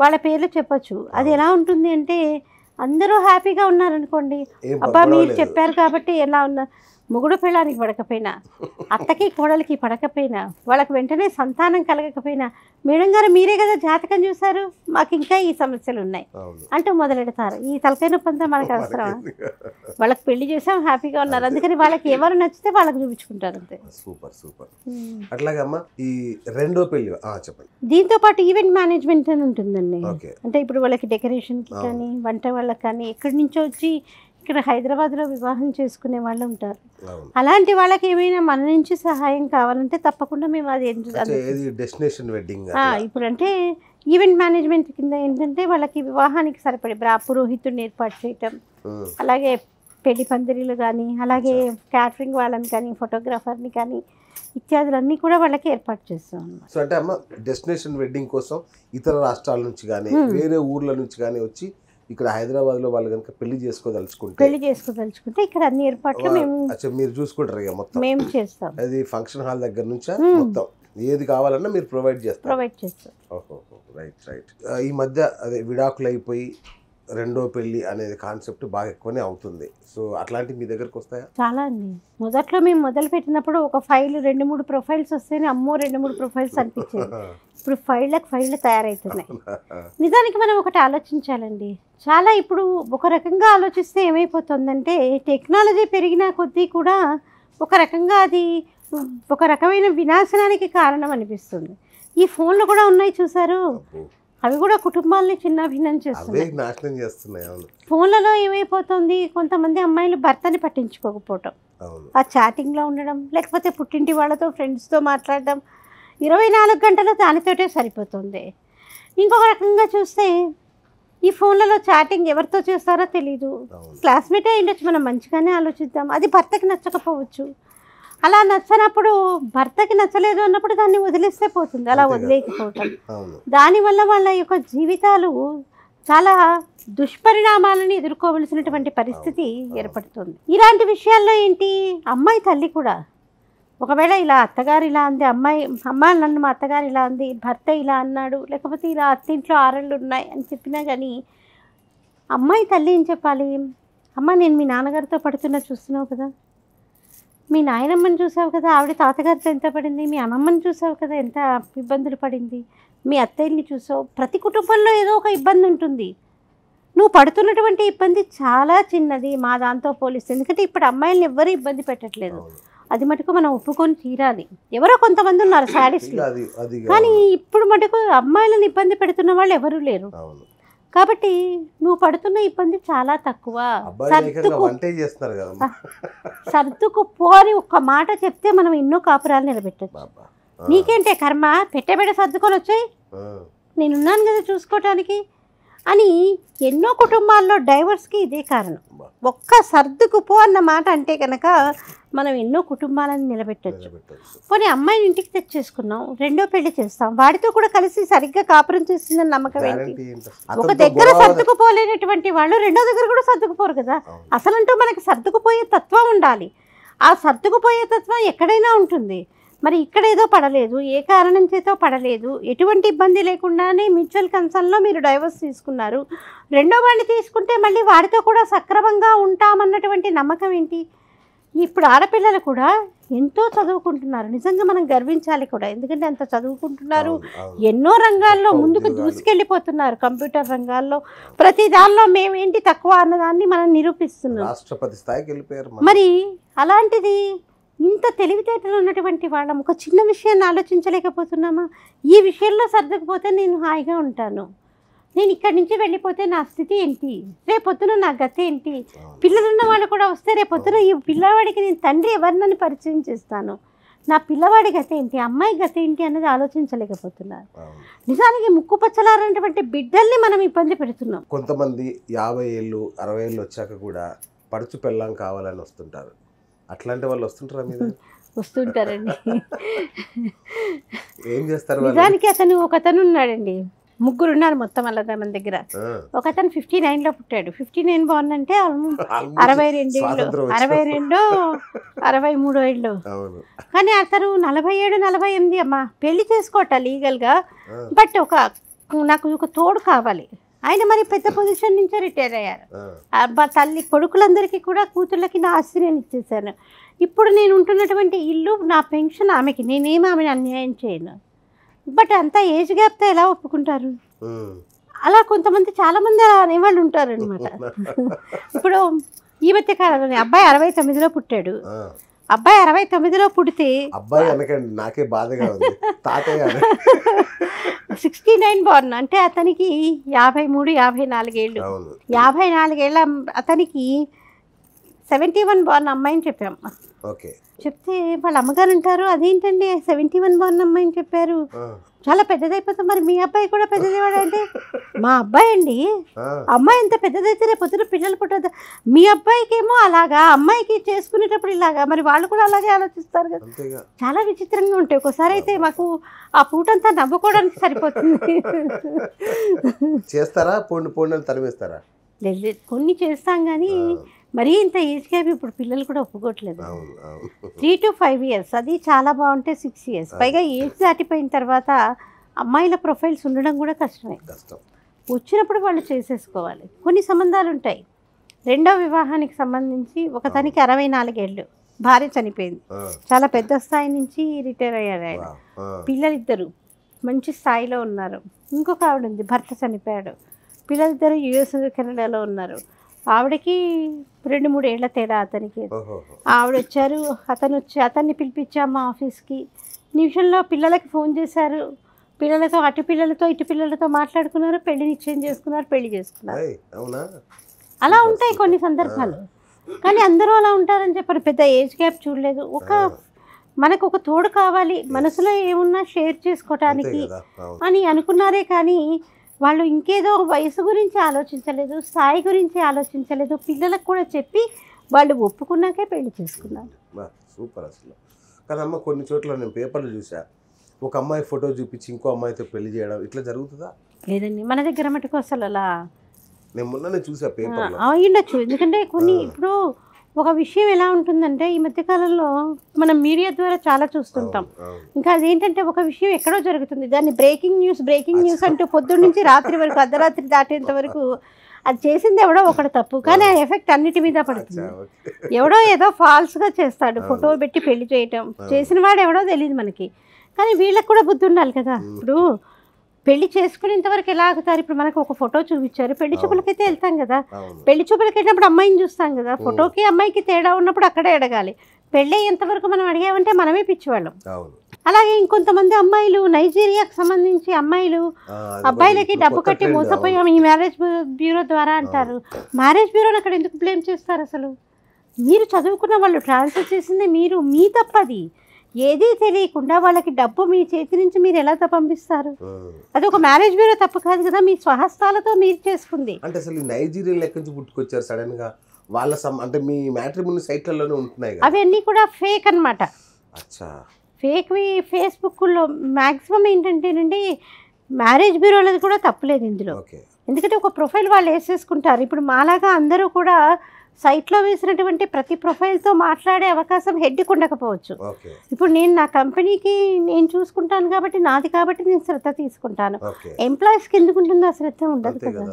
S2: వాళ్ళ పేర్లు చెప్పచ్చు అది ఎలా ఉంటుంది అంటే అందరూ హ్యాపీగా ఉన్నారనుకోండి అబ్బా మీరు చెప్పారు కాబట్టి ఎలా ఉన్నారు మొగుడు పిల్లానికి పడకపోయినా అత్తకి కోడలికి పడకపోయినా వాళ్ళకి వెంటనే సంతానం కలగకపోయినా మేడం గారు మీరే కదా జాతకం చూశారు మాకు ఇంకా ఈ సమస్యలు ఉన్నాయి అంటూ మొదలెడతారు ఈ తలకైన నొప్పంతా మనకు అవసరం వాళ్ళకి పెళ్లి చేసాం హ్యాపీగా ఉన్నారు అందుకని వాళ్ళకి ఎవరు నచ్చితే వాళ్ళకి చూపించుకుంటారు అంతే
S1: సూపర్ సూపర్ అట్లాగే ఈ రెండో పెళ్లి చెప్పండి
S2: దీంతో పాటు ఈవెంట్ మేనేజ్మెంట్ అని ఉంటుందండి అంటే ఇప్పుడు వాళ్ళకి డెకరేషన్కి కానీ వంట వాళ్ళకి కానీ ఎక్కడి నుంచో వచ్చి ఇక్కడ హైదరాబాద్లో వివాహం చేసుకునే వాళ్ళు ఉంటారు అలాంటి వాళ్ళకి ఏమైనా మన నుంచి సహాయం కావాలంటే తప్పకుండా మేము అది
S1: డెస్టినేషన్ వెడ్డింగ్
S2: ఇప్పుడు అంటే ఈవెంట్ మేనేజ్మెంట్ కింద ఏంటంటే వాళ్ళకి వివాహానికి సరిపడే బ్రా పురోహితుడిని ఏర్పాటు చేయటం అలాగే పెళ్లి పందిరీలు కానీ అలాగే క్యాటరింగ్ వాళ్ళని కానీ ఫోటోగ్రాఫర్ని కానీ ఇత్యాదులన్నీ కూడా వాళ్ళకి ఏర్పాటు చేస్తాం
S1: సో అంటే అమ్మ డెస్టినేషన్ వెడ్డింగ్ కోసం ఇతర రాష్ట్రాల నుంచి కానీ వేరే ఊర్ల నుంచి కానీ వచ్చి ఇక్కడ హైదరాబాద్లో వాళ్ళు కనుక పెళ్లి చేసుకోదలుచుకుంటే
S2: పెళ్లి చేసుకోదలుచుకుంటే ఇక్కడ అన్ని ఏర్పాట్లు మేము
S1: మీరు చూసుకుంటారు ఇక మొత్తం
S2: మేము చేస్తాం
S1: అది ఫంక్షన్ హాల్ దగ్గర నుంచి మొత్తం ఏది కావాలన్నా మీరు ప్రొవైడ్ చేస్తారు
S2: ప్రొవైడ్ చేస్తారు
S1: రైట్ రైట్ ఈ మధ్య అదే విడాకులు అయిపోయి రెండో పెళ్లి అనేది కాన్సెప్ట్ బాగా ఎక్కువనే అవుతుంది సో అట్లాంటివి మీ దగ్గరకు వస్తాయా
S2: చాలా అండి మొదట్లో మేము మొదలు పెట్టినప్పుడు ఒక ఫైల్ రెండు మూడు ప్రొఫైల్స్ వస్తేనే అమ్మో రెండు మూడు ప్రొఫైల్స్ అనిపించేది ఇప్పుడు ఫైళ్ళకు ఫైళ్ళు తయారవుతున్నాయి నిజానికి మనం ఒకటి ఆలోచించాలండి చాలా ఇప్పుడు ఒక రకంగా ఆలోచిస్తే ఏమైపోతుందంటే టెక్నాలజీ పెరిగిన కొద్దీ కూడా ఒక రకంగా అది ఒక రకమైన వినాశనానికి కారణం అనిపిస్తుంది ఈ ఫోన్లు కూడా ఉన్నాయి చూసారు అవి కూడా కుటుంబాలని చిన్న భిన్నం
S1: చేస్తున్నాయి
S2: ఫోన్లలో ఏమైపోతుంది కొంతమంది అమ్మాయిలు భర్తని పట్టించుకోకపోవటం ఆ చాటింగ్లో ఉండడం లేకపోతే పుట్టింటి వాళ్ళతో ఫ్రెండ్స్తో మాట్లాడడం ఇరవై నాలుగు గంటలు దానితోటే సరిపోతుంది ఇంకొక రకంగా చూస్తే ఈ ఫోన్లలో చాటింగ్ ఎవరితో చేస్తారో తెలీదు క్లాస్మేటే అయ్యిండొచ్చు మనం మంచిగానే ఆలోచిద్దాం అది భర్తకి నచ్చకపోవచ్చు అలా నచ్చనప్పుడు భర్తకి నచ్చలేదు అన్నప్పుడు దాన్ని వదిలేస్తే పోతుంది అలా వదిలేకపోవటం దానివల్ల వాళ్ళ యొక్క జీవితాలు చాలా దుష్పరిణామాలను ఎదుర్కోవలసినటువంటి పరిస్థితి ఏర్పడుతుంది ఇలాంటి విషయాల్లో ఏంటి అమ్మాయి తల్లి కూడా ఒకవేళ ఇలా అత్తగారు ఇలా అంది అమ్మాయి అమ్మ నన్ను మా అత్తగారు ఇలా అంది భర్త ఇలా అన్నాడు లేకపోతే ఇలా అత్తింట్లో ఆరళ్ళు ఉన్నాయి అని చెప్పినా కానీ అమ్మాయి తల్లి ఏం చెప్పాలి అమ్మ నేను మీ నాన్నగారితో పడుతున్నా చూస్తున్నావు కదా మీ నాయనమ్మని చూసావు కదా ఆవిడ తాతగారితో ఎంత పడింది మీ అమ్మమ్మని చూసావు కదా ఎంత ఇబ్బందులు పడింది మీ అత్తయ్యని చూసావు ప్రతి కుటుంబంలో ఏదో ఒక ఇబ్బంది ఉంటుంది నువ్వు పడుతున్నటువంటి ఇబ్బంది చాలా చిన్నది మా దాంతో పోలిస్తే ఎందుకంటే ఇప్పుడు అమ్మాయిలను ఎవరు ఇబ్బంది పెట్టట్లేదు అది మటుకు మనం ఒప్పుకొని తీరాలి ఎవరో కొంతమంది ఉన్నారు శారీస్లో కానీ ఇప్పుడు మటుకు అమ్మాయిలను ఇబ్బంది పెడుతున్న వాళ్ళు ఎవరూ లేరు కాబట్టి నువ్వు పడుతున్న ఇబ్బంది చాలా తక్కువ సర్దుకు పోని ఒక్క మాట చెప్తే మనం ఎన్నో కాపురాలు నిలబెట్టచ్చు నీకేంటే కర్మ పెట్టబెట్ట సర్దుకొని వచ్చాయి నేనున్నాను కదా చూసుకోవటానికి అని ఎన్నో కుటుంబాల్లో డైవర్స్కి ఇదే కారణం ఒక్క సర్దుకుపో అన్న మాట అంటే కనుక మనం ఎన్నో కుటుంబాలను నిలబెట్టచ్చు పోనీ అమ్మాయిని ఇంటికి తెచ్చేసుకున్నాం రెండో పెళ్లి చేస్తాం వాడితో కూడా కలిసి సరిగ్గా కాపురం చేసిందని నమ్మకం ఏంటి ఒక దగ్గర సర్దుకుపోలేనటువంటి వాళ్ళు రెండో దగ్గర కూడా సర్దుకుపోరు కదా అసలంటూ మనకి సర్దుకుపోయే తత్వం ఉండాలి ఆ సర్దుకుపోయే తత్వం ఎక్కడైనా ఉంటుంది మరి ఇక్కడ ఏదో పడలేదు ఏ కారణం చేత పడలేదు ఎటువంటి ఇబ్బంది లేకుండానే మ్యూచువల్ కన్సర్న్లో మీరు డైవర్స్ తీసుకున్నారు రెండో వాడిని తీసుకుంటే మళ్ళీ వారితో కూడా సక్రమంగా ఉంటామన్నటువంటి నమ్మకం ఏంటి ఇప్పుడు ఆడపిల్లలు కూడా ఎంతో చదువుకుంటున్నారు నిజంగా మనం గర్వించాలి కూడా ఎందుకంటే అంత చదువుకుంటున్నారు ఎన్నో రంగాల్లో ముందుకు దూసుకెళ్ళిపోతున్నారు కంప్యూటర్ రంగాల్లో ప్రతి దానిలో మేమేంటి తక్కువ అన్నదాన్ని మనం నిరూపిస్తున్నాం మరి అలాంటిది ఇంత తెలివితేటలు ఉన్నటువంటి వాళ్ళం ఒక చిన్న విషయాన్ని ఆలోచించలేకపోతున్నామా ఈ విషయంలో సర్దకపోతే నేను హాయిగా ఉంటాను నేను ఇక్కడి నుంచి వెళ్ళిపోతే నా స్థితి ఏంటి రేపొద్దున నా గతి ఏంటి పిల్లలున్న వాళ్ళు కూడా వస్తే రేపొద్దున ఈ పిల్లవాడికి నేను తండ్రి ఎవరినని పరిచయం చేస్తాను నా పిల్లవాడి గత ఏంటి అమ్మాయి గత ఏంటి అన్నది ఆలోచించలేకపోతున్నారు నిజానికి ముక్కు పచ్చలారనేటువంటి బిడ్డల్ని మనం ఇబ్బంది పెడుతున్నాం
S1: కొంతమంది యాభై ఏళ్ళు అరవై ఏళ్ళు వచ్చాక కూడా పడుచు పెళ్ళం కావాలని వస్తుంటారు అట్లాంటి వాళ్ళు వస్తుంటారా మీద
S2: వస్తుంటారండి
S1: ఏం చేస్తారు నిజానికి
S2: అతను ఒక అతను ఉన్నాడండి ముగ్గురు ఉన్నారు మొత్తం అలా మన దగ్గర ఒక అతను ఫిఫ్టీ నైన్ లో పుట్టాడు ఫిఫ్టీ నైన్ బాగుందంటే అరవై రెండు ఏళ్ళు అరవై రెండు అరవై మూడు ఏళ్ళు కానీ అతను నలభై ఏడు నలభై ఎనిమిది అమ్మా పెళ్లి చేసుకోవట లీగల్ గా బట్ ఒక నాకు ఒక తోడు కావాలి ఆయన మరి పెద్ద పొజిషన్ నుంచే రిటైర్ అయ్యారు మా తల్లి కొడుకులందరికీ కూడా కూతుళ్ళకి నా ఆస్తి నేను ఇచ్చేసాను ఇప్పుడు నేను ఉంటున్నటువంటి ఇల్లు నా పెన్షన్ ఆమెకి నేనేం ఆమెను అన్యాయం చేయను బట్ అంతా ఏజ్ గ్యాప్తో ఎలా ఒప్పుకుంటారు అలా కొంతమంది చాలామంది అలా అనేవాళ్ళు ఉంటారు అనమాట ఇప్పుడు ఈ మధ్య కాలంలోనే అబ్బాయి అరవై తొమ్మిదిలో పుట్టాడు అబ్బాయి అరవై తొమ్మిదిలో పుడితే
S1: అబ్బాయి అనకండి నాకే బాధగా ఉంది తాతయ్య
S2: సిక్స్టీ నైన్ బోర్న్ అంటే అతనికి యాభై మూడు యాభై నాలుగేళ్ళు యాభై నాలుగేళ్ళ అతనికి సెవెంటీ వన్ బోర్న్ అమ్మాయిని చెప్పాం ఓకే చెప్తే వాళ్ళ అమ్మగారు అంటారు అదేంటండి సెవెంటీ వన్ అమ్మాయి అని చెప్పారు చాలా పెద్దదైపోతుంది మరి మీ అబ్బాయి కూడా పెద్దదేవాడు అంటే మా అబ్బాయి అండి అమ్మాయి ఎంత పెద్దదైతే రేపు పొద్దున పిల్లలు పుట్టదు మీ అబ్బాయికి ఏమో అలాగా అమ్మాయికి చేసుకునేటప్పుడు ఇలాగా మరి వాళ్ళు కూడా అలాగే ఆలోచిస్తారు కదా చాలా విచిత్రంగా ఉంటాయి ఒకసారి అయితే మాకు ఆ పూటంతా నవ్వుకోవడానికి సరిపోతుంది
S1: చేస్తారా పూండు పొండి తరిమేస్తారా
S2: లేదు కొన్ని చేస్తాం కానీ మరీ ఇంత ఈజీగా ఇప్పుడు పిల్లలు కూడా ఒప్పుకోవట్లేదు త్రీ టు ఫైవ్ ఇయర్స్ అది చాలా బాగుంటే సిక్స్ ఇయర్స్ పైగా ఏజ్ దాటిపోయిన తర్వాత అమ్మాయిల ప్రొఫైల్స్ ఉండడం కూడా కష్టమే వచ్చినప్పుడు వాళ్ళు చేసేసుకోవాలి కొన్ని సంబంధాలు ఉంటాయి రెండో వివాహానికి సంబంధించి ఒకతనికి అరవై నాలుగేళ్ళు భార్య చనిపోయింది చాలా పెద్ద స్థాయి నుంచి రిటైర్ అయ్యారు ఆయన పిల్లలిద్దరు మంచి స్థాయిలో ఉన్నారు ఇంకొక ఆవిడ ఉంది భర్త చనిపోయాడు పిల్లలిద్దరు యుఎస్ కెనడాలో ఉన్నారు ఆవిడకి రెండు మూడు ఏళ్ల తేడా అతనికి ఆవిడ వచ్చారు అతను వచ్చి అతన్ని పిలిపించాం మా ఆఫీస్కి నిమిషంలో పిల్లలకి ఫోన్ చేశారు పిల్లలతో అటు పిల్లలతో ఇటు పిల్లలతో మాట్లాడుకున్నారు పెళ్లి నిశ్చయం చేసుకున్నారు పెళ్లి
S1: చేసుకున్నారు
S2: అలా ఉంటాయి కొన్ని సందర్భాలు కానీ అందరూ అలా ఉంటారని చెప్పారు పెద్ద ఏజ్ గ్యాప్ చూడలేదు ఒక మనకు ఒక తోడు కావాలి మనసులో ఏమున్నా షేర్ చేసుకోవటానికి అని అనుకున్నారే కానీ వాళ్ళు ఇంకేదో వయసు గురించి ఆలోచించలేదు స్థాయి గురించి ఆలోచించలేదు పిల్లలకు కూడా చెప్పి వాళ్ళు ఒప్పుకున్నాకే పెళ్లి చేసుకున్నారు
S1: సూపర్ అసలు కానీ అమ్మ కొన్ని చోట్ల నేను పేపర్లు చూసా ఒక అమ్మాయి ఫోటో చూపించి ఇంకో అమ్మాయితో పెళ్లి చేయడం ఇట్లా జరుగుతుందా
S2: లేదండి మన దగ్గర మటుకు అసలు అలా
S1: నేను మొన్ననే చూసా పేపర్
S2: ఎందుకంటే కొన్ని ఇప్పుడు ఒక విషయం ఎలా ఉంటుందంటే ఈ మధ్యకాలంలో మనం మీడియా ద్వారా చాలా చూస్తుంటాం ఇంకా అదేంటంటే ఒక విషయం ఎక్కడో జరుగుతుంది దాన్ని బ్రేకింగ్ న్యూస్ బ్రేకింగ్ న్యూస్ అంటూ పొద్దున్న నుంచి రాత్రి వరకు అర్ధరాత్రి దాటేంత వరకు అది చేసింది ఎవడో ఒకటి తప్పు కానీ ఆ ఎఫెక్ట్ అన్నిటి మీద పడుతుంది ఎవడో ఏదో ఫాల్స్గా చేస్తాడు ఫోటో పెట్టి పెళ్లి చేయటం చేసిన వాడు ఎవడో తెలియదు మనకి కానీ వీళ్ళకి కూడా బుద్ధి ఉండాలి కదా ఇప్పుడు పెళ్లి చేసుకుని ఇంతవరకు ఎలా ఆగుతారు ఇప్పుడు మనకు ఒక ఫోటో చూపించారు పెళ్లి చూపులకైతే వెళ్తాం కదా పెళ్లి చూపులకి వెళ్ళినప్పుడు అమ్మాయిని చూస్తాం కదా ఫోటోకి అమ్మాయికి తేడా ఉన్నప్పుడు అక్కడే అడగాలి పెళ్ళి ఎంతవరకు మనం అడిగామంటే మనమే పిచ్చివాళ్ళం అలాగే ఇంకొంతమంది అమ్మాయిలు నైజీరియాకు సంబంధించి అమ్మాయిలు అబ్బాయిలకి డబ్బు కట్టి మోసపోయాము ఈ మ్యారేజ్ బ్యూరో ద్వారా అంటారు మ్యారేజ్ బ్యూరోని అక్కడ ఎందుకు బ్లేమ్ చేస్తారు అసలు మీరు చదువుకున్న వాళ్ళు ట్రాన్స్ఫర్ చేసింది మీరు మీ తప్పది ఏదీ తెలియకుండా వాళ్ళకి డబ్బు మీ చేతి నుంచి మీరు ఎలా పంపిస్తారు అది ఒక మ్యారేజ్ బ్యూరో తప్పు కాదు కదా మీ స్వహస్తాలతో మీరు చేసుకుంది
S1: అంటే అసలు నైజీరియన్ లెక్క నుంచి పుట్టుకొచ్చారు సడన్ గా వాళ్ళ అంటే మీ మ్యాట్రిమోని సైట్లలోనే ఉంటున్నాయి
S2: అవన్నీ కూడా ఫేక్ అనమాట ఫేక్వి ఫేస్బుక్లో ఏంటంటే ఏంటంటేనండి మ్యారేజ్ బ్యూరోలది కూడా తప్పులేదు ఇందులో ఎందుకంటే ఒక ప్రొఫైల్ వాళ్ళు వేసేసుకుంటారు ఇప్పుడు మాలాగా అందరూ కూడా సైట్లో వేసినటువంటి ప్రతి ప్రొఫైల్తో మాట్లాడే అవకాశం హెడ్కి ఉండకపోవచ్చు ఇప్పుడు నేను నా కంపెనీకి నేను చూసుకుంటాను కాబట్టి నాది కాబట్టి నేను శ్రద్ధ తీసుకుంటాను ఎంప్లాయీస్కి ఎందుకు ఉంటుందో శ్రద్ధ ఉండదు కదా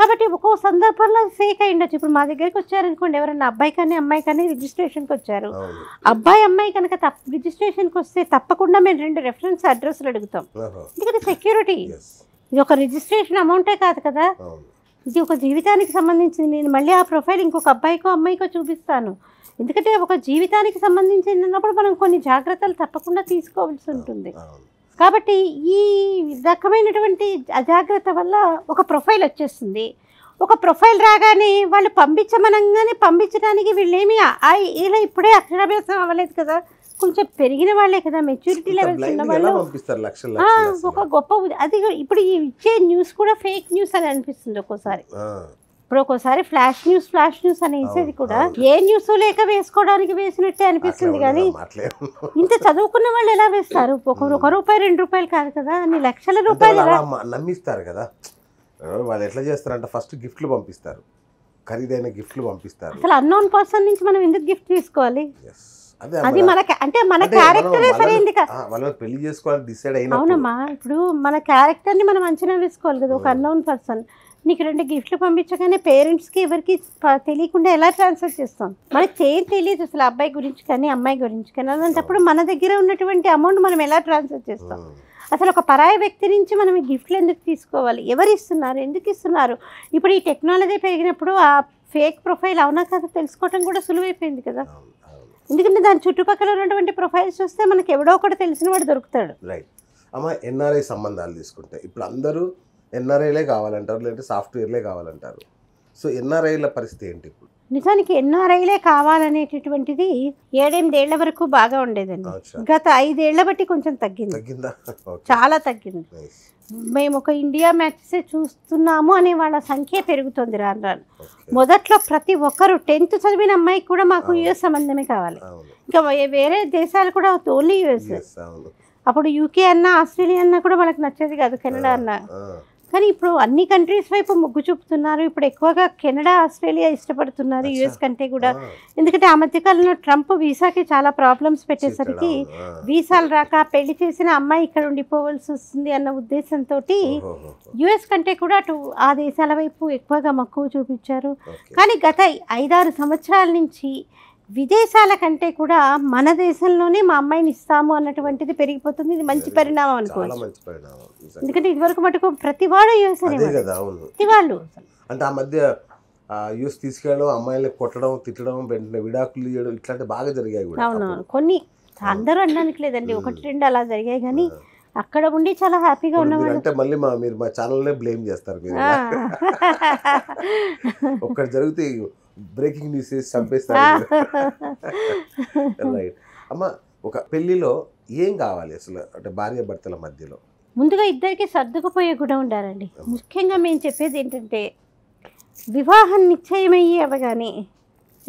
S2: కాబట్టి ఒక్కో సందర్భంలో ఫేక్ అయి ఉండొచ్చు ఇప్పుడు మా దగ్గరికి వచ్చారనుకోండి ఎవరైనా అబ్బాయి కానీ అమ్మాయి కానీ రిజిస్ట్రేషన్కి వచ్చారు అబ్బాయి అమ్మాయి కనుక తప్ప రిజిస్ట్రేషన్కి వస్తే తప్పకుండా మేము రెండు రెఫరెన్స్ అడ్రస్లు అడుగుతాం ఎందుకంటే సెక్యూరిటీ ఇది ఒక రిజిస్ట్రేషన్ అమౌంటే కాదు కదా ఇది ఒక జీవితానికి సంబంధించింది నేను మళ్ళీ ఆ ప్రొఫైల్ ఇంకొక అబ్బాయికో అమ్మాయికో చూపిస్తాను ఎందుకంటే ఒక జీవితానికి సంబంధించినప్పుడు మనం కొన్ని జాగ్రత్తలు తప్పకుండా తీసుకోవాల్సి ఉంటుంది కాబట్టి ఈ రకమైనటువంటి అజాగ్రత్త వల్ల ఒక ప్రొఫైల్ వచ్చేస్తుంది ఒక ప్రొఫైల్ రాగానే వాళ్ళు పంపించమనంగానే పంపించడానికి వీళ్ళేమి ఇలా ఇప్పుడే అక్షరాభ్యాసం అవ్వలేదు కదా కొంచెం పెరిగిన వాళ్ళే కదా మెచ్యూరిటీ లెవెల్స్ ఉన్న వాళ్ళు ఒక గొప్ప అది ఇప్పుడు ఇచ్చే న్యూస్ కూడా ఫేక్ న్యూస్ అని అనిపిస్తుంది ఒక్కోసారి ఇప్పుడు ఒక్కోసారి ఫ్లాష్ న్యూస్ ఫ్లాష్ న్యూస్ అని వేసేది కూడా ఏ న్యూస్ లేక వేసుకోవడానికి వేసినట్టే అనిపిస్తుంది కానీ ఇంత చదువుకున్న వాళ్ళు ఎలా వేస్తారు ఒక ఒక రూపాయి రెండు రూపాయలు కాదు కదా అన్ని లక్షల రూపాయలు
S1: నమ్మిస్తారు కదా వాళ్ళు ఎట్లా చేస్తారంటే ఫస్ట్ గిఫ్ట్లు పంపిస్తారు ఖరీదైన గిఫ్ట్లు పంపిస్తారు అసలు
S2: అన్నోన్ పర్సన్ నుంచి మనం ఎందుకు గిఫ్ట్ తీసుకోవాలి అది మనకి అంటే మన క్యారెక్టర్ సరైంది కదా
S1: పెళ్లి చేసుకోవాలని డిసైడ్ అయినా అవునమ్మా
S2: ఇప్పుడు మన క్యారెక్టర్ ని మనం అంచనా వేసుకోవాలి కదా ఒక అన్నోన్ పర్సన్ నీకు రెండు గిఫ్ట్లు పంపించగానే పేరెంట్స్కి ఎవరికి తెలియకుండా ఎలా ట్రాన్స్ఫర్ చేస్తాం మనకి ఏం తెలియదు అసలు అబ్బాయి గురించి కానీ అమ్మాయి గురించి కానీ అలాంటప్పుడు మన దగ్గర ఉన్నటువంటి అమౌంట్ మనం ఎలా ట్రాన్స్ఫర్ చేస్తాం అసలు ఒక పరాయ వ్యక్తి నుంచి మనం గిఫ్ట్లు ఎందుకు తీసుకోవాలి ఎవరు ఇస్తున్నారు ఎందుకు ఇస్తున్నారు ఇప్పుడు ఈ టెక్నాలజీ పెరిగినప్పుడు ఆ ఫేక్ ప్రొఫైల్ అవునా కదా తెలుసుకోవటం కూడా సులువైపోయింది కదా ఎందుకంటే దాని చుట్టుపక్కల ఉన్నటువంటి ప్రొఫైల్స్ చూస్తే మనకి ఎవడో ఒకటి తెలిసిన వాడు దొరుకుతాడు
S3: రైట్
S1: అమ్మ ఎన్ఆర్ఐ సంబంధాలు తీసుకుంటే ఇప్పుడు అందరూ ఎన్ఆర్ఐలే కావాలంటారు లేదంటే సాఫ్ట్వేర్లే కావాలంటారు సో ఎన్ఆర్ఐల పరిస్థితి ఏంటి ఇప్పుడు
S2: నిజానికి ఎన్ఆర్ఐలే కావాలనేటటువంటిది ఏడెనిమిదేళ్ల వరకు బాగా ఉండేదండి గత ఐదేళ్ల బట్టి కొంచెం తగ్గింది
S1: తగ్గిందా
S2: చాలా తగ్గింది మేము ఒక ఇండియా మ్యాచ్ చూస్తున్నాము అనే వాళ్ళ సంఖ్య పెరుగుతుంది రాను రాను మొదట్లో ప్రతి ఒక్కరు టెన్త్ చదివిన అమ్మాయికి కూడా మాకు యుఎస్ సంబంధమే కావాలి ఇంకా వేరే దేశాలు కూడా ఓన్లీ యుఎస్ అప్పుడు యూకే అన్న ఆస్ట్రేలియా అన్న కూడా వాళ్ళకి నచ్చేది కాదు కెనడా అన్న కానీ ఇప్పుడు అన్ని కంట్రీస్ వైపు మొగ్గు చూపుతున్నారు ఇప్పుడు ఎక్కువగా కెనడా ఆస్ట్రేలియా ఇష్టపడుతున్నారు యుఎస్ కంటే కూడా ఎందుకంటే ఆ మధ్యకాలంలో ట్రంప్ వీసాకి చాలా ప్రాబ్లమ్స్ పెట్టేసరికి వీసాలు రాక పెళ్లి చేసిన అమ్మాయి ఇక్కడ ఉండిపోవాల్సి వస్తుంది అన్న ఉద్దేశంతో యుఎస్ కంటే కూడా అటు ఆ దేశాల వైపు ఎక్కువగా మక్కువ చూపించారు కానీ గత ఐదారు సంవత్సరాల నుంచి విదేశాల కంటే కూడా మన దేశంలోనే మా అమ్మాయిని ఇస్తాము అన్నటువంటిది పెరిగిపోతుంది ఇది మంచి పరిణామం అనుకోవచ్చు
S1: మంచి పరిణామం ఎందుకంటే
S2: ఇదివరకు మటుకు ప్రతి వాడు వాళ్ళు
S1: అంటే ఆ మధ్య యూస్ తీసుకెళ్ళడం అమ్మాయిలకు కొట్టడం తిట్టడం వెంటనే విడాకులు ఇవ్వడం ఇట్లాంటివి బాగా జరిగాయి
S2: అవునవును కొన్ని అందరూ అనడానికి లేదండి ఒకటి రెండు అలా జరిగాయి కానీ అక్కడ ఉండి చాలా హ్యాపీగా ఇప్పుడు ఉన్నవాళ్ళు
S1: మళ్ళీ మా మీరు మా ఛానల్నే బ్లేమ్ చేస్తారు మీరు ఒక్కటి జరిగితే బ్రేకింగ్ న్యూస్ చేసి చంపేస్తారు అమ్మ ఒక పెళ్లిలో ఏం కావాలి అసలు అంటే భార్య భర్తల
S2: మధ్యలో ముందుగా ఇద్దరికి సర్దుకుపోయే గుణం ఉండాలండి ముఖ్యంగా మేము చెప్పేది ఏంటంటే వివాహం నిశ్చయమయ్యి అవ్వగానే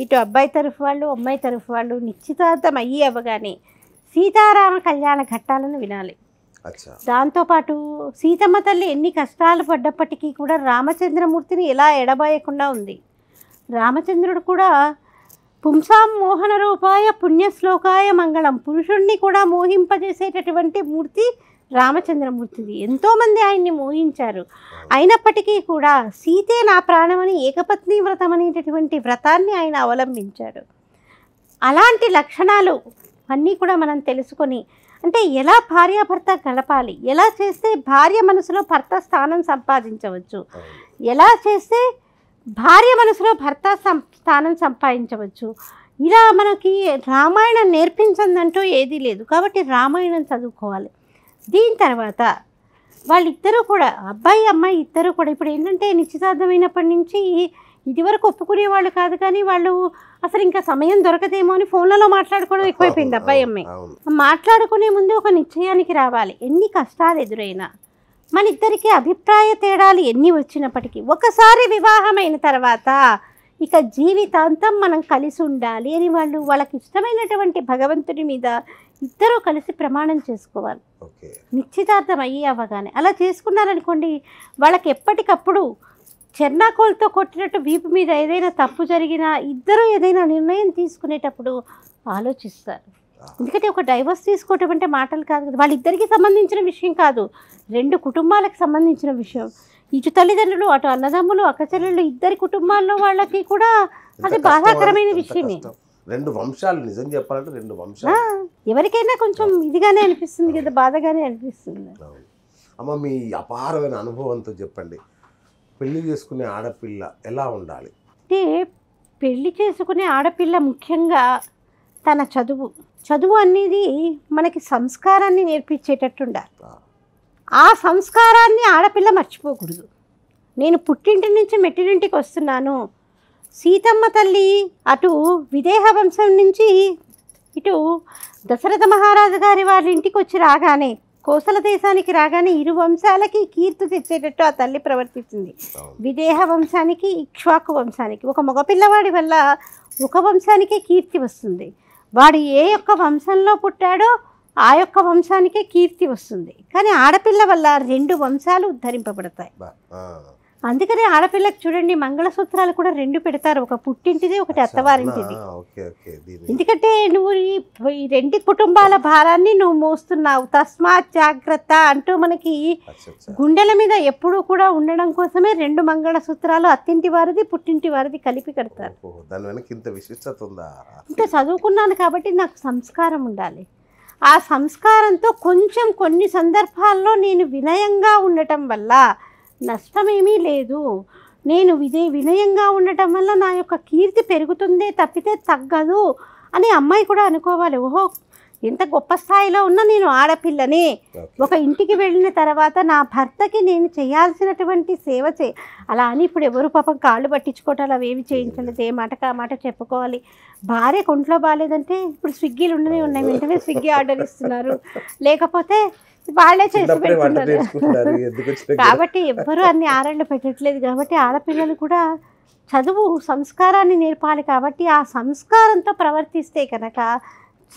S2: ఇటు అబ్బాయి తరఫు వాళ్ళు అమ్మాయి తరఫు వాళ్ళు నిశ్చితార్థం అయ్యి అవగానే సీతారామ కళ్యాణ ఘట్టాలను వినాలి దాంతోపాటు సీతమ్మ తల్లి ఎన్ని కష్టాలు పడ్డప్పటికీ కూడా రామచంద్రమూర్తిని ఎలా ఎడబాయకుండా ఉంది రామచంద్రుడు కూడా పుంసాం మోహన రూపాయ పుణ్యశ్లోకాయ మంగళం పురుషుణ్ణి కూడా మోహింపజేసేటటువంటి మూర్తి రామచంద్రమూర్తిది ఎంతోమంది ఆయన్ని మోహించారు అయినప్పటికీ కూడా సీతే నా ప్రాణమని ఏకపత్ని వ్రతం అనేటటువంటి వ్రతాన్ని ఆయన అవలంబించాడు అలాంటి లక్షణాలు అన్నీ కూడా మనం తెలుసుకొని అంటే ఎలా భార్యాభర్త గడపాలి ఎలా చేస్తే భార్య మనసులో భర్త స్థానం సంపాదించవచ్చు ఎలా చేస్తే భార్య మనసులో భర్త స్థానం సంపాదించవచ్చు ఇలా మనకి రామాయణం నేర్పించిందంటూ ఏదీ లేదు కాబట్టి రామాయణం చదువుకోవాలి దీని తర్వాత వాళ్ళిద్దరూ కూడా అబ్బాయి అమ్మాయి ఇద్దరు కూడా ఇప్పుడు ఏంటంటే నిశ్చితార్థమైనప్పటి నుంచి ఇదివరకు వాళ్ళు కాదు కానీ వాళ్ళు అసలు ఇంకా సమయం దొరకదేమో అని ఫోన్లలో మాట్లాడుకోవడం ఎక్కువైపోయింది అబ్బాయి అమ్మాయి మాట్లాడుకునే ముందు ఒక నిశ్చయానికి రావాలి ఎన్ని కష్టాలు ఎదురైనా మన ఇద్దరికి అభిప్రాయ తేడాలు ఎన్ని వచ్చినప్పటికీ ఒకసారి వివాహమైన తర్వాత ఇక జీవితాంతం మనం కలిసి ఉండాలి అని వాళ్ళు వాళ్ళకి ఇష్టమైనటువంటి భగవంతుడి మీద ఇద్దరూ కలిసి ప్రమాణం చేసుకోవాలి నిశ్చితార్థం అయ్యి అవ్వగానే అలా చేసుకున్నారనుకోండి వాళ్ళకి ఎప్పటికప్పుడు చెన్నాకోలతో కొట్టినట్టు వీపు మీద ఏదైనా తప్పు జరిగినా ఇద్దరూ ఏదైనా నిర్ణయం తీసుకునేటప్పుడు ఆలోచిస్తారు ఎందుకంటే ఒక డైవర్స్ తీసుకోవటం అంటే మాటలు కాదు కదా వాళ్ళిద్దరికీ సంబంధించిన విషయం కాదు రెండు కుటుంబాలకు సంబంధించిన విషయం ఇటు తల్లిదండ్రులు అటు అన్నదమ్ములు అక్కచెల్లెళ్ళు ఇద్దరి కుటుంబాల్లో వాళ్ళకి కూడా అది బాధాకరమైన విషయమే
S1: రెండు వంశాలు నిజం చెప్పాలంటే రెండు వంశాలు
S2: ఎవరికైనా కొంచెం ఇదిగానే అనిపిస్తుంది కదా బాధగానే అనిపిస్తుంది
S1: అమ్మ మీ అపారమైన అనుభవంతో చెప్పండి పెళ్లి చేసుకునే ఆడపిల్ల ఎలా ఉండాలి
S2: అంటే పెళ్లి చేసుకునే ఆడపిల్ల ముఖ్యంగా తన చదువు చదువు అనేది మనకి సంస్కారాన్ని నేర్పించేటట్టు ఉండాలి ఆ సంస్కారాన్ని ఆడపిల్ల మర్చిపోకూడదు నేను పుట్టింటి నుంచి మెట్టినింటికి వస్తున్నాను సీతమ్మ తల్లి అటు విదేహ వంశం నుంచి ఇటు దశరథ మహారాజు గారి వారి ఇంటికి వచ్చి రాగానే కోసల దేశానికి రాగానే ఇరు వంశాలకి కీర్తి తెచ్చేటట్టు ఆ తల్లి ప్రవర్తిస్తుంది విదేహ వంశానికి ఇక్ష్వాకు వంశానికి ఒక మగపిల్లవాడి వల్ల ఒక వంశానికే కీర్తి వస్తుంది వాడు ఏ యొక్క వంశంలో పుట్టాడో ఆ యొక్క వంశానికే కీర్తి వస్తుంది కానీ ఆడపిల్ల వల్ల రెండు వంశాలు ఉద్ధరింపబడతాయి అందుకనే ఆడపిల్లకి చూడండి మంగళసూత్రాలు కూడా రెండు పెడతారు ఒక పుట్టింటిది ఒకటి అత్తవారింటిది ఎందుకంటే నువ్వు ఈ రెండు కుటుంబాల భారాన్ని నువ్వు మోస్తున్నావు తస్మాత్ జాగ్రత్త అంటూ మనకి గుండెల మీద ఎప్పుడూ కూడా ఉండడం కోసమే రెండు మంగళసూత్రాలు అత్తింటి వారిది పుట్టింటి వారిది కలిపి కడతారు అంటే ఇంకా చదువుకున్నాను కాబట్టి నాకు సంస్కారం ఉండాలి ఆ సంస్కారంతో కొంచెం కొన్ని సందర్భాల్లో నేను వినయంగా ఉండటం వల్ల నష్టమేమీ లేదు నేను విజయ వినయంగా ఉండటం వల్ల నా యొక్క కీర్తి పెరుగుతుందే తప్పితే తగ్గదు అని అమ్మాయి కూడా అనుకోవాలి ఓహో ఎంత గొప్ప స్థాయిలో ఉన్నా నేను ఆడపిల్లని ఒక ఇంటికి వెళ్ళిన తర్వాత నా భర్తకి నేను చేయాల్సినటువంటి సేవ చే అలా అని ఇప్పుడు ఎవరు పాపం కాళ్ళు పట్టించుకోవటాలు ఏమి చేయించలేదు ఏ మాటకు ఆ మాట చెప్పుకోవాలి భార్య కొంట్లో బాగాలేదంటే ఇప్పుడు స్విగ్గీలు ఉండనే ఉన్నాయి వెంటనే స్విగ్గీ ఆర్డర్ ఇస్తున్నారు లేకపోతే వాళ్ళే చేసి
S1: కాబట్టి ఎవ్వరు
S2: అన్ని ఆరండ పెట్టట్లేదు కాబట్టి ఆడపిల్లలు కూడా చదువు సంస్కారాన్ని నేర్పాలి కాబట్టి ఆ సంస్కారంతో ప్రవర్తిస్తే కనుక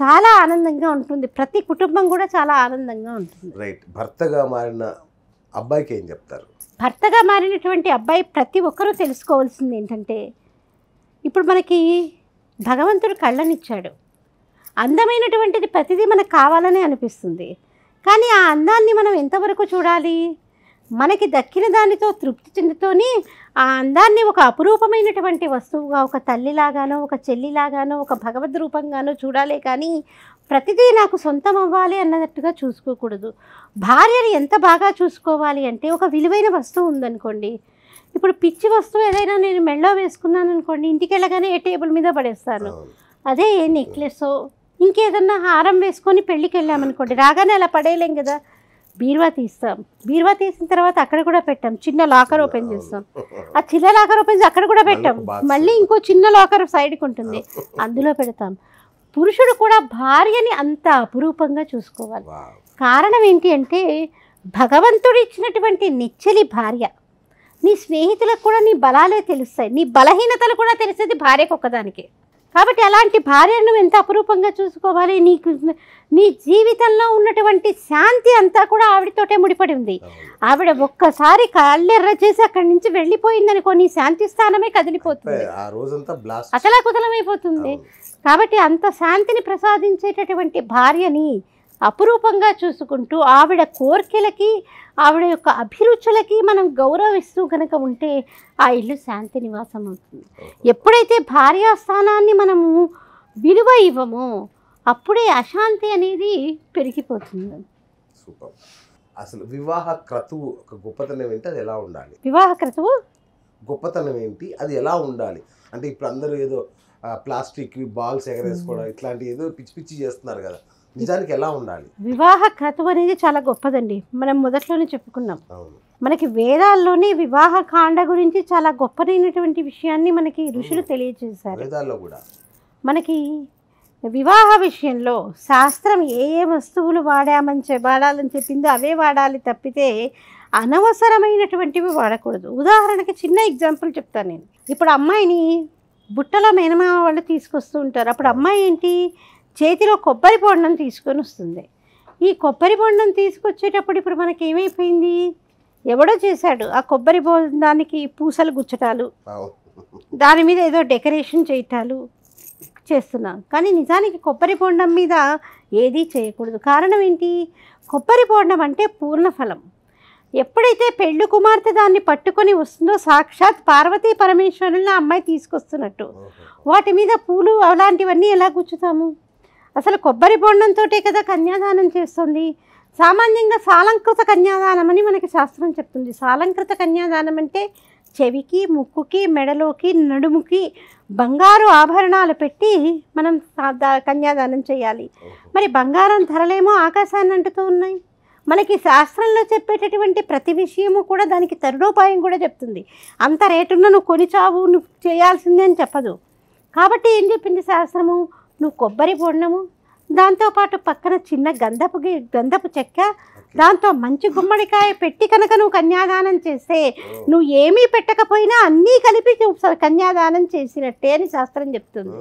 S2: చాలా ఆనందంగా ఉంటుంది ప్రతి కుటుంబం కూడా చాలా ఆనందంగా ఉంటుంది
S1: రైట్ భర్తగా మారిన అబ్బాయికి ఏం చెప్తారు
S2: భర్తగా మారినటువంటి అబ్బాయి ప్రతి ఒక్కరూ తెలుసుకోవాల్సింది ఏంటంటే ఇప్పుడు మనకి భగవంతుడు కళ్ళనిచ్చాడు అందమైనటువంటిది ప్రతిదీ మనకు కావాలనే అనిపిస్తుంది కానీ ఆ అందాన్ని మనం ఎంతవరకు చూడాలి మనకి దక్కిన దానితో తృప్తి చెందుతూనే ఆ అందాన్ని ఒక అపురూపమైనటువంటి వస్తువుగా ఒక తల్లిలాగానో ఒక చెల్లిలాగానో ఒక భగవద్ రూపంగానో చూడాలే కానీ ప్రతిదీ నాకు సొంతం అవ్వాలి అన్నట్టుగా చూసుకోకూడదు భార్యను ఎంత బాగా చూసుకోవాలి అంటే ఒక విలువైన వస్తువు ఉందనుకోండి ఇప్పుడు పిచ్చి వస్తువు ఏదైనా నేను మెళ్ళో వేసుకున్నాను అనుకోండి ఇంటికి వెళ్ళగానే ఏ టేబుల్ మీద పడేస్తాను అదే ఏ నెక్లెస్ ఇంకేదన్నా హారం వేసుకొని పెళ్ళికి అనుకోండి రాగానే అలా పడేయలేం కదా బీరువా తీస్తాం బీరువా తీసిన తర్వాత అక్కడ కూడా పెట్టాం చిన్న లాకర్ ఓపెన్ చేస్తాం ఆ చిన్న లాకర్ ఓపెన్ చేసి అక్కడ కూడా పెట్టాం మళ్ళీ ఇంకో చిన్న లాకర్ సైడ్కి ఉంటుంది అందులో పెడతాం పురుషుడు కూడా భార్యని అంత అపురూపంగా చూసుకోవాలి కారణం ఏంటి అంటే భగవంతుడు ఇచ్చినటువంటి నిచ్చలి భార్య నీ స్నేహితులకు కూడా నీ బలాలే తెలుస్తాయి నీ బలహీనతలు కూడా తెలిసేది భార్యకు ఒక్కదానికే కాబట్టి అలాంటి భార్యను నువ్వు ఎంత అపురూపంగా చూసుకోవాలి నీకు నీ జీవితంలో ఉన్నటువంటి శాంతి అంతా కూడా ఆవిడతోటే ముడిపడి ఉంది ఆవిడ ఒక్కసారి కళ్ళెర్ర చేసి అక్కడి నుంచి వెళ్ళిపోయిందనుకో నీ శాంతి స్థానమే కదిలిపోతుంది అసలా కుదలమైపోతుంది కాబట్టి అంత శాంతిని ప్రసాదించేటటువంటి భార్యని అపురూపంగా చూసుకుంటూ ఆవిడ కోరికలకి ఆవిడ యొక్క అభిరుచులకి మనం గౌరవిస్తూ కనుక ఉంటే ఆ ఇల్లు శాంతి నివాసం అవుతుంది ఎప్పుడైతే భార్యాస్థానాన్ని మనము విలువ ఇవ్వమో అప్పుడే అశాంతి అనేది పెరిగిపోతుంది
S3: సూపర్
S1: అసలు వివాహ క్రతువు ఒక గొప్పతనం ఏంటి అది ఎలా ఉండాలి
S2: వివాహ క్రతువు
S1: గొప్పతనం ఏంటి అది ఎలా ఉండాలి అంటే ఇప్పుడు అందరూ ఏదో ప్లాస్టిక్ బాల్స్ ఎగరేసుకోవడం ఇట్లాంటి ఏదో పిచ్చి పిచ్చి చేస్తున్నారు కదా నిజానికి ఎలా ఉండాలి
S2: వివాహ క్రతువు అనేది చాలా గొప్పదండి మనం మొదట్లోనే చెప్పుకున్నాం మనకి వేదాల్లోనే వివాహ కాండ గురించి చాలా గొప్పదైనటువంటి విషయాన్ని మనకి ఋషులు తెలియజేశారు వేదాల్లో కూడా మనకి వివాహ విషయంలో శాస్త్రం ఏ ఏ వస్తువులు వాడామని వాడాలని చెప్పిందో అవే వాడాలి తప్పితే అనవసరమైనటువంటివి వాడకూడదు ఉదాహరణకి చిన్న ఎగ్జాంపుల్ చెప్తాను నేను ఇప్పుడు అమ్మాయిని బుట్టలో మేనమామ వాళ్ళు తీసుకొస్తూ ఉంటారు అప్పుడు అమ్మాయి ఏంటి చేతిలో కొబ్బరి బొండం తీసుకొని వస్తుంది ఈ కొబ్బరి బొండం తీసుకొచ్చేటప్పుడు ఇప్పుడు మనకి ఏమైపోయింది ఎవడో చేశాడు ఆ కొబ్బరి బొందానికి పూసలు గుచ్చటాలు దాని మీద ఏదో డెకరేషన్ చేయటాలు చేస్తున్నాం కానీ నిజానికి కొబ్బరి బొండం మీద ఏదీ చేయకూడదు కారణం ఏంటి కొబ్బరి బొండం అంటే పూర్ణఫలం ఎప్పుడైతే పెళ్ళి కుమార్తె దాన్ని పట్టుకొని వస్తుందో సాక్షాత్ పార్వతీ పరమేశ్వరుని అమ్మాయి తీసుకొస్తున్నట్టు వాటి మీద పూలు అలాంటివన్నీ ఎలా గుచ్చుతాము అసలు కొబ్బరి బొండంతో కదా కన్యాదానం చేస్తుంది సామాన్యంగా సాలంకృత కన్యాదానం అని మనకి శాస్త్రం చెప్తుంది సాలంకృత కన్యాదానం అంటే చెవికి ముక్కుకి మెడలోకి నడుముకి బంగారు ఆభరణాలు పెట్టి మనం కన్యాదానం చేయాలి మరి బంగారం ధరలేమో ఆకాశాన్ని అంటుతూ ఉన్నాయి మనకి శాస్త్రంలో చెప్పేటటువంటి ప్రతి విషయము కూడా దానికి తరుణోపాయం కూడా చెప్తుంది అంత రేటున్న నువ్వు కొనిచావు నువ్వు చేయాల్సిందే అని చెప్పదు కాబట్టి ఏం చెప్పింది శాస్త్రము నువ్వు కొబ్బరి బొండము దాంతోపాటు పక్కన చిన్న గంధపు గంధపు చెక్క దాంతో మంచి గుమ్మడికాయ పెట్టి కనుక నువ్వు కన్యాదానం చేస్తే నువ్వు ఏమీ పెట్టకపోయినా అన్నీ కలిపి కన్యాదానం చేసినట్టే అని శాస్త్రం చెప్తుంది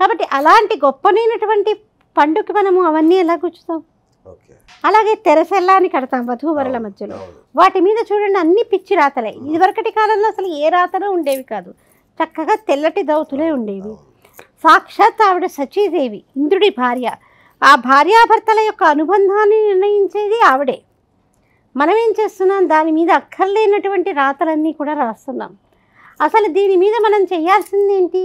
S2: కాబట్టి అలాంటి గొప్పనైనటువంటి పండుగకి మనము అవన్నీ ఎలా కూర్చుతాం అలాగే తెరసెల్లాని కడతాం వధూవరుల మధ్యలో వాటి మీద చూడండి అన్ని పిచ్చి రాతలే ఇదివరకటి కాలంలో అసలు ఏ రాతలో ఉండేవి కాదు చక్కగా తెల్లటి దౌతులే ఉండేవి సాక్షాత్ ఆవిడ సచీదేవి ఇంద్రుడి భార్య ఆ భార్యాభర్తల యొక్క అనుబంధాన్ని నిర్ణయించేది ఆవిడే మనం ఏం చేస్తున్నాం దాని మీద అక్కర్లేనటువంటి రాతలన్నీ కూడా రాస్తున్నాం అసలు దీని మీద మనం చేయాల్సింది ఏంటి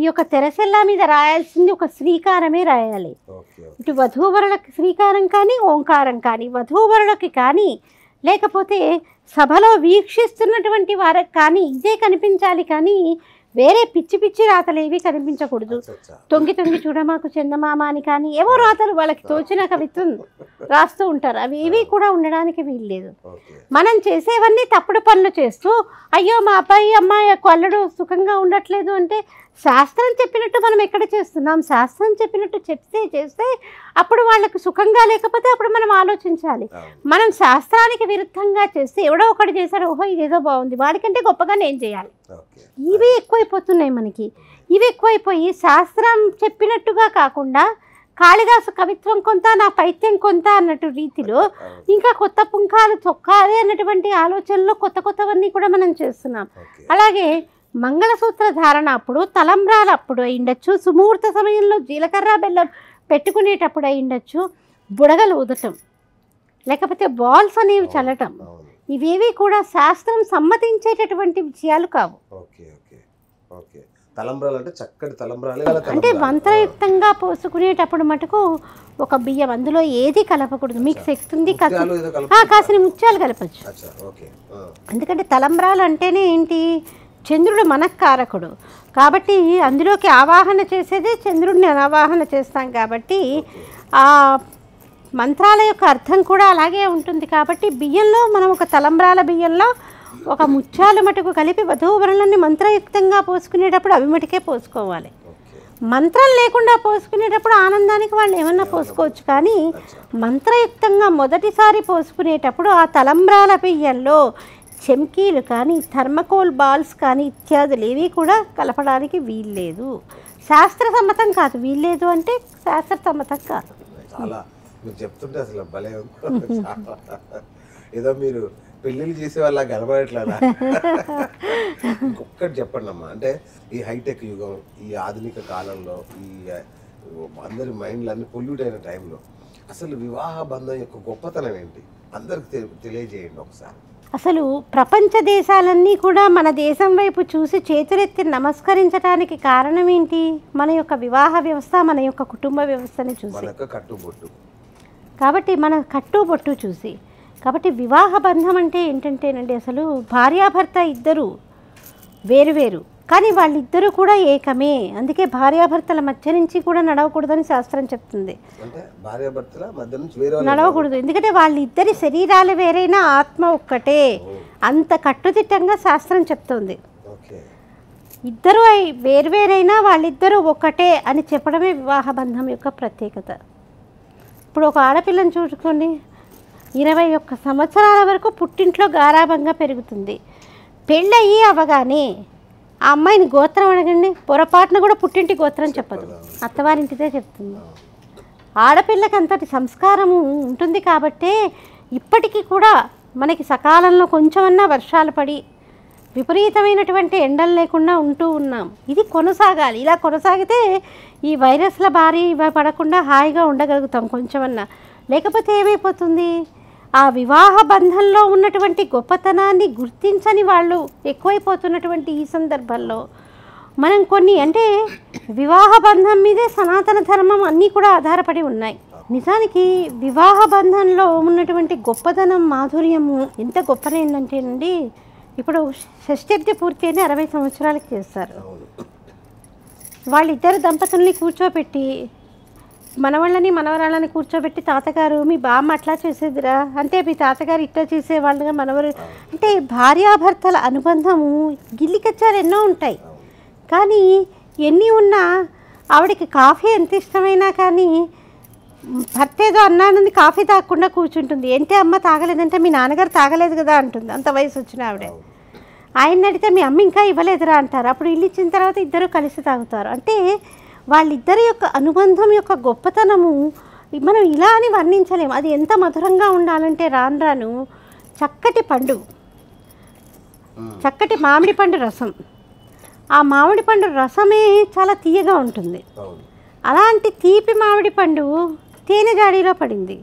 S2: ఈ యొక్క తెరసెల్లా మీద రాయాల్సింది ఒక శ్రీకారమే రాయాలి ఇటు వధూవరులకి శ్రీకారం కానీ ఓంకారం కానీ వధూవరులకి కానీ లేకపోతే సభలో వీక్షిస్తున్నటువంటి వారికి కానీ ఇదే కనిపించాలి కానీ వేరే పిచ్చి పిచ్చి రాతలు ఏవి కనిపించకూడదు తొంగి తొంగి చూడమాకు చందమామా అని కానీ ఏవో రాతలు వాళ్ళకి తోచిన కవిత్వం రాస్తూ ఉంటారు అవి ఏవి కూడా ఉండడానికి వీల్లేదు మనం చేసేవన్నీ తప్పుడు పనులు చేస్తూ అయ్యో మా అబ్బాయి అమ్మాయి అల్లుడు సుఖంగా ఉండట్లేదు అంటే శాస్త్రం చెప్పినట్టు మనం ఎక్కడ చేస్తున్నాం శాస్త్రం చెప్పినట్టు చెప్తే చేస్తే అప్పుడు వాళ్ళకు సుఖంగా లేకపోతే అప్పుడు మనం ఆలోచించాలి మనం శాస్త్రానికి విరుద్ధంగా చేస్తే ఎవడో ఒకటి చేశాడు ఓహో ఇదేదో బాగుంది వాడికంటే గొప్పగా నేను చేయాలి ఇవి ఎక్కువైపోతున్నాయి మనకి ఇవి ఎక్కువైపోయి శాస్త్రం చెప్పినట్టుగా కాకుండా కాళిదాసు కవిత్వం కొంత నా పైత్యం కొంత అన్నట్టు రీతిలో ఇంకా కొత్త పుంఖాలు తొక్కాలి అన్నటువంటి ఆలోచనలో కొత్త కొత్తవన్నీ కూడా మనం చేస్తున్నాం అలాగే మంగళసూత్ర ధారణ అప్పుడు తలంబ్రాలు అప్పుడు అయిండొచ్చు సుముహూర్త సమయంలో జీలకర్ర బెల్లం పెట్టుకునేటప్పుడు అయిండొచ్చు బుడగలు ఉదటం లేకపోతే బాల్స్ అనేవి చల్లటం ఇవేవి కూడా శాస్త్రం సమ్మతించేటటువంటి విషయాలు కావు
S1: అంటే చక్కటి
S2: మంత్రయుక్తంగా పోసుకునేటప్పుడు మటుకు ఒక బియ్యం అందులో ఏది కలపకూడదు మిక్స్ ఎక్కుతుంది కాసిన ముత్యాలు కలపచ్చు ఎందుకంటే తలంబ్రాలు అంటేనే ఏంటి చంద్రుడు మనఃకారకుడు కాబట్టి అందులోకి ఆవాహన చేసేదే చంద్రుడిని అనావాహన చేస్తాం కాబట్టి ఆ మంత్రాల యొక్క అర్థం కూడా అలాగే ఉంటుంది కాబట్టి బియ్యంలో మనం ఒక తలంబ్రాల బియ్యంలో ఒక ముత్యాలు మటుకు కలిపి వధూవరణాన్ని మంత్రయుక్తంగా పోసుకునేటప్పుడు అవి మటుకే పోసుకోవాలి మంత్రం లేకుండా పోసుకునేటప్పుడు ఆనందానికి వాళ్ళు ఏమన్నా పోసుకోవచ్చు కానీ మంత్రయుక్తంగా మొదటిసారి పోసుకునేటప్పుడు ఆ తలంబ్రాల బియ్యంలో చెమ్కీలు కానీ థర్మకోల్ బాల్స్ కానీ ఇత్యాదులు ఏవి కూడా కలపడానికి వీల్లేదు శాస్త్ర సమ్మతం కాదు వీల్లేదు అంటే శాస్త్ర సమ్మతం కాదు
S1: చాలా మీరు చెప్తుంటే అసలు భలే ఏదో మీరు పెళ్ళిళ్ళు చేసే వాళ్ళ కనబడట్లేదా ఒక్కటి చెప్పండి అమ్మా అంటే ఈ హైటెక్ యుగం ఈ ఆధునిక కాలంలో ఈ అందరి మైండ్లు అన్ని పొల్యూట్ అయిన టైంలో అసలు వివాహ బంధం యొక్క గొప్పతనం ఏంటి అందరికి తెలియజేయండి ఒకసారి
S2: అసలు ప్రపంచ దేశాలన్నీ కూడా మన దేశం వైపు చూసి చేతులెత్తి నమస్కరించడానికి కారణం ఏంటి మన యొక్క వివాహ వ్యవస్థ మన యొక్క కుటుంబ వ్యవస్థని చూసి కాబట్టి మన కట్టుబొట్టు చూసి కాబట్టి వివాహ బంధం అంటే ఏంటంటేనండి అసలు భార్యాభర్త ఇద్దరు వేరువేరు కానీ వాళ్ళిద్దరూ కూడా ఏకమే అందుకే భార్యాభర్తల మధ్య నుంచి కూడా నడవకూడదని శాస్త్రం చెప్తుంది నడవకూడదు ఎందుకంటే వాళ్ళిద్దరి శరీరాలు వేరైనా ఆత్మ ఒక్కటే అంత కట్టుదిట్టంగా శాస్త్రం చెప్తుంది ఇద్దరు వేర్వేరైనా వాళ్ళిద్దరూ ఒకటే అని చెప్పడమే వివాహ బంధం యొక్క ప్రత్యేకత ఇప్పుడు ఒక ఆడపిల్లని చూసుకొని ఇరవై ఒక్క సంవత్సరాల వరకు పుట్టింట్లో గారాభంగా పెరుగుతుంది పెళ్ళయి అవగానే ఆ అమ్మాయిని గోత్రం అడగండి పొరపాటున కూడా పుట్టింటి గోత్రం చెప్పదు అత్తవారింటిదే చెప్తుంది ఆడపిల్లకి అంతటి సంస్కారము ఉంటుంది కాబట్టే ఇప్పటికీ కూడా మనకి సకాలంలో కొంచెమన్నా వర్షాలు పడి విపరీతమైనటువంటి ఎండలు లేకుండా ఉంటూ ఉన్నాం ఇది కొనసాగాలి ఇలా కొనసాగితే ఈ వైరస్ల భారీ పడకుండా హాయిగా ఉండగలుగుతాం కొంచెమన్నా లేకపోతే ఏమైపోతుంది ఆ వివాహ బంధంలో ఉన్నటువంటి గొప్పతనాన్ని గుర్తించని వాళ్ళు ఎక్కువైపోతున్నటువంటి ఈ సందర్భంలో మనం కొన్ని అంటే వివాహ బంధం మీదే సనాతన ధర్మం అన్నీ కూడా ఆధారపడి ఉన్నాయి నిజానికి వివాహ బంధంలో ఉన్నటువంటి గొప్పతనం మాధుర్యము ఎంత అండి ఇప్పుడు పూర్తి అయిన అరవై సంవత్సరాలకు చేస్తారు వాళ్ళిద్దరు దంపతుల్ని కూర్చోపెట్టి మనవాళ్ళని మనవరాళ్ళని కూర్చోబెట్టి తాతగారు మీ బామ్మ అట్లా చేసేదిరా అంటే మీ తాతగారు ఇట్లా చేసేవాళ్ళుగా మనవరు అంటే భార్యాభర్తల అనుబంధము గిల్లికచ్చారు ఎన్నో ఉంటాయి కానీ ఎన్ని ఉన్నా ఆవిడకి కాఫీ ఎంత ఇష్టమైనా కానీ భర్త ఏదో అన్నానని కాఫీ తాగకుండా కూర్చుంటుంది ఏంటి అమ్మ తాగలేదంటే మీ నాన్నగారు తాగలేదు కదా అంటుంది అంత వయసు వచ్చిన ఆవిడ ఆయన అడిగితే మీ అమ్మ ఇంకా ఇవ్వలేదురా అంటారు అప్పుడు ఇల్లు ఇచ్చిన తర్వాత ఇద్దరు కలిసి తాగుతారు అంటే వాళ్ళిద్దరి యొక్క అనుబంధం యొక్క గొప్పతనము మనం ఇలా అని వర్ణించలేము అది ఎంత మధురంగా ఉండాలంటే రాను రాను చక్కటి పండు చక్కటి మామిడి పండు రసం ఆ మామిడి పండు రసమే చాలా తీయగా ఉంటుంది అలాంటి తీపి మామిడి పండు తేనె జాడీలో పడింది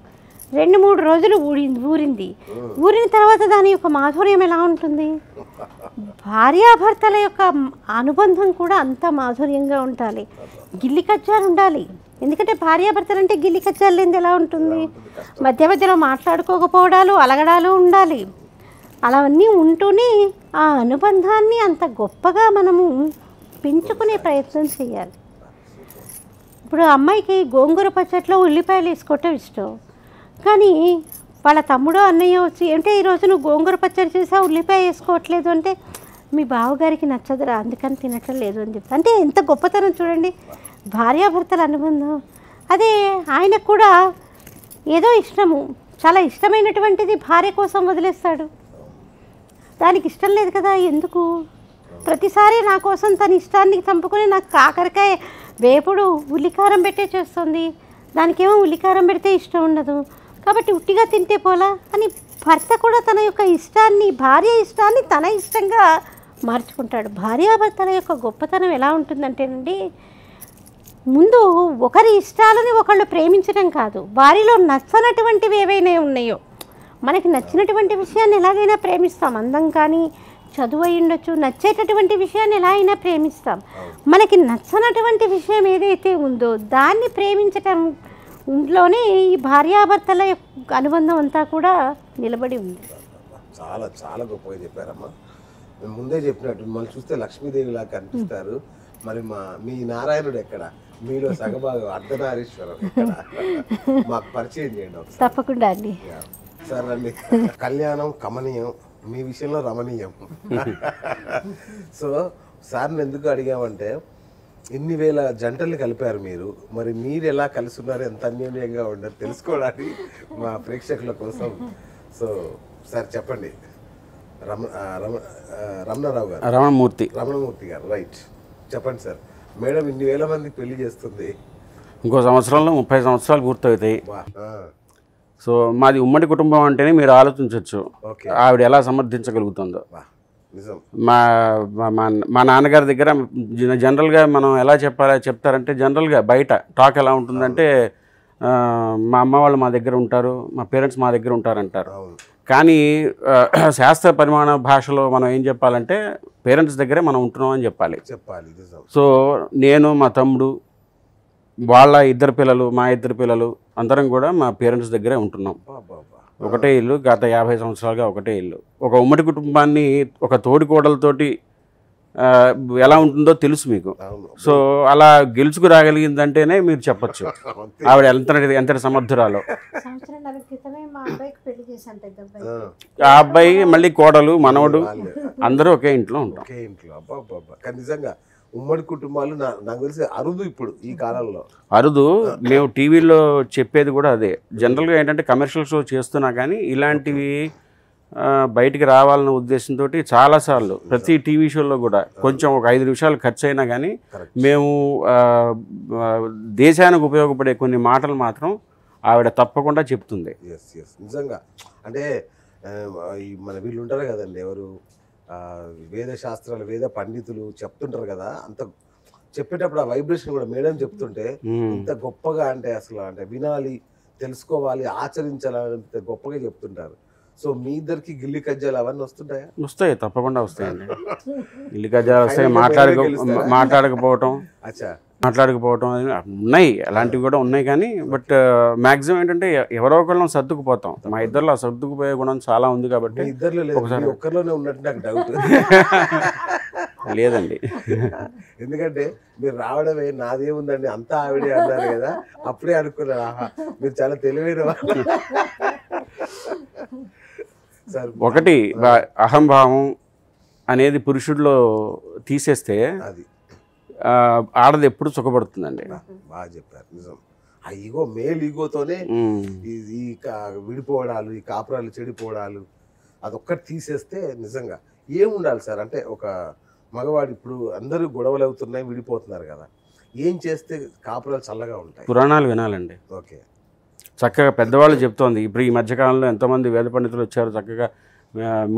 S2: రెండు మూడు రోజులు ఊడింది ఊరింది ఊరిన తర్వాత దాని యొక్క మాధుర్యం ఎలా ఉంటుంది భార్యాభర్తల యొక్క అనుబంధం కూడా అంత మాధుర్యంగా ఉండాలి గిల్లి కజ్జాలు ఉండాలి ఎందుకంటే భార్యాభర్తలు అంటే గిల్లి కజ్జాలు లేనిది ఎలా ఉంటుంది మధ్య మధ్యలో మాట్లాడుకోకపోవడాలు అలగడాలు ఉండాలి అలావన్నీ ఉంటూనే ఆ అనుబంధాన్ని అంత గొప్పగా మనము పెంచుకునే ప్రయత్నం చేయాలి ఇప్పుడు అమ్మాయికి గోంగూర పచ్చట్లో ఉల్లిపాయలు వేసుకోవటం ఇష్టం కానీ వాళ్ళ తమ్ముడో అన్నయ్య వచ్చి అంటే ఈరోజు నువ్వు గోంగూర పచ్చడి చేసా ఉల్లిపాయ వేసుకోవట్లేదు అంటే మీ బావగారికి నచ్చదురా అందుకని తినట్లేదు అని చెప్తా అంటే ఎంత గొప్పతనం చూడండి భార్యాభర్తల అనుబంధం అదే ఆయనకు కూడా ఏదో ఇష్టము చాలా ఇష్టమైనటువంటిది భార్య కోసం వదిలేస్తాడు దానికి ఇష్టం లేదు కదా ఎందుకు ప్రతిసారి నా కోసం తన ఇష్టాన్ని చంపుకొని నాకు కాకరకాయ వేపుడు ఉల్లికారం పెట్టే చేస్తుంది దానికేమో ఉల్లికారం పెడితే ఇష్టం ఉండదు కాబట్టి ఉట్టిగా తింటే పోలా అని భర్త కూడా తన యొక్క ఇష్టాన్ని భార్య ఇష్టాన్ని తన ఇష్టంగా మార్చుకుంటాడు భార్యాభర్తల యొక్క గొప్పతనం ఎలా ఉంటుందంటేనండి ముందు ఒకరి ఇష్టాలని ఒకళ్ళు ప్రేమించడం కాదు వారిలో నచ్చనటువంటివి ఏవైనా ఉన్నాయో మనకి నచ్చినటువంటి విషయాన్ని ఎలాగైనా ప్రేమిస్తాం అందం కానీ చదువు అయి ఉండొచ్చు నచ్చేటటువంటి విషయాన్ని ఎలా అయినా ప్రేమిస్తాం మనకి నచ్చనటువంటి విషయం ఏదైతే ఉందో దాన్ని ప్రేమించటం ఇంట్లోనే ఈ భార్యాభర్తల అనుబంధం అంతా కూడా నిలబడి ఉంది
S1: చాలా చాలా గొప్పగా చెప్పారమ్మా ముందే చెప్పినట్టు మళ్ళీ చూస్తే లక్ష్మీదేవి లాగా కనిపిస్తారు మరి మా మీ నారాయణుడు ఎక్కడ మీలో సగభాగం అర్ధనారీశ్వరం మాకు పరిచయం చేయండి
S2: తప్పకుండా అండి
S1: సార్ అండి కళ్యాణం కమనీయం మీ విషయంలో రమణీయం సో సార్ని ఎందుకు అడిగామంటే ఇన్ని వేల జంటలు కలిపారు మీరు మరి మీరు ఎలా కలిసి ఉన్నారు ఎంత అన్యోన్యంగా ఉండరు తెలుసుకోవడానికి మా ప్రేక్షకుల కోసం సో సార్ చెప్పండి రమణ రమణ రమణారావు గారు రమణమూర్తి రమణమూర్తి గారు రైట్ చెప్పండి సార్ మేడం ఇన్ని వేల మంది పెళ్లి చేస్తుంది
S4: ఇంకో సంవత్సరంలో ముప్పై సంవత్సరాలు పూర్తవుతాయి సో మాది ఉమ్మడి కుటుంబం అంటేనే మీరు ఆలోచించవచ్చు ఆవిడ ఎలా సమర్థించగలుగుతుందో మా మా నాన్నగారి దగ్గర జనరల్గా మనం ఎలా చెప్పాలి చెప్తారంటే జనరల్గా బయట టాక్ ఎలా ఉంటుందంటే మా అమ్మ వాళ్ళు మా దగ్గర ఉంటారు మా పేరెంట్స్ మా దగ్గర ఉంటారంటారు కానీ శాస్త్ర పరిమాణ భాషలో మనం ఏం చెప్పాలంటే పేరెంట్స్ దగ్గరే మనం ఉంటున్నాం అని చెప్పాలి చెప్పాలి సో నేను మా తమ్ముడు వాళ్ళ ఇద్దరు పిల్లలు మా ఇద్దరు పిల్లలు అందరం కూడా మా పేరెంట్స్ దగ్గరే ఉంటున్నాం ఒకటే ఇల్లు గత యాభై సంవత్సరాలుగా ఒకటే ఇల్లు ఒక ఉమ్మడి కుటుంబాన్ని ఒక తోడి కోడలతోటి ఎలా ఉంటుందో తెలుసు మీకు సో అలా గెలుచుకు రాగలిగిందంటేనే మీరు చెప్పచ్చు ఆవిడ ఎంత ఎంత సమర్థురాలు ఆ అబ్బాయి మళ్ళీ కోడలు మనవడు అందరూ ఒకే ఇంట్లో ఉంటాం ఒకే
S1: ఇంట్లో నిజంగా ఉమ్మడి కుటుంబాలు నాకు తెలిసి అరుదు ఇప్పుడు ఈ కాలంలో
S4: అరుదు మేము టీవీలో చెప్పేది కూడా అదే జనరల్గా ఏంటంటే కమర్షియల్ షో చేస్తున్నా కానీ ఇలాంటివి బయటికి రావాలన్న ఉద్దేశంతో చాలాసార్లు ప్రతి టీవీ షోలో కూడా కొంచెం ఒక ఐదు నిమిషాలు ఖర్చు అయినా కానీ మేము దేశానికి ఉపయోగపడే కొన్ని మాటలు మాత్రం ఆవిడ తప్పకుండా చెప్తుంది
S1: నిజంగా అంటే మన వీళ్ళు ఉంటారు కదండి ఎవరు వేద శాస్త్రాలు వేద పండితులు చెప్తుంటారు కదా అంత చెప్పేటప్పుడు ఆ వైబ్రేషన్ కూడా మేడం చెప్తుంటే ఇంత గొప్పగా అంటే అసలు అంటే వినాలి తెలుసుకోవాలి ఆచరించాలంటే గొప్పగా చెప్తుంటారు సో మీ ఇద్దరికి గిల్లి కజ్జాలు అవన్నీ వస్తుంటాయా
S4: వస్తాయి తప్పకుండా వస్తాయండి
S1: గిల్లి కజ్జాలు వస్తాయి మాట్లాడక
S4: మాట్లాడకపోవటం అచ్చా మాట్లాడకపోవటం ఉన్నాయి అలాంటివి కూడా ఉన్నాయి కానీ బట్ మాక్సిమం uh, ఏంటంటే ఎవరో ఒకళ్ళం సర్దుకుపోతాం మా ఆ సర్దుకుపోయే గుణం చాలా ఉంది కాబట్టి
S1: ఒక్కరిలోనే ఉన్నట్టు నాకు డౌట్
S4: లేదండి
S1: ఎందుకంటే మీరు రావడమే నాదేముందండి అంతా ఆవిడే అన్నారు కదా అప్పుడే అనుకున్నారు మీరు చాలా తెలివైన
S4: ఒకటి అహంభావం అనేది పురుషుడిలో తీసేస్తే అది ఆడది ఎప్పుడు సుఖపడుతుందండి
S1: బాగా చెప్పారు నిజం ఆ ఈగో మేల్ ఈగోతోనే ఈ విడిపోవడాలు ఈ కాపురాలు చెడిపోవడాలు అదొక్కటి తీసేస్తే నిజంగా ఏముండాలి సార్ అంటే ఒక మగవాడు ఇప్పుడు అందరూ గొడవలు అవుతున్నాయి విడిపోతున్నారు కదా ఏం చేస్తే కాపురాలు చల్లగా
S4: ఉంటాయి పురాణాలు వినాలండి ఓకే చక్కగా పెద్దవాళ్ళు చెప్తోంది ఇప్పుడు ఈ మధ్యకాలంలో ఎంతోమంది వేద పండితులు వచ్చారు చక్కగా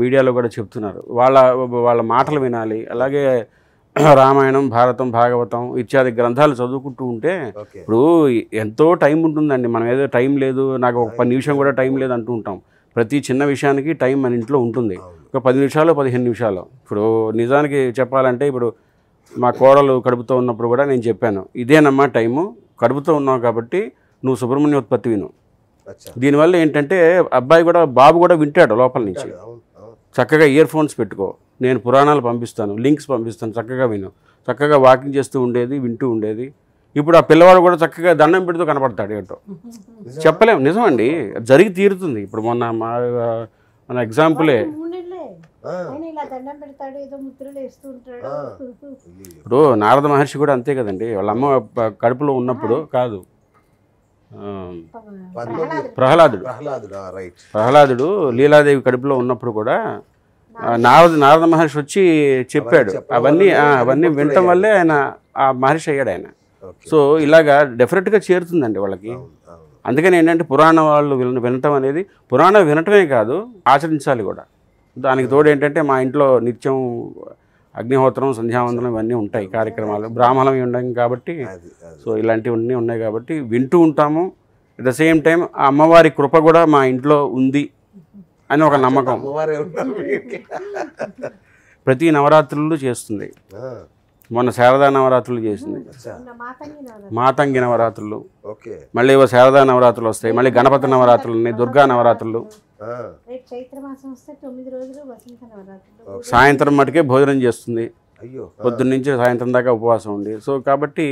S4: మీడియాలో కూడా చెప్తున్నారు వాళ్ళ వాళ్ళ మాటలు వినాలి అలాగే రామాయణం భారతం భాగవతం ఇత్యాది గ్రంథాలు చదువుకుంటూ ఉంటే ఇప్పుడు ఎంతో టైం ఉంటుందండి మనం ఏదో టైం లేదు నాకు ఒక పది నిమిషం కూడా టైం లేదు అంటూ ఉంటాం ప్రతి చిన్న విషయానికి టైం మన ఇంట్లో ఉంటుంది ఒక పది నిమిషాలు పదిహేను నిమిషాలు ఇప్పుడు నిజానికి చెప్పాలంటే ఇప్పుడు మా కోడలు కడుపుతో ఉన్నప్పుడు కూడా నేను చెప్పాను ఇదేనమ్మా టైము కడుపుతో ఉన్నాం కాబట్టి నువ్వు సుబ్రహ్మణ్య ఉత్పత్తి విను దీనివల్ల ఏంటంటే అబ్బాయి కూడా బాబు కూడా వింటాడు లోపల నుంచి చక్కగా ఇయర్ ఫోన్స్ పెట్టుకో నేను పురాణాలు పంపిస్తాను లింక్స్ పంపిస్తాను చక్కగా విను చక్కగా వాకింగ్ చేస్తూ ఉండేది వింటూ ఉండేది ఇప్పుడు ఆ పిల్లవాడు కూడా చక్కగా దండం పెడుతూ కనపడతాడు ఏంటో చెప్పలేము నిజమండి జరిగి తీరుతుంది ఇప్పుడు మొన్న మా మన ఎగ్జాంపులే ఇప్పుడు నారద మహర్షి కూడా అంతే కదండి వాళ్ళ అమ్మ కడుపులో ఉన్నప్పుడు కాదు ప్రహ్లాదుడు ప్రహ్లాదుడు లీలాదేవి కడుపులో ఉన్నప్పుడు కూడా నారద నారద మహర్షి వచ్చి చెప్పాడు అవన్నీ అవన్నీ వినటం వల్లే ఆయన ఆ మహర్షి అయ్యాడు ఆయన సో ఇలాగా డెఫినెట్గా చేరుతుందండి వాళ్ళకి అందుకని ఏంటంటే పురాణ వాళ్ళు వినటం అనేది పురాణం వినటమే కాదు ఆచరించాలి కూడా దానికి తోడు ఏంటంటే మా ఇంట్లో నిత్యం అగ్నిహోత్రం సంధ్యావందనం ఇవన్నీ ఉంటాయి కార్యక్రమాలు బ్రాహ్మణం ఉండం కాబట్టి సో ఇలాంటివన్నీ ఉన్నాయి కాబట్టి వింటూ ఉంటాము అట్ ద సేమ్ టైం ఆ అమ్మవారి కృప కూడా మా ఇంట్లో ఉంది అని ఒక నమ్మకం ప్రతి నవరాత్రులు చేస్తుంది మొన్న శారదా నవరాత్రులు చేసింది మాతంగి నవరాత్రులు మళ్ళీ శారదా నవరాత్రులు వస్తాయి మళ్ళీ గణపతి నవరాత్రులు ఉన్నాయి దుర్గా నవరాత్రులు
S3: సాయంత్రం మటుకే
S4: భోజనం చేస్తుంది అయ్యో పొద్దున్న నుంచి సాయంత్రం దాకా ఉపవాసం ఉంది సో కాబట్టి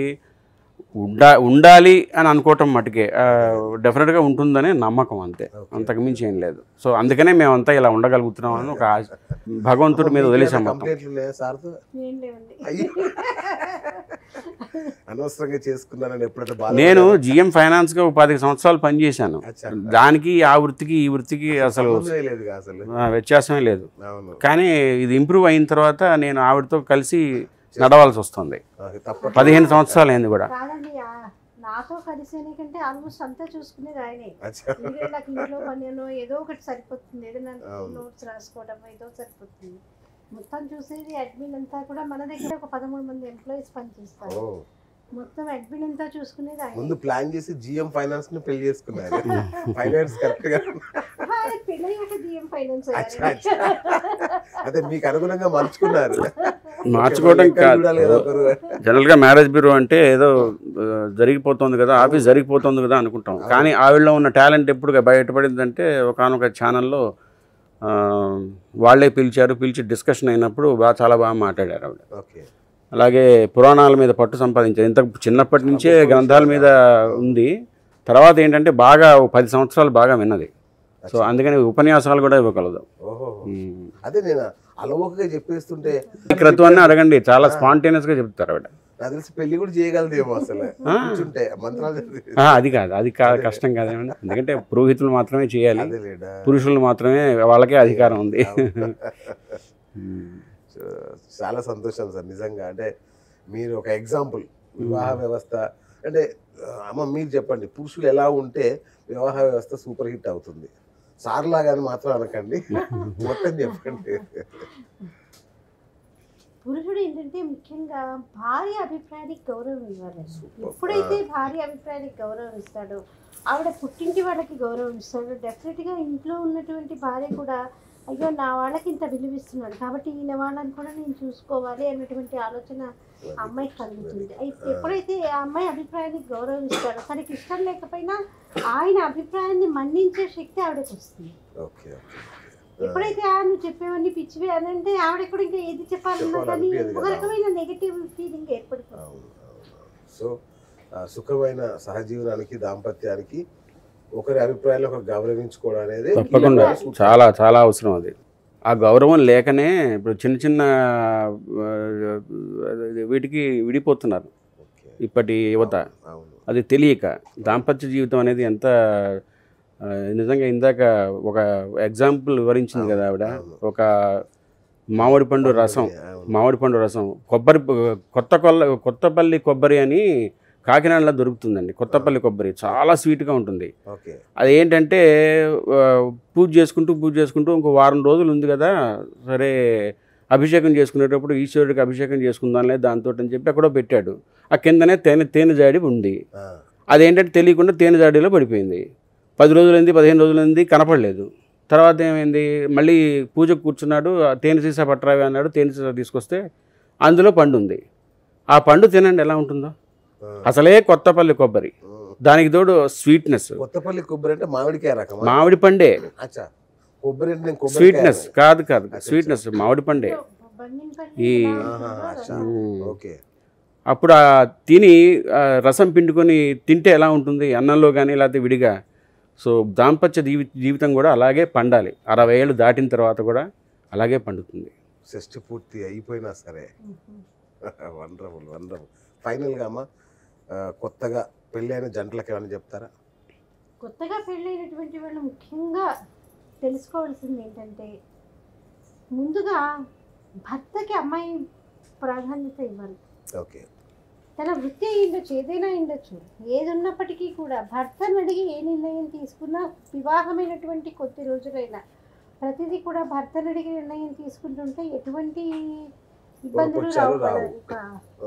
S4: ఉండా ఉండాలి అని అనుకోవటం మటుకే డెఫినెట్గా ఉంటుందనే నమ్మకం అంతే అంతకుమించి ఏం లేదు సో అందుకనే మేమంతా ఇలా ఉండగలుగుతున్నాం అని ఒక భగవంతుడి మీద వదిలేసాం నేను జిఎం ఫైనాన్స్గా ఒక పది సంవత్సరాలు పనిచేశాను దానికి ఆ వృత్తికి ఈ వృత్తికి అసలు వ్యత్యాసమే లేదు కానీ ఇది ఇంప్రూవ్ అయిన తర్వాత నేను ఆవిడతో కలిసి నడవాల్సి వస్తుంది
S1: పదిహేను సంవత్సరాలు
S4: అయింది కూడా
S2: నాతో కలిసేనే కంటే ఆల్మోస్ట్ అంతా చూసుకునేది ఆయనే నాకు ఇంట్లో పనిలో ఏదో ఒకటి సరిపోతుంది ఏదైనా నోట్స్ రాసుకోవడం ఏదో సరిపోతుంది మొత్తం చూసేది అడ్మిన్ అంతా కూడా మన దగ్గర ఒక పదమూడు మంది ఎంప్లాయీస్ పనిచేస్తారు మొత్తం అడ్మిన్ అంతా చూసుకునేది
S1: ముందు ప్లాన్ చేసి జిఎం ఫైనాన్స్ ని పెళ్లి చేసుకున్నారు ఫైనాన్స్ కరెక్ట్ గా అదే మీకు అనుగుణంగా మార్చుకున్నారు
S4: మార్చుకోవడం కాదు జనరల్ గా మ్యారేజ్ బ్యూరో అంటే ఏదో జరిగిపోతుంది కదా ఆఫీస్ జరిగిపోతుంది కదా అనుకుంటాం కానీ ఆవిడలో ఉన్న టాలెంట్ ఎప్పుడు బయటపడిందంటే ఒకనొక ఛానల్లో వాళ్ళే పిలిచారు పిలిచి డిస్కషన్ అయినప్పుడు బాగా చాలా బాగా మాట్లాడారు ఆవిడ ఓకే అలాగే పురాణాల మీద పట్టు సంపాదించారు ఇంత చిన్నప్పటి నుంచే గ్రంథాల మీద ఉంది తర్వాత ఏంటంటే బాగా పది సంవత్సరాలు బాగా విన్నది సో అందుకని ఉపన్యాసాలు కూడా ఇవ్వగలదు
S1: అదే నేను అలవోకగా చెప్పేస్తుంటే
S4: క్రతువాన్ని అడగండి చాలా స్పాంటేనియస్ గా చెప్తారు ఆవిడ
S1: తెలిసి పెళ్లి కూడా చేయగలదేమో అసలు
S4: అది కాదు అది కాదు కష్టం కాదు ఎందుకంటే పురోహితులు మాత్రమే చేయాలి పురుషులు మాత్రమే వాళ్ళకే అధికారం ఉంది
S1: చాలా సంతోషం సార్ నిజంగా అంటే మీరు ఒక ఎగ్జాంపుల్ వివాహ వ్యవస్థ అంటే అమ్మ మీరు చెప్పండి పురుషులు ఎలా ఉంటే వివాహ వ్యవస్థ సూపర్ హిట్ అవుతుంది సార్లాగాని మాత్రం అనకండి మొత్తం చెప్పండి
S2: పురుషుడు ఏంటంటే ముఖ్యంగా భార్య అభిప్రాయానికి గౌరవం ఇవ్వాలి ఎప్పుడైతే భార్య అభిప్రాయానికి గౌరవం ఇస్తాడో ఆవిడ పుట్టింటి వాళ్ళకి గౌరవం ఇస్తాడో డెఫినెట్గా ఇంట్లో ఉన్నటువంటి భార్య కూడా అయ్యో నా వాళ్ళకి ఇంత విలువిస్తున్నాడు కాబట్టి ఈయన వాళ్ళని కూడా నేను చూసుకోవాలి అనేటువంటి ఆలోచన అమ్మాయికి కలుగుతుంది అయితే ఎప్పుడైతే ఆ అమ్మాయి అభిప్రాయాన్ని గౌరవిస్తాడో తనకి ఇష్టం లేకపోయినా ఆయన అభిప్రాయాన్ని మన్నించే శక్తి ఆవిడకి వస్తుంది ఎప్పుడైతే ఆయన చెప్పేవన్నీ పిచ్చివి అని అంటే ఆవిడ కూడా ఇంకా ఏది చెప్పాలన్నా కానీ ఒక రకమైన నెగిటివ్ ఫీలింగ్ ఏర్పడుతుంది
S1: సో సుఖమైన సహజీవనానికి దాంపత్యానికి ఒకరి అభిప్రాయాలు ఒకరు గౌరవించుకోవడం అనేది తప్పకుండా చాలా
S4: చాలా అవసరం అది ఆ గౌరవం లేకనే ఇప్పుడు చిన్న చిన్న వీటికి విడిపోతున్నారు ఇప్పటి యువత అది తెలియక దాంపత్య జీవితం అనేది ఎంత నిజంగా ఇందాక ఒక ఎగ్జాంపుల్ వివరించింది కదా ఆవిడ ఒక మామిడి పండు రసం మామిడి పండు రసం కొబ్బరి కొత్త కొల్ల కొత్తపల్లి కొబ్బరి అని కాకినాడలో దొరుకుతుందండి కొత్తపల్లి కొబ్బరి చాలా స్వీట్గా ఉంటుంది అది ఏంటంటే పూజ చేసుకుంటూ పూజ చేసుకుంటూ ఇంకో వారం రోజులు ఉంది కదా సరే అభిషేకం చేసుకునేటప్పుడు ఈశ్వరుడికి అభిషేకం లేదు దాంతో అని చెప్పి అక్కడో పెట్టాడు ఆ కిందనే తేనె తేనె జాడి ఉంది అదేంటంటే తెలియకుండా తేనె జాడీలో పడిపోయింది పది రోజులైంది పదిహేను రోజులైంది కనపడలేదు తర్వాత ఏమైంది మళ్ళీ పూజకు కూర్చున్నాడు తేనె సీసా పట్టరావి అన్నాడు తేనె సీసా తీసుకొస్తే అందులో పండు ఉంది ఆ పండు తినండి ఎలా ఉంటుందో అసలే కొత్తపల్లి కొబ్బరి దానికి తోడు స్వీట్నెస్
S1: కొత్తపల్లి కొబ్బరి అంటే మామిడికాయ రకం మామిడి పండే కొబ్బరి స్వీట్నెస్
S4: కాదు కాదు స్వీట్నెస్ మామిడి పండే ఈ ఓకే అప్పుడు ఆ తిని రసం పిండుకొని తింటే ఎలా ఉంటుంది అన్నంలో కానీ లేకపోతే విడిగా సో దాంపత్య జీవి జీవితం కూడా అలాగే పండాలి అరవై ఏళ్ళు దాటిన తర్వాత కూడా అలాగే పండుతుంది
S1: షష్టి పూర్తి అయిపోయినా సరే వండరబుల్ వండరబుల్ ఫైనల్గా అమ్మా కొత్తగా పెళ్ళైన జంటలకు ఏమైనా చెప్తారా
S2: కొత్తగా పెళ్ళైనటువంటి వాళ్ళు ముఖ్యంగా తెలుసుకోవాల్సింది ఏంటంటే ముందుగా భర్తకి అమ్మాయి ప్రాధాన్యత ఇవ్వాలి ఓకే తన వృత్తి అయ్యిండొచ్చు ఏదైనా అయిండొచ్చు ఏది ఉన్నప్పటికీ కూడా భర్తను అడిగి ఏ నిర్ణయం తీసుకున్నా వివాహమైనటువంటి కొద్ది రోజులైనా ప్రతిదీ కూడా భర్తను అడిగి నిర్ణయం తీసుకుంటుంటే ఎటువంటి ఇబ్బందులు రావు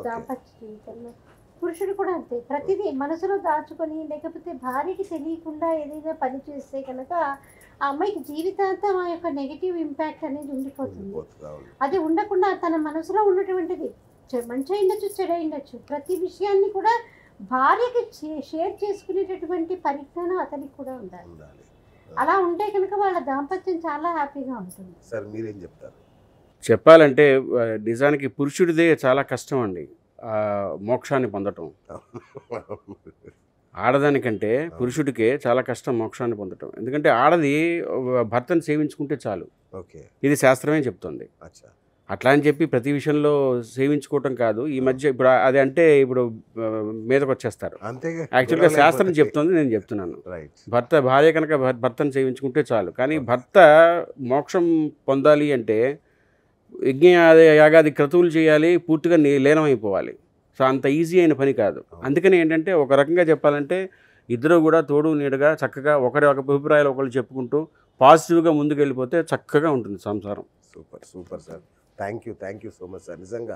S2: దాంపత్య జీవితంలో పురుషుడు కూడా అంతే ప్రతిదీ మనసులో దాచుకొని లేకపోతే భార్యకి తెలియకుండా ఏదైనా పని చేస్తే కనుక ఆ అమ్మాయికి జీవితాంతం ఆ యొక్క నెగిటివ్ ఇంపాక్ట్ అనేది ఉండిపోతుంది అది ఉండకుండా తన మనసులో ఉన్నటువంటిది మంచి అయిండొచ్చు చెడు అయిండొచ్చు ప్రతి విషయాన్ని కూడా భార్యకి షేర్ చేసుకునేటటువంటి పరిజ్ఞానం అతనికి కూడా ఉండాలి అలా ఉంటే కనుక వాళ్ళ దాంపత్యం చాలా హ్యాపీగా ఉంటుంది
S1: సార్ మీరేం చెప్తారు
S4: చెప్పాలంటే నిజానికి పురుషుడిదే చాలా కష్టం అండి మోక్షాన్ని పొందటం ఆడదానికంటే పురుషుడికే చాలా కష్టం మోక్షాన్ని పొందటం ఎందుకంటే ఆడది భర్తను సేవించుకుంటే చాలు ఓకే ఇది శాస్త్రమే చెప్తుంది అట్లా అని చెప్పి ప్రతి విషయంలో సేవించుకోవటం కాదు ఈ మధ్య ఇప్పుడు అది అంటే ఇప్పుడు మీదకి వచ్చేస్తారు యాక్చువల్గా శాస్త్రం చెప్తుంది నేను చెప్తున్నాను భర్త భార్య కనుక భర్తను సేవించుకుంటే చాలు కానీ భర్త మోక్షం పొందాలి అంటే యజ్ఞ యాగాది క్రతువులు చేయాలి పూర్తిగా నీ లీనమైపోవాలి సో అంత ఈజీ అయిన పని కాదు అందుకని ఏంటంటే ఒక రకంగా చెప్పాలంటే ఇద్దరు కూడా తోడు నీడగా చక్కగా ఒకరి ఒక అభిప్రాయాలు ఒకరు చెప్పుకుంటూ పాజిటివ్గా ముందుకు వెళ్ళిపోతే చక్కగా ఉంటుంది సంసారం
S1: super super sir thank you thank you so much sir నిజంగా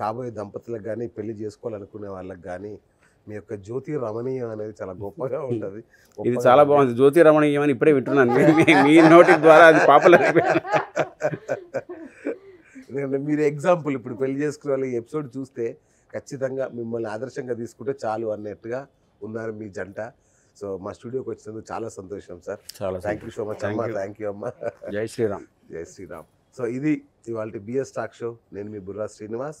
S1: కాబోయే దంపతులకు కానీ పెళ్లి చేసుకోవాలనుకునే వాళ్ళకి కానీ మీ యొక్క జ్యోతి రమణీయం అనేది చాలా గొప్పగా ఉంటుంది ఇది చాలా బాగుంది జ్యోతి రమణీయం అని ఇప్పుడే వింటున్నాను మీ నోటి ద్వారా అది పాపులర్ ఎందుకంటే మీరు ఎగ్జాంపుల్ ఇప్పుడు పెళ్లి చేసుకునే వాళ్ళ ఎపిసోడ్ చూస్తే ఖచ్చితంగా మిమ్మల్ని ఆదర్శంగా తీసుకుంటే చాలు అన్నట్టుగా ఉన్నారు మీ జంట సో మా స్టూడియోకి వచ్చినందుకు చాలా సంతోషం సార్ చాలా థ్యాంక్ యూ సో మచ్ అమ్మా థ్యాంక్ యూ అమ్మా జై శ్రీరామ్ జై శ్రీరామ్ సో ఇది ఇవాళ బిఎస్ టాక్ షో నేను మీ బుర్రా శ్రీనివాస్